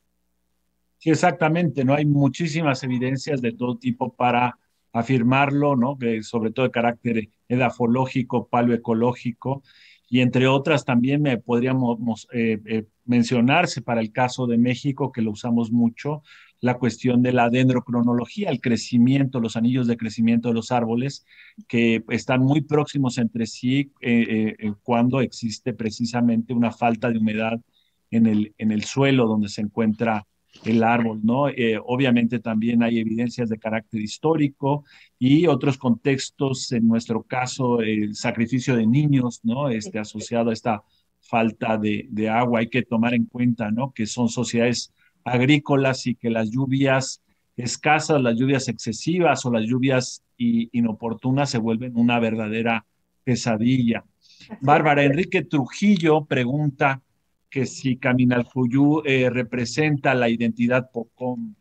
Sí, exactamente, ¿no? Hay muchísimas evidencias de todo tipo para afirmarlo, ¿no? Que sobre todo de carácter edafológico, paleoecológico, y entre otras también me podríamos eh, eh, mencionarse para el caso de México, que lo usamos mucho, la cuestión de la dendrocronología, el crecimiento, los anillos de crecimiento de los árboles, que están muy próximos entre sí eh, cuando existe precisamente una falta de humedad en el, en el suelo donde se encuentra el árbol, ¿no? Eh, obviamente también hay evidencias de carácter histórico y otros contextos, en nuestro caso, el sacrificio de niños, ¿no? Este, asociado a esta falta de agua. Hay que tomar en cuenta, ¿no? Que son sociedades agrícolas y que las lluvias escasas, las lluvias excesivas o las lluvias inoportunas se vuelven una verdadera pesadilla. Bárbara Enrique Trujillo pregunta, que si Caminalcuyú eh, representa la identidad POCOM.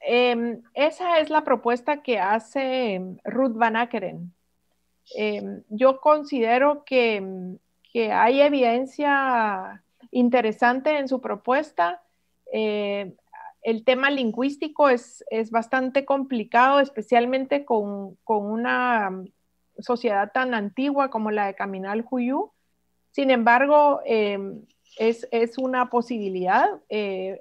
Em, esa es la propuesta que hace em, Ruth Van Akeren. Em, yo considero que, hay evidencia interesante en su propuesta. el tema lingüístico es, es bastante complicado, especialmente con, con, una sociedad tan antigua como la de Caminal Juyú. Sin embargo, em, es, una posibilidad eh,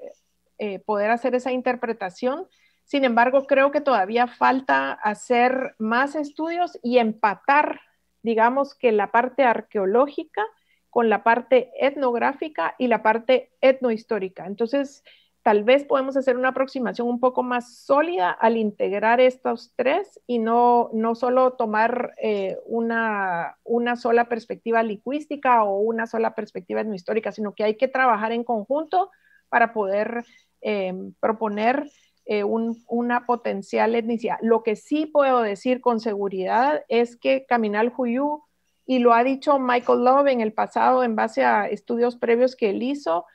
eh, poder hacer esa interpretación. Sin embargo, creo que todavía falta hacer más estudios y empatar, digamos, que la parte arqueológica con la parte etnográfica y la parte etnohistórica. Entonces, tal vez podemos hacer una aproximación un poco más sólida al integrar estos tres y no, no solo tomar eh, una, una sola perspectiva lingüística o una sola perspectiva etnohistórica, sino que hay que trabajar en conjunto para poder eh, proponer eh, una potencial etnicidad. Lo que sí puedo decir con seguridad es que Caminal Juyú, y lo ha dicho Michael Love en el pasado en base a estudios previos que él hizo,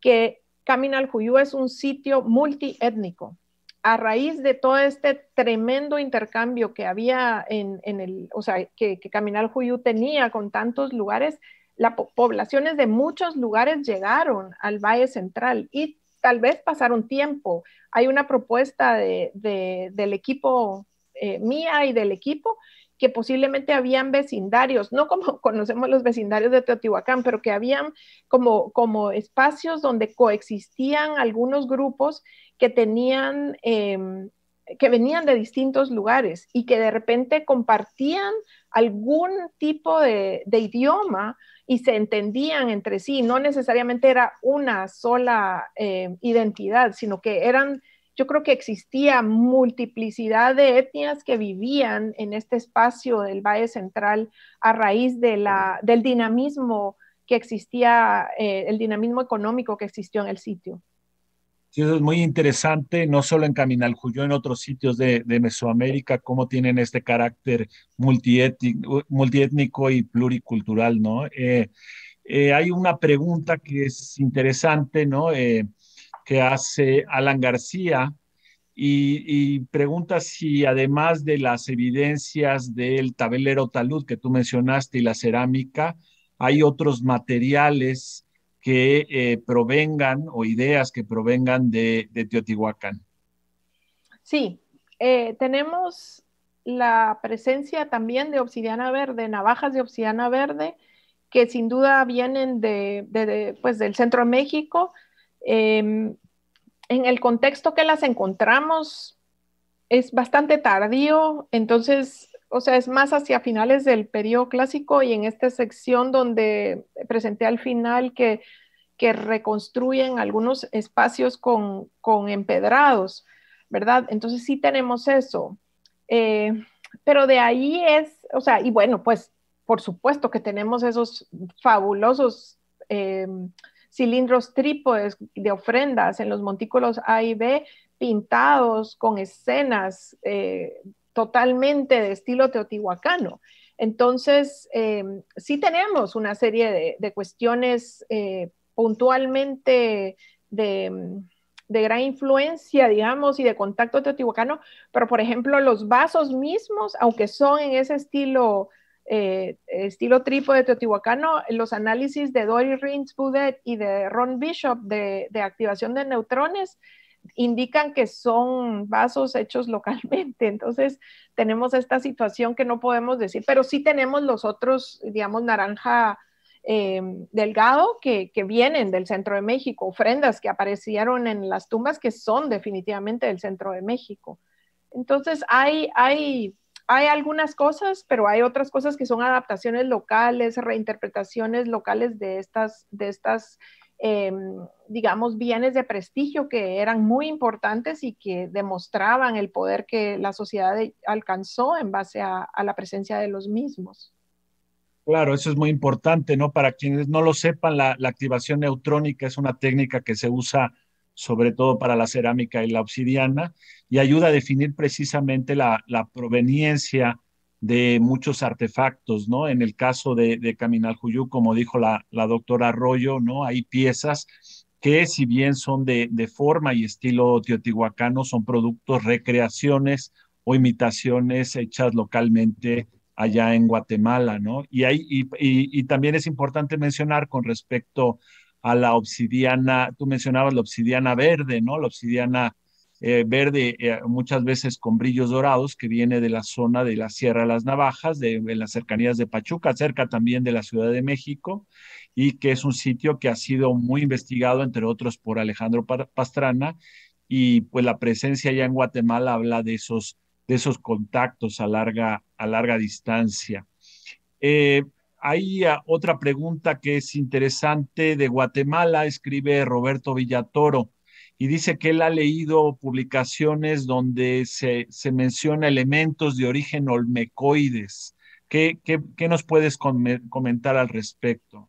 que Caminal Juyú es un sitio multiétnico. A raíz de todo este tremendo intercambio que había en, el, o sea, que, Caminal Juyú tenía con tantos lugares, las poblaciones de muchos lugares llegaron al Valle Central y tal vez pasaron tiempo. Hay una propuesta del equipo eh, mía y del equipo que posiblemente habían vecindarios, no como conocemos los vecindarios de Teotihuacán, pero que habían como, como espacios donde coexistían algunos grupos que tenían, em, que venían de distintos lugares y que de repente compartían algún tipo de, idioma y se entendían entre sí. No necesariamente era una sola eh, identidad, sino que eran yo creo que existía multiplicidad de etnias que vivían en este espacio del Valle Central a raíz de la, del dinamismo que existía, eh, el dinamismo económico que existió en el sitio. Sí, eso es muy interesante, no solo en Caminaljuyo, en otros sitios de, Mesoamérica, cómo tienen este carácter multiétnico y pluricultural, ¿no? Eh, eh, hay una pregunta que es interesante, ¿no? que hace Alan García y, pregunta si además de las evidencias del tablero talud que tú mencionaste y la cerámica, hay otros materiales que eh, provengan o ideas que provengan de, Teotihuacán. Sí, eh, tenemos la presencia también de obsidiana verde, navajas de obsidiana verde, que sin duda vienen pues, del centro de México, Em, en el contexto que las encontramos es bastante tardío, entonces, o sea, es más hacia finales del periodo clásico y en esta sección donde presenté al final que, reconstruyen algunos espacios con, empedrados, ¿verdad? Entonces sí tenemos eso. Eh, pero de ahí es, o sea, y bueno, pues por supuesto que tenemos esos fabulosos... Em, cilindros trípodes de ofrendas en los montículos A y B, pintados con escenas eh, totalmente de estilo teotihuacano. Entonces, eh, sí tenemos una serie de, cuestiones eh, puntualmente de, de, gran influencia, digamos, y de contacto teotihuacano, pero por ejemplo, los vasos mismos, aunque son en ese estilo eh, estilo de teotihuacano, los análisis de Dory Rins y de Ron Bishop de, activación de neutrones indican que son vasos hechos localmente. Entonces, tenemos esta situación que no podemos decir, pero sí tenemos los otros, digamos, naranja eh, delgado que, vienen del centro de México, ofrendas que aparecieron en las tumbas que son definitivamente del centro de México. Entonces, hay, hay hay algunas cosas, pero hay otras cosas que son adaptaciones locales, reinterpretaciones locales de estas, de estas em, digamos, bienes de prestigio que eran muy importantes y que demostraban el poder que la sociedad alcanzó en base a, la presencia de los mismos. Claro, eso es muy importante, ¿no? Para quienes no lo sepan, la activación neutrónica es una técnica que se usa sobre todo para la cerámica y la obsidiana, y ayuda a definir precisamente la, proveniencia de muchos artefactos, ¿no? En el caso de, Caminal Juyú, como dijo la, la, doctora Arroyo, ¿no? Hay piezas que si bien son de, forma y estilo teotihuacano, son productos, recreaciones o imitaciones hechas localmente allá en Guatemala, ¿no? Y, hay, y también es importante mencionar con respecto a la obsidiana, tú mencionabas la obsidiana verde, ¿no? La obsidiana eh, verde, eh, muchas veces con brillos dorados, que viene de la zona de la Sierra de las Navajas, de, las cercanías de Pachuca, cerca también de la Ciudad de México, y que es un sitio que ha sido muy investigado, entre otros, por Alejandro Pastrana, y pues la presencia ya en Guatemala habla de esos, de esos contactos a larga, a larga distancia. Eh, hay ah, otra pregunta que es interesante de Guatemala, escribe Roberto Villatoro, y dice que él ha leído publicaciones donde se, se menciona elementos de origen olmecoides. ¿Qué, nos puedes comentar al respecto?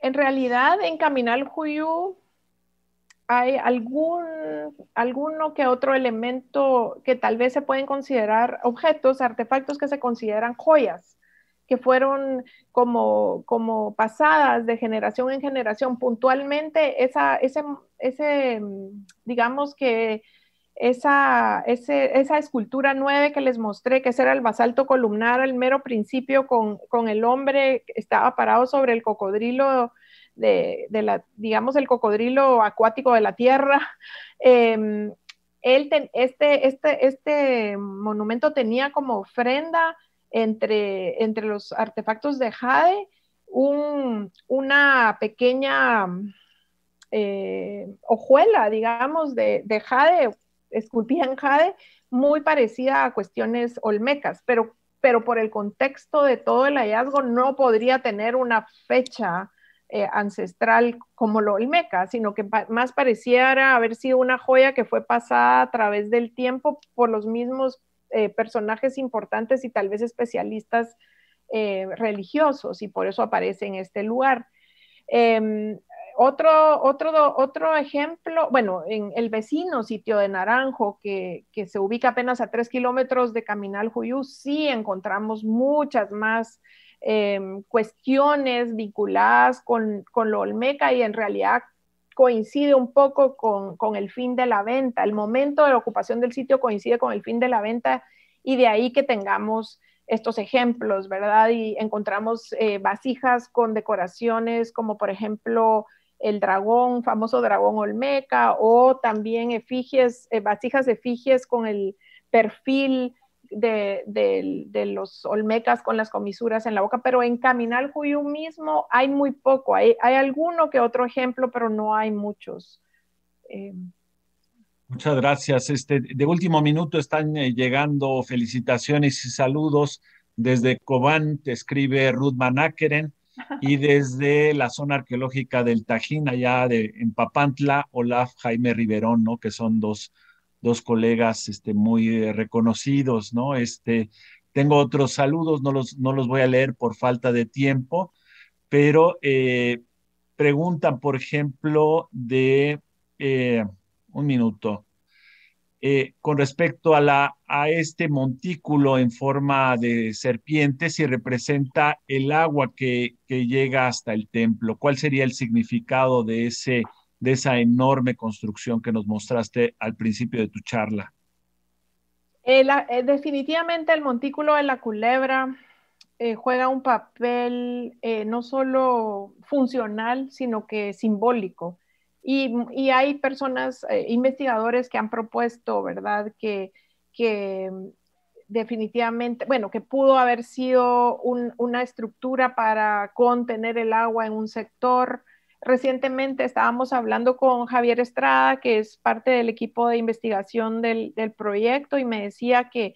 En realidad, en Caminal Juyú hay algún, alguno que otro elemento que tal vez se pueden considerar objetos, artefactos que se consideran joyas que fueron como, como pasadas de generación en generación puntualmente, esa, ese, mm, digamos que esa, esa escultura nueve que les mostré, que ese era el basalto columnar al mero principio con, el hombre que estaba parado sobre el cocodrilo de, la, digamos, el cocodrilo acuático de la tierra. Em, él este, este, este monumento tenía como ofrenda entre, entre los artefactos de Jade una pequeña mm, eh, hojuela, digamos, de, Jade, esculpida en Jade, muy parecida a cuestiones olmecas, pero, pero por el contexto de todo el hallazgo no podría tener una fecha eh, ancestral como lo olmeca, sino que más pareciera haber sido una joya que fue pasada a través del tiempo por los mismos eh, personajes importantes y tal vez especialistas eh, religiosos y por eso aparece en este lugar. Em, otro, otro, otro ejemplo, bueno, en el vecino sitio de Naranjo, que, se ubica apenas a tres kilómetros de Caminal Juyú, sí encontramos muchas más em, cuestiones vinculadas con, con, lo Olmeca y en realidad coincide un poco con, el fin de la venta. El momento de la ocupación del sitio coincide con el fin de la venta y de ahí que tengamos estos ejemplos, ¿verdad? Y encontramos eh, vasijas con decoraciones como por ejemplo el dragón, famoso dragón olmeca, o también efigies, eh, vasijas efigies con el perfil de, los olmecas con las comisuras en la boca, pero en Caminal Juyú mismo hay muy poco, hay, hay alguno que otro ejemplo, pero no hay muchos. Eh, Muchas gracias. Este, de último minuto están eh, llegando felicitaciones y saludos desde Cobán, te escribe Ruth Manakeren, y desde la zona arqueológica del Tajín, allá de, en Papantla, Olaf Jaime Riverón, ¿no? que son dos dos colegas este, muy eh, reconocidos, ¿no? Este, tengo otros saludos, no los, no los voy a leer por falta de tiempo, pero eh, preguntan, por ejemplo, de, eh, un minuto, con respecto a, la, a este montículo en forma de serpiente, si representa el agua que, que llega hasta el templo, ¿cuál sería el significado de ese de esa enorme construcción que nos mostraste al principio de tu charla? Eh, eh, definitivamente el montículo de la culebra eh, juega un papel no solo funcional, sino que simbólico. Y, hay personas, investigadores que han propuesto, ¿verdad?, que, que mm, definitivamente, bueno, que pudo haber sido una estructura para contener el agua en un sector, Recientemente estábamos hablando con Javier Estrada, que es parte del equipo de investigación del, proyecto, y me decía que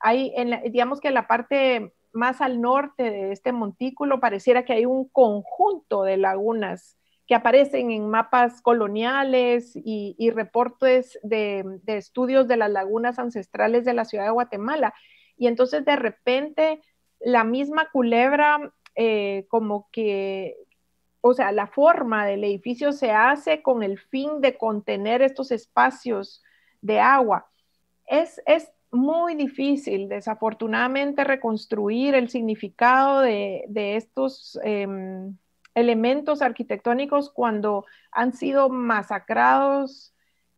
hay, en la, digamos que la parte más al norte de este montículo pareciera que hay un conjunto de lagunas que aparecen en mapas coloniales y, reportes de, estudios de las lagunas ancestrales de la ciudad de Guatemala. Y entonces de repente la misma culebra eh, como que o sea, la forma del edificio se hace con el fin de contener estos espacios de agua. Es, muy difícil, desafortunadamente, reconstruir el significado de, estos em, elementos arquitectónicos cuando han sido masacrados,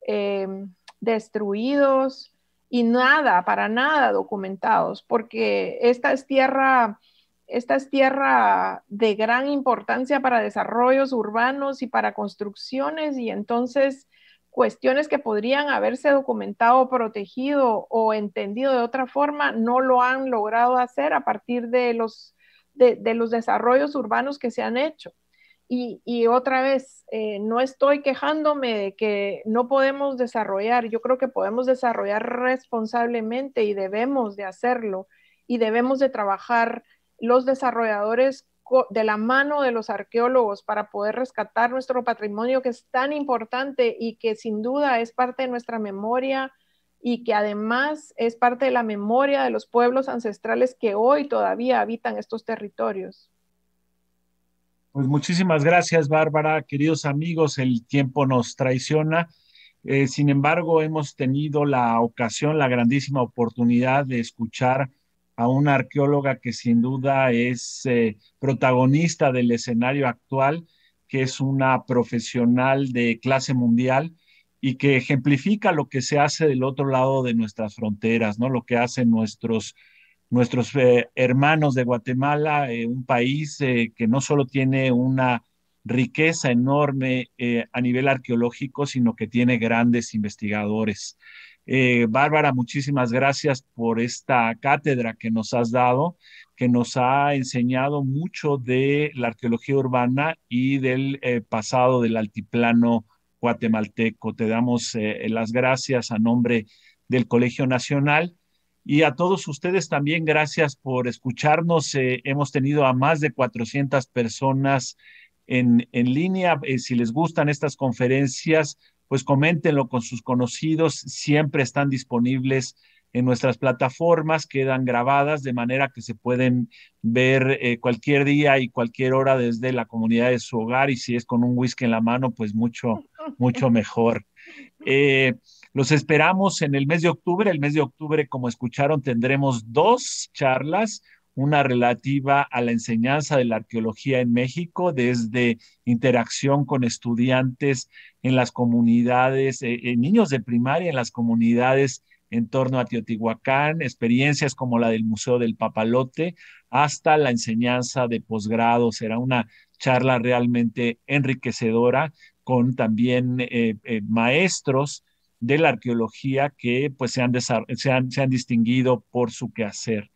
em, destruidos y nada, para nada documentados, porque esta es tierra esta es tierra de gran importancia para desarrollos urbanos y para construcciones y entonces cuestiones que podrían haberse documentado, protegido o entendido de otra forma, no lo han logrado hacer a partir de los, de, los desarrollos urbanos que se han hecho. Y, otra vez, eh, no estoy quejándome de que no podemos desarrollar, yo creo que podemos desarrollar responsablemente y debemos de hacerlo y debemos de trabajar los desarrolladores de la mano de los arqueólogos para poder rescatar nuestro patrimonio que es tan importante y que sin duda es parte de nuestra memoria y que además es parte de la memoria de los pueblos ancestrales que hoy todavía habitan estos territorios. Pues muchísimas gracias, Bárbara. Queridos amigos, el tiempo nos traiciona. Eh, sin embargo, hemos tenido la ocasión, la grandísima oportunidad de escuchar a una arqueóloga que sin duda es eh, protagonista del escenario actual, que es una profesional de clase mundial y que ejemplifica lo que se hace del otro lado de nuestras fronteras, ¿no? Lo que hacen nuestros, nuestros eh, hermanos de Guatemala, eh, un país que no solo tiene una riqueza enorme a nivel arqueológico, sino que tiene grandes investigadores. Eh, Bárbara, muchísimas gracias por esta cátedra que nos has dado, que nos ha enseñado mucho de la arqueología urbana y del eh, pasado del altiplano guatemalteco. Te damos eh, las gracias a nombre del Colegio Nacional. Y a todos ustedes también gracias por escucharnos. hemos tenido a más de 400 personas en, en línea. si les gustan estas conferencias, pues coméntenlo con sus conocidos, siempre están disponibles en nuestras plataformas, quedan grabadas de manera que se pueden ver eh, cualquier día y cualquier hora desde la comunidad de su hogar y si es con un whisky en la mano, pues mucho, mucho mejor. Eh, los esperamos en el mes de octubre. El mes de octubre, como escucharon, tendremos dos charlas una relativa a la enseñanza de la arqueología en México, desde interacción con estudiantes en las comunidades, eh, eh, niños de primaria en las comunidades en torno a Teotihuacán, experiencias como la del Museo del Papalote, hasta la enseñanza de posgrado. Será una charla realmente enriquecedora con también eh, maestros de la arqueología que pues, se han distinguido por su quehacer.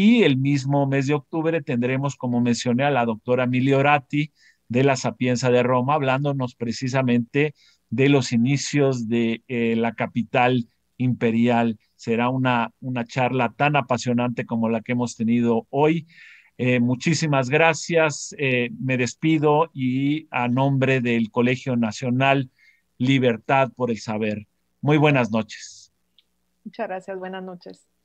Y el mismo mes de octubre tendremos, como mencioné, a la doctora Orati de la Sapienza de Roma, hablándonos precisamente de los inicios de eh, la capital imperial. Será una, una charla tan apasionante como la que hemos tenido hoy. Eh, muchísimas gracias. Eh, me despido y a nombre del Colegio Nacional Libertad por el Saber. Muy buenas noches. Muchas gracias. Buenas noches.